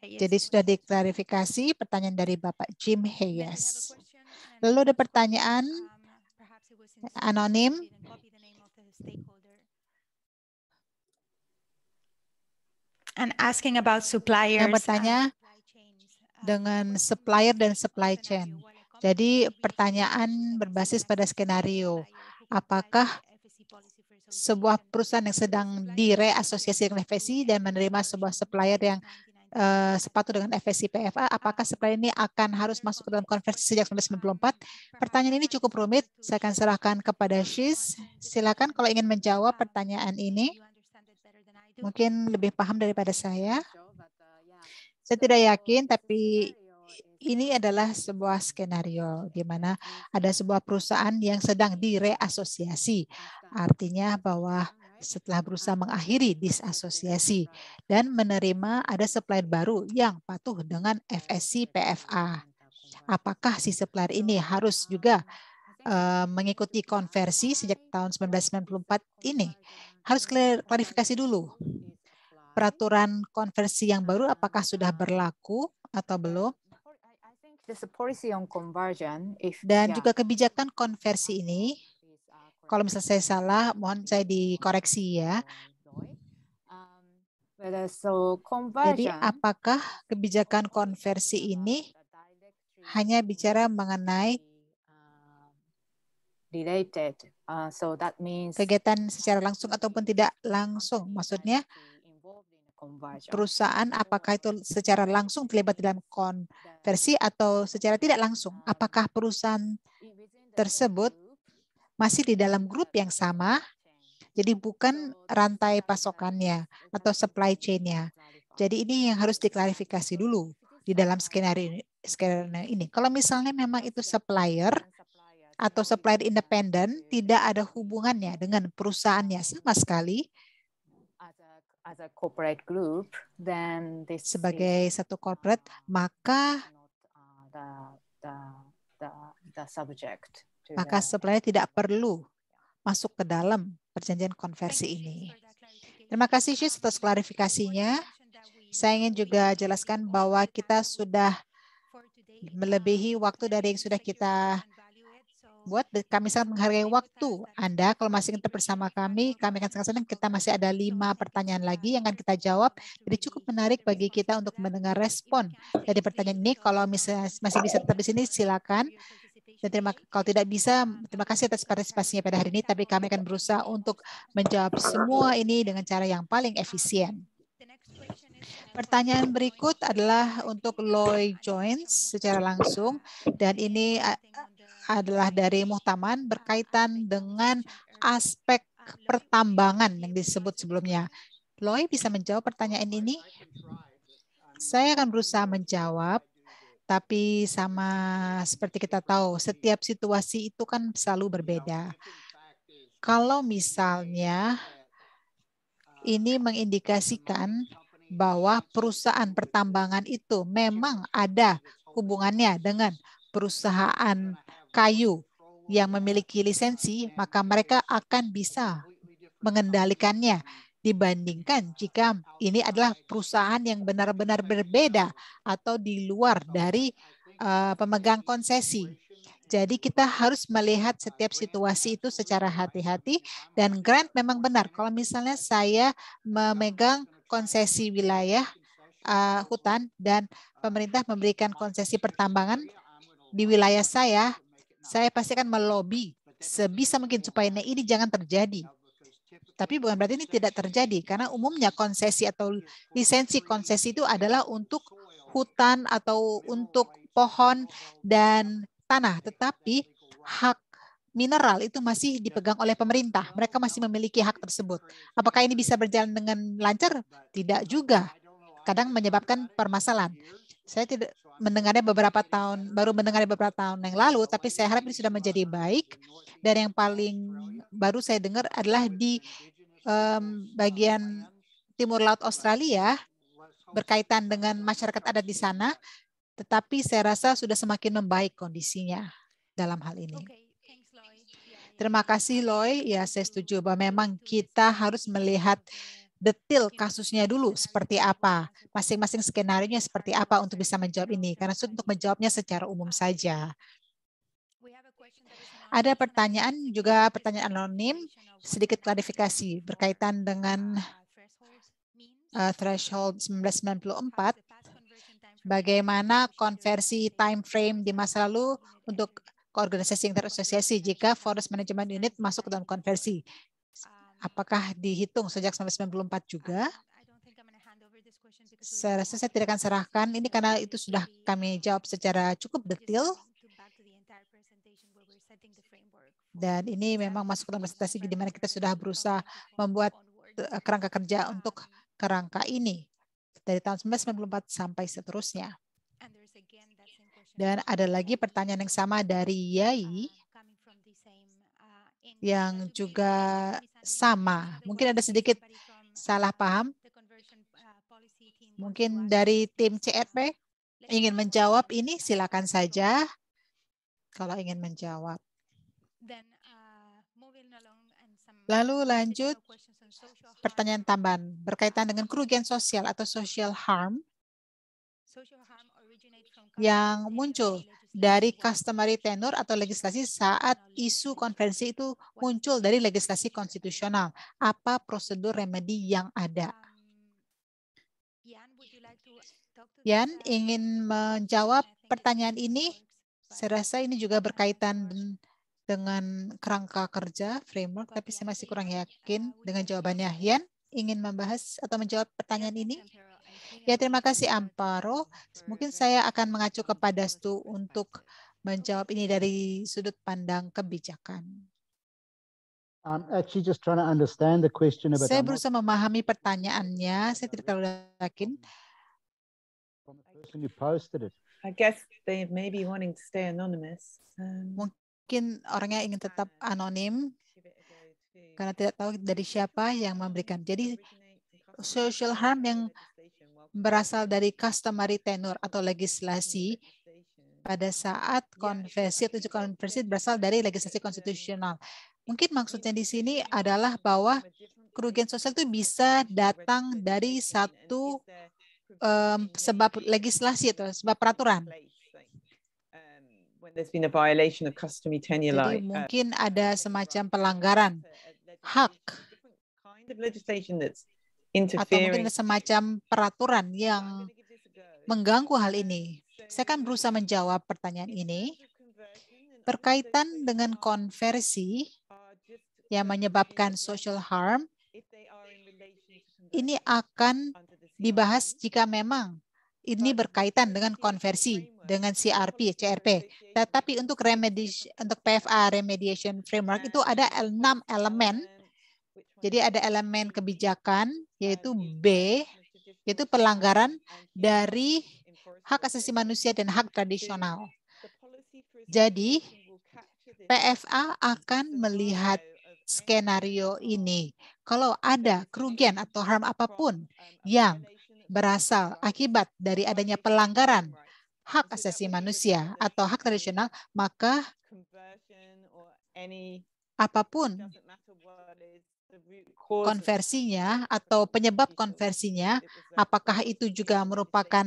Jadi sudah diklarifikasi pertanyaan dari Bapak Jim Hayes. Lalu ada pertanyaan eh, anonim stakeholder. And asking about suppliers. Yang bertanya uh, dengan supplier dan supply chain. Jadi pertanyaan berbasis pada skenario. Apakah sebuah perusahaan yang sedang direasosiasi dengan FSI dan menerima sebuah supplier yang Eh, sepatu dengan FSC PFA, apakah sebenarnya ini akan harus masuk ke dalam konversi sejak 1994? Pertanyaan ini cukup rumit. Saya akan serahkan kepada Shiz. Silakan kalau ingin menjawab pertanyaan ini. Mungkin lebih paham daripada saya. Saya tidak yakin, tapi ini adalah sebuah skenario di mana ada sebuah perusahaan yang sedang direasosiasi. Artinya bahwa setelah berusaha nah, mengakhiri disasosiasi dan menerima ada supplier baru yang patuh dengan nah, FSC PFA. Apakah si nah, supplier ini harus juga uh, mengikuti konversi sejak tahun 1994 ini? Harus klarifikasi dulu. Peraturan konversi yang baru apakah sudah berlaku atau belum? Dan juga kebijakan konversi ini kalau misalnya saya salah, mohon saya dikoreksi ya. Jadi apakah kebijakan konversi ini hanya bicara mengenai related. Uh, so that means kegiatan secara langsung ataupun tidak langsung. Maksudnya perusahaan apakah itu secara langsung terlibat dalam konversi atau secara tidak langsung? Apakah perusahaan tersebut masih di dalam grup yang sama, jadi bukan rantai pasokannya atau supply chain-nya. Jadi ini yang harus diklarifikasi dulu di dalam skenario skenario ini. Kalau misalnya memang itu supplier atau supplier independen tidak ada hubungannya dengan perusahaannya sama sekali, sebagai satu corporate, maka uh, maka sebenarnya tidak perlu masuk ke dalam perjanjian konversi ini. Terima kasih, Shis, atas klarifikasinya. Saya ingin juga jelaskan bahwa kita sudah melebihi waktu dari yang sudah kita buat. Kami sangat menghargai waktu Anda. Kalau masih tetap bersama kami, kami akan sangat senang. Kita masih ada lima pertanyaan lagi yang akan kita jawab. Jadi cukup menarik bagi kita untuk mendengar respon dari pertanyaan ini. Kalau masih bisa tetap di sini, silakan. Dan terima, kalau tidak bisa, terima kasih atas partisipasinya pada hari ini, tapi kami akan berusaha untuk menjawab semua ini dengan cara yang paling efisien. Pertanyaan berikut adalah untuk Loy Joins secara langsung, dan ini adalah dari Muhtaman berkaitan dengan aspek pertambangan yang disebut sebelumnya. Loy bisa menjawab pertanyaan ini? Uh, Saya akan berusaha menjawab tapi sama seperti kita tahu, setiap situasi itu kan selalu berbeda. Kalau misalnya ini mengindikasikan bahwa perusahaan pertambangan itu memang ada hubungannya dengan perusahaan kayu yang memiliki lisensi, maka mereka akan bisa mengendalikannya dibandingkan jika ini adalah perusahaan yang benar-benar berbeda atau di luar dari uh, pemegang konsesi. Jadi kita harus melihat setiap situasi itu secara hati-hati dan Grant memang benar. Kalau misalnya saya memegang konsesi wilayah uh, hutan dan pemerintah memberikan konsesi pertambangan di wilayah saya, saya pasti akan melobi sebisa mungkin supaya ini jangan terjadi tapi bukan berarti ini tidak terjadi karena umumnya konsesi atau lisensi konsesi itu adalah untuk hutan atau untuk pohon dan tanah. Tetapi hak mineral itu masih dipegang oleh pemerintah. Mereka masih memiliki hak tersebut. Apakah ini bisa berjalan dengan lancar? Tidak juga. Kadang menyebabkan permasalahan. Saya tidak mendengarnya beberapa tahun, baru mendengarnya beberapa tahun yang lalu, tapi saya harap ini sudah menjadi baik. Dan yang paling baru saya dengar adalah di um, bagian timur laut Australia berkaitan dengan masyarakat adat di sana, tetapi saya rasa sudah semakin membaik kondisinya dalam hal ini. Terima kasih Loy, ya saya setuju bahwa memang kita harus melihat detil kasusnya dulu seperti apa, masing-masing skenario-nya seperti apa untuk bisa menjawab ini, karena itu untuk menjawabnya secara umum saja. Ada pertanyaan juga pertanyaan anonim, sedikit klarifikasi berkaitan dengan uh, threshold 1994, bagaimana konversi time frame di masa lalu untuk organisasi yang terasosiasi jika forest management unit masuk ke dalam konversi. Apakah dihitung sejak 1994 juga? Saya rasa saya tidak akan serahkan ini karena itu sudah kami jawab secara cukup detail. Dan ini memang masuk dalam presentasi di mana kita sudah berusaha membuat eh, kerangka kerja um, untuk kerangka ini dari tahun 1994 sampai seterusnya. Dan ada lagi pertanyaan yang sama dari Yai um, yang juga sama. Mungkin ada sedikit salah paham. Uh, Mungkin dari tim CRP e ingin menjawab ini, silakan saja kalau ingin menjawab. Uh, Lalu lanjut pertanyaan tambahan berkaitan dengan kerugian sosial atau social harm yang muncul dari customary tenor atau legislasi saat isu konvensi itu muncul dari legislasi konstitusional. Apa prosedur remedi yang ada? Yan ingin menjawab pertanyaan ini. Saya rasa ini juga berkaitan dengan kerangka kerja framework, tapi saya masih kurang yakin dengan jawabannya. Yan ingin membahas atau menjawab pertanyaan ini? Ya, iya. terima kasih Amparo. Mungkin saya akan mengacu kepada Stu untuk menjawab ini dari sudut pandang kebijakan. I'm actually just trying to understand the question about Saya berusaha memahami pertanyaannya, saya tidak terlalu yakin. I guess they may be wanting to stay anonymous. Um, Mungkin orangnya ingin tetap anonim karena tidak tahu dari siapa yang memberikan. Jadi social harm yang berasal dari customary tenor atau legislasi pada saat konversi atau konversi berasal dari legislasi konstitusional. Mungkin maksudnya di sini adalah bahwa kerugian sosial itu bisa datang dari satu um, sebab legislasi atau sebab peraturan. Jadi uh, mungkin ada semacam pelanggaran hak atau mungkin semacam peraturan yang mengganggu hal ini. Saya akan berusaha menjawab pertanyaan ini. Berkaitan dengan konversi yang menyebabkan social harm, ini akan dibahas jika memang ini berkaitan dengan konversi dengan CRP, CRP. Tetapi untuk remedi untuk PFA remediation framework itu ada enam elemen jadi ada elemen kebijakan yaitu B, yaitu pelanggaran dari hak asasi manusia dan hak tradisional. Jadi PFA akan melihat skenario ini. Kalau ada kerugian atau harm apapun yang berasal akibat dari adanya pelanggaran hak asasi manusia atau hak tradisional, maka apapun konversinya atau penyebab gitu. konversinya, gitu, apakah itu juga merupakan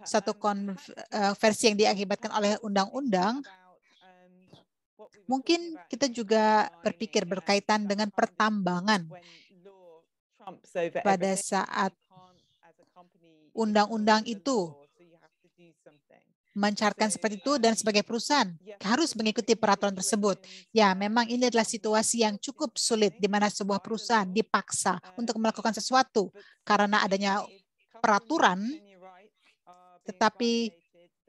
satu um, konversi eh, yang diakibatkan oleh um, undang-undang, um, mungkin kita juga berpikir berkaitan dengan pertambangan pada saat undang-undang itu mencaratkan seperti itu dan sebagai perusahaan harus mengikuti peraturan tersebut. Ya, memang ini adalah situasi yang cukup sulit di mana sebuah perusahaan dipaksa untuk melakukan sesuatu karena adanya peraturan, tetapi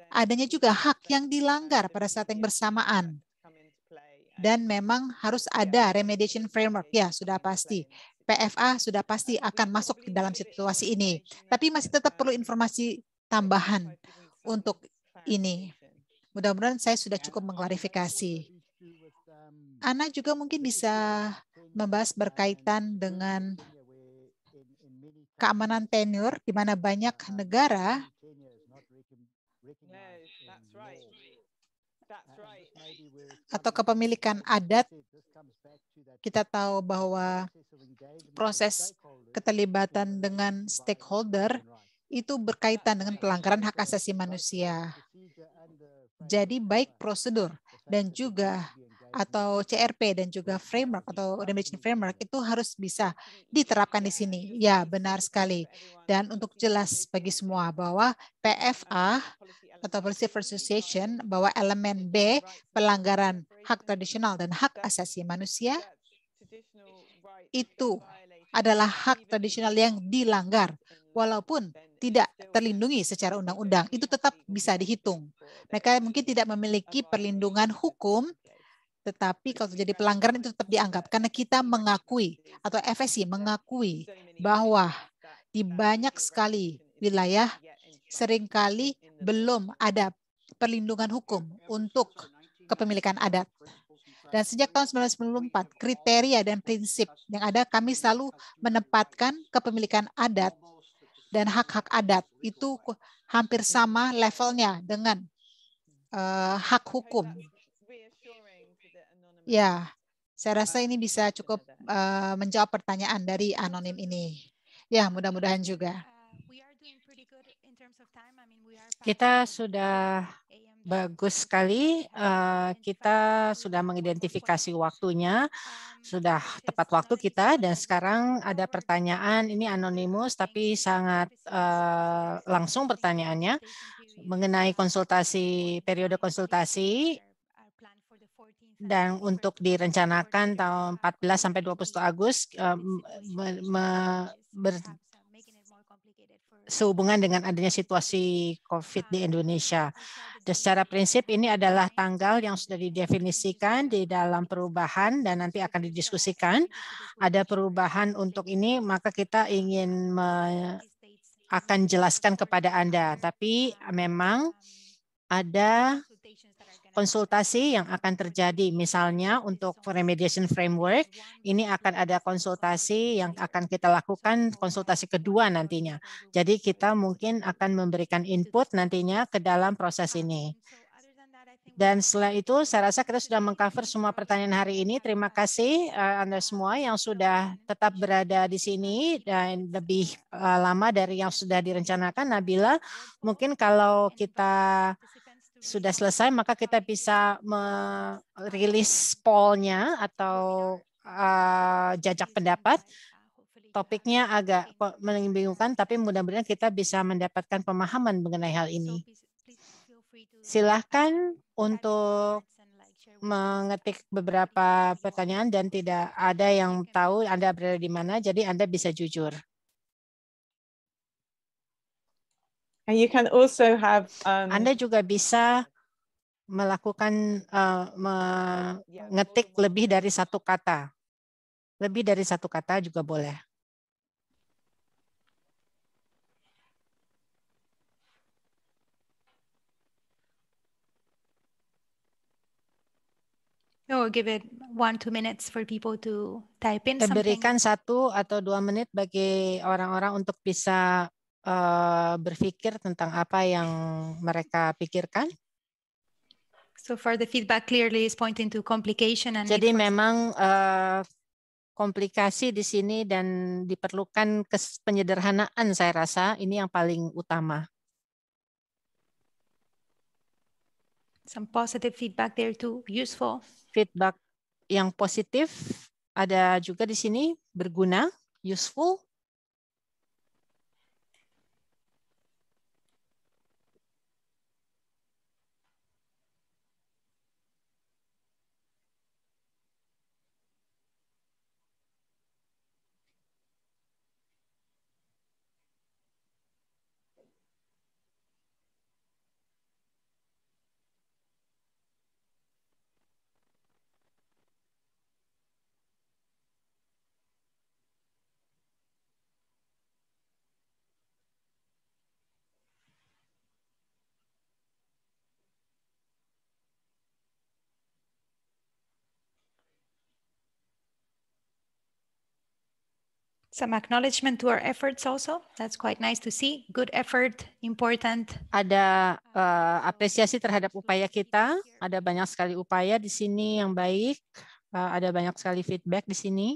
adanya juga hak yang dilanggar pada saat yang bersamaan. Dan memang harus ada remediation framework, ya sudah pasti. PFA sudah pasti akan masuk ke dalam situasi ini. Tapi masih tetap perlu informasi tambahan untuk ini. Mudah-mudahan saya sudah ya, cukup mengklarifikasi. Ana juga mungkin bisa membahas berkaitan dengan keamanan tenure di mana banyak negara uh, atau kepemilikan adat kita tahu bahwa proses keterlibatan dengan stakeholder itu berkaitan dengan pelanggaran hak asasi manusia. Jadi baik prosedur dan juga atau CRP dan juga framework atau remediation framework itu harus bisa diterapkan di sini. Ya, benar sekali. Dan untuk jelas bagi semua bahwa PFA atau Policy for Association bahwa elemen B pelanggaran hak tradisional dan hak asasi manusia itu adalah hak tradisional yang dilanggar walaupun tidak terlindungi secara undang-undang, itu tetap bisa dihitung. Mereka mungkin tidak memiliki perlindungan hukum, tetapi kalau terjadi pelanggaran itu tetap dianggap karena kita mengakui atau FSI mengakui bahwa di banyak sekali wilayah seringkali belum ada perlindungan hukum untuk kepemilikan adat. Dan sejak tahun 1994, kriteria dan prinsip yang ada kami selalu menempatkan kepemilikan adat dan hak-hak adat itu hampir sama levelnya dengan uh, hak hukum. Ya, saya rasa ini bisa cukup uh, menjawab pertanyaan dari anonim ini. Ya, mudah-mudahan juga. Kita sudah Bagus sekali, eh, kita sudah mengidentifikasi waktunya, sudah tepat waktu kita, dan sekarang ada pertanyaan, ini anonimus tapi sangat eh, langsung pertanyaannya, mengenai konsultasi, periode konsultasi, dan untuk direncanakan tahun 14 sampai 21 Agustus. Eh, sehubungan dengan adanya situasi COVID di Indonesia. Dan secara prinsip ini adalah tanggal yang sudah didefinisikan di dalam perubahan dan nanti akan didiskusikan. Ada perubahan untuk ini, maka kita ingin me, akan jelaskan kepada Anda. Tapi memang ada konsultasi yang akan terjadi. Misalnya untuk remediation framework, ini akan ada konsultasi yang akan kita lakukan, konsultasi kedua nantinya. Jadi kita mungkin akan memberikan input nantinya ke dalam proses ini. Dan setelah itu saya rasa kita sudah mengcover semua pertanyaan hari ini. Terima kasih eh, Anda semua yang sudah tetap berada di sini dan lebih eh, lama dari yang sudah direncanakan. Nabila, mungkin kalau kita sudah selesai, maka kita bisa merilis pollnya atau uh, jajak pendapat. Topiknya agak membingungkan, tapi mudah-mudahan kita bisa mendapatkan pemahaman mengenai hal ini. Silahkan untuk mengetik beberapa pertanyaan dan tidak ada yang tahu Anda berada di mana, jadi Anda bisa jujur. And you can also have um, Anda juga bisa melakukan uh, mengetik lebih dari satu kata. Lebih dari satu kata juga boleh. Oh, give it one two minutes for people to type in. Something. Berikan satu atau dua menit bagi orang-orang untuk bisa Eh, berpikir tentang apa yang mereka pikirkan. So far the feedback clearly is pointing to complication and Jadi memang uh, komplikasi di sini dan diperlukan penyederhanaan saya rasa ini yang paling utama. Some positive feedback there too, useful. Feedback yang positif ada juga di sini berguna, useful. Some acknowledgement to our efforts also. That's quite nice to see. Good effort, important. Ada uh, apresiasi terhadap upaya kita. Ada banyak sekali upaya di sini yang baik. Uh, ada banyak sekali feedback di sini.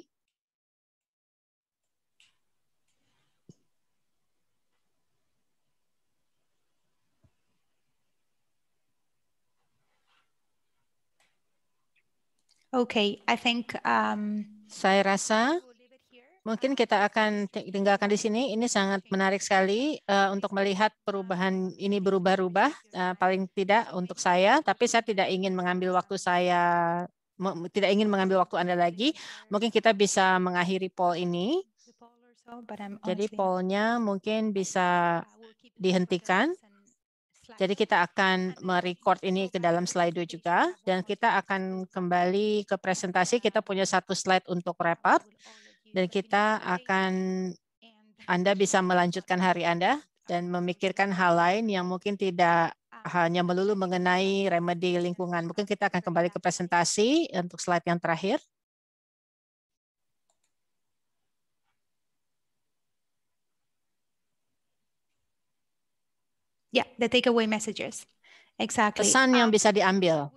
okay, I think um, saya rasa mungkin kita akan tinggalkan di sini. Ini sangat menarik sekali uh, untuk melihat perubahan ini berubah-ubah, uh, eh, paling tidak untuk saya. Tapi saya tidak ingin mengambil waktu saya, tidak ingin mengambil waktu Anda lagi. Mungkin kita bisa mengakhiri poll ini. Jadi pollnya mungkin bisa dihentikan. Jadi kita akan merecord ini ke dalam slide juga, dan kita akan kembali ke presentasi. Kita punya satu slide untuk wrap up. Dan kita akan, Anda bisa melanjutkan hari Anda dan memikirkan hal lain yang mungkin tidak hanya melulu mengenai remedi lingkungan. Mungkin kita akan kembali ke presentasi untuk slide yang terakhir. Ya, yeah, the takeaway messages. Exactly. Pesan yang um, bisa diambil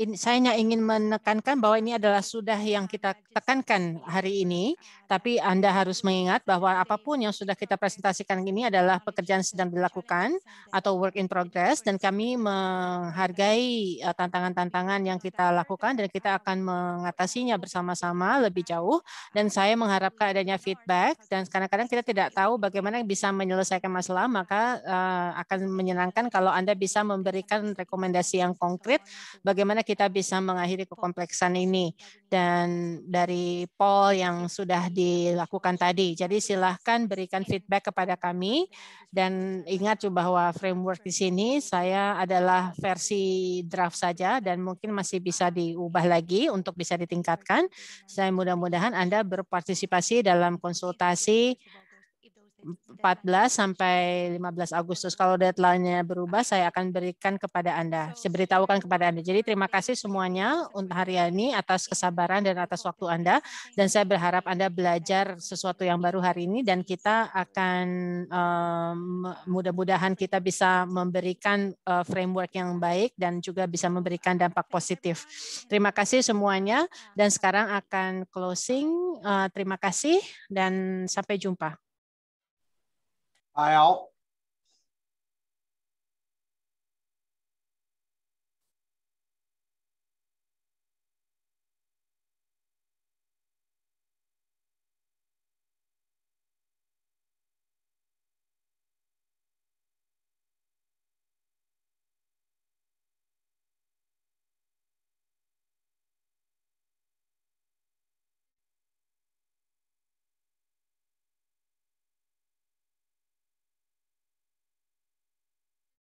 ini saya hanya ingin menekankan bahwa ini adalah sudah yang kita tekankan hari ini, tapi Anda harus mengingat bahwa apapun yang sudah kita presentasikan ini adalah pekerjaan sedang dilakukan atau work in progress, dan kami menghargai eh, tantangan-tantangan yang kita lakukan dan kita akan mengatasinya bersama-sama lebih jauh, dan saya mengharapkan adanya feedback, dan kadang-kadang kita tidak tahu bagaimana bisa menyelesaikan masalah, maka eh, akan menyenangkan kalau Anda bisa memberikan rekomendasi yang konkret bagaimana kita bisa mengakhiri kekompleksan ini dan dari poll yang sudah dilakukan tadi. Jadi silahkan berikan feedback kepada kami dan ingat bahwa framework di sini saya adalah versi draft saja dan mungkin masih bisa diubah lagi untuk bisa ditingkatkan. Saya mudah-mudahan Anda berpartisipasi dalam konsultasi 14 sampai 15 Agustus. Kalau deadline-nya berubah, saya akan berikan kepada Anda. Saya beritahukan kepada Anda. Jadi terima kasih semuanya untuk hari ini atas kesabaran dan atas waktu Anda. Dan saya berharap Anda belajar sesuatu yang baru hari ini dan kita akan um, mudah-mudahan kita bisa memberikan uh, framework yang baik dan juga bisa memberikan dampak positif. Terima kasih semuanya dan sekarang akan closing. Uh, terima kasih dan sampai jumpa. I'll.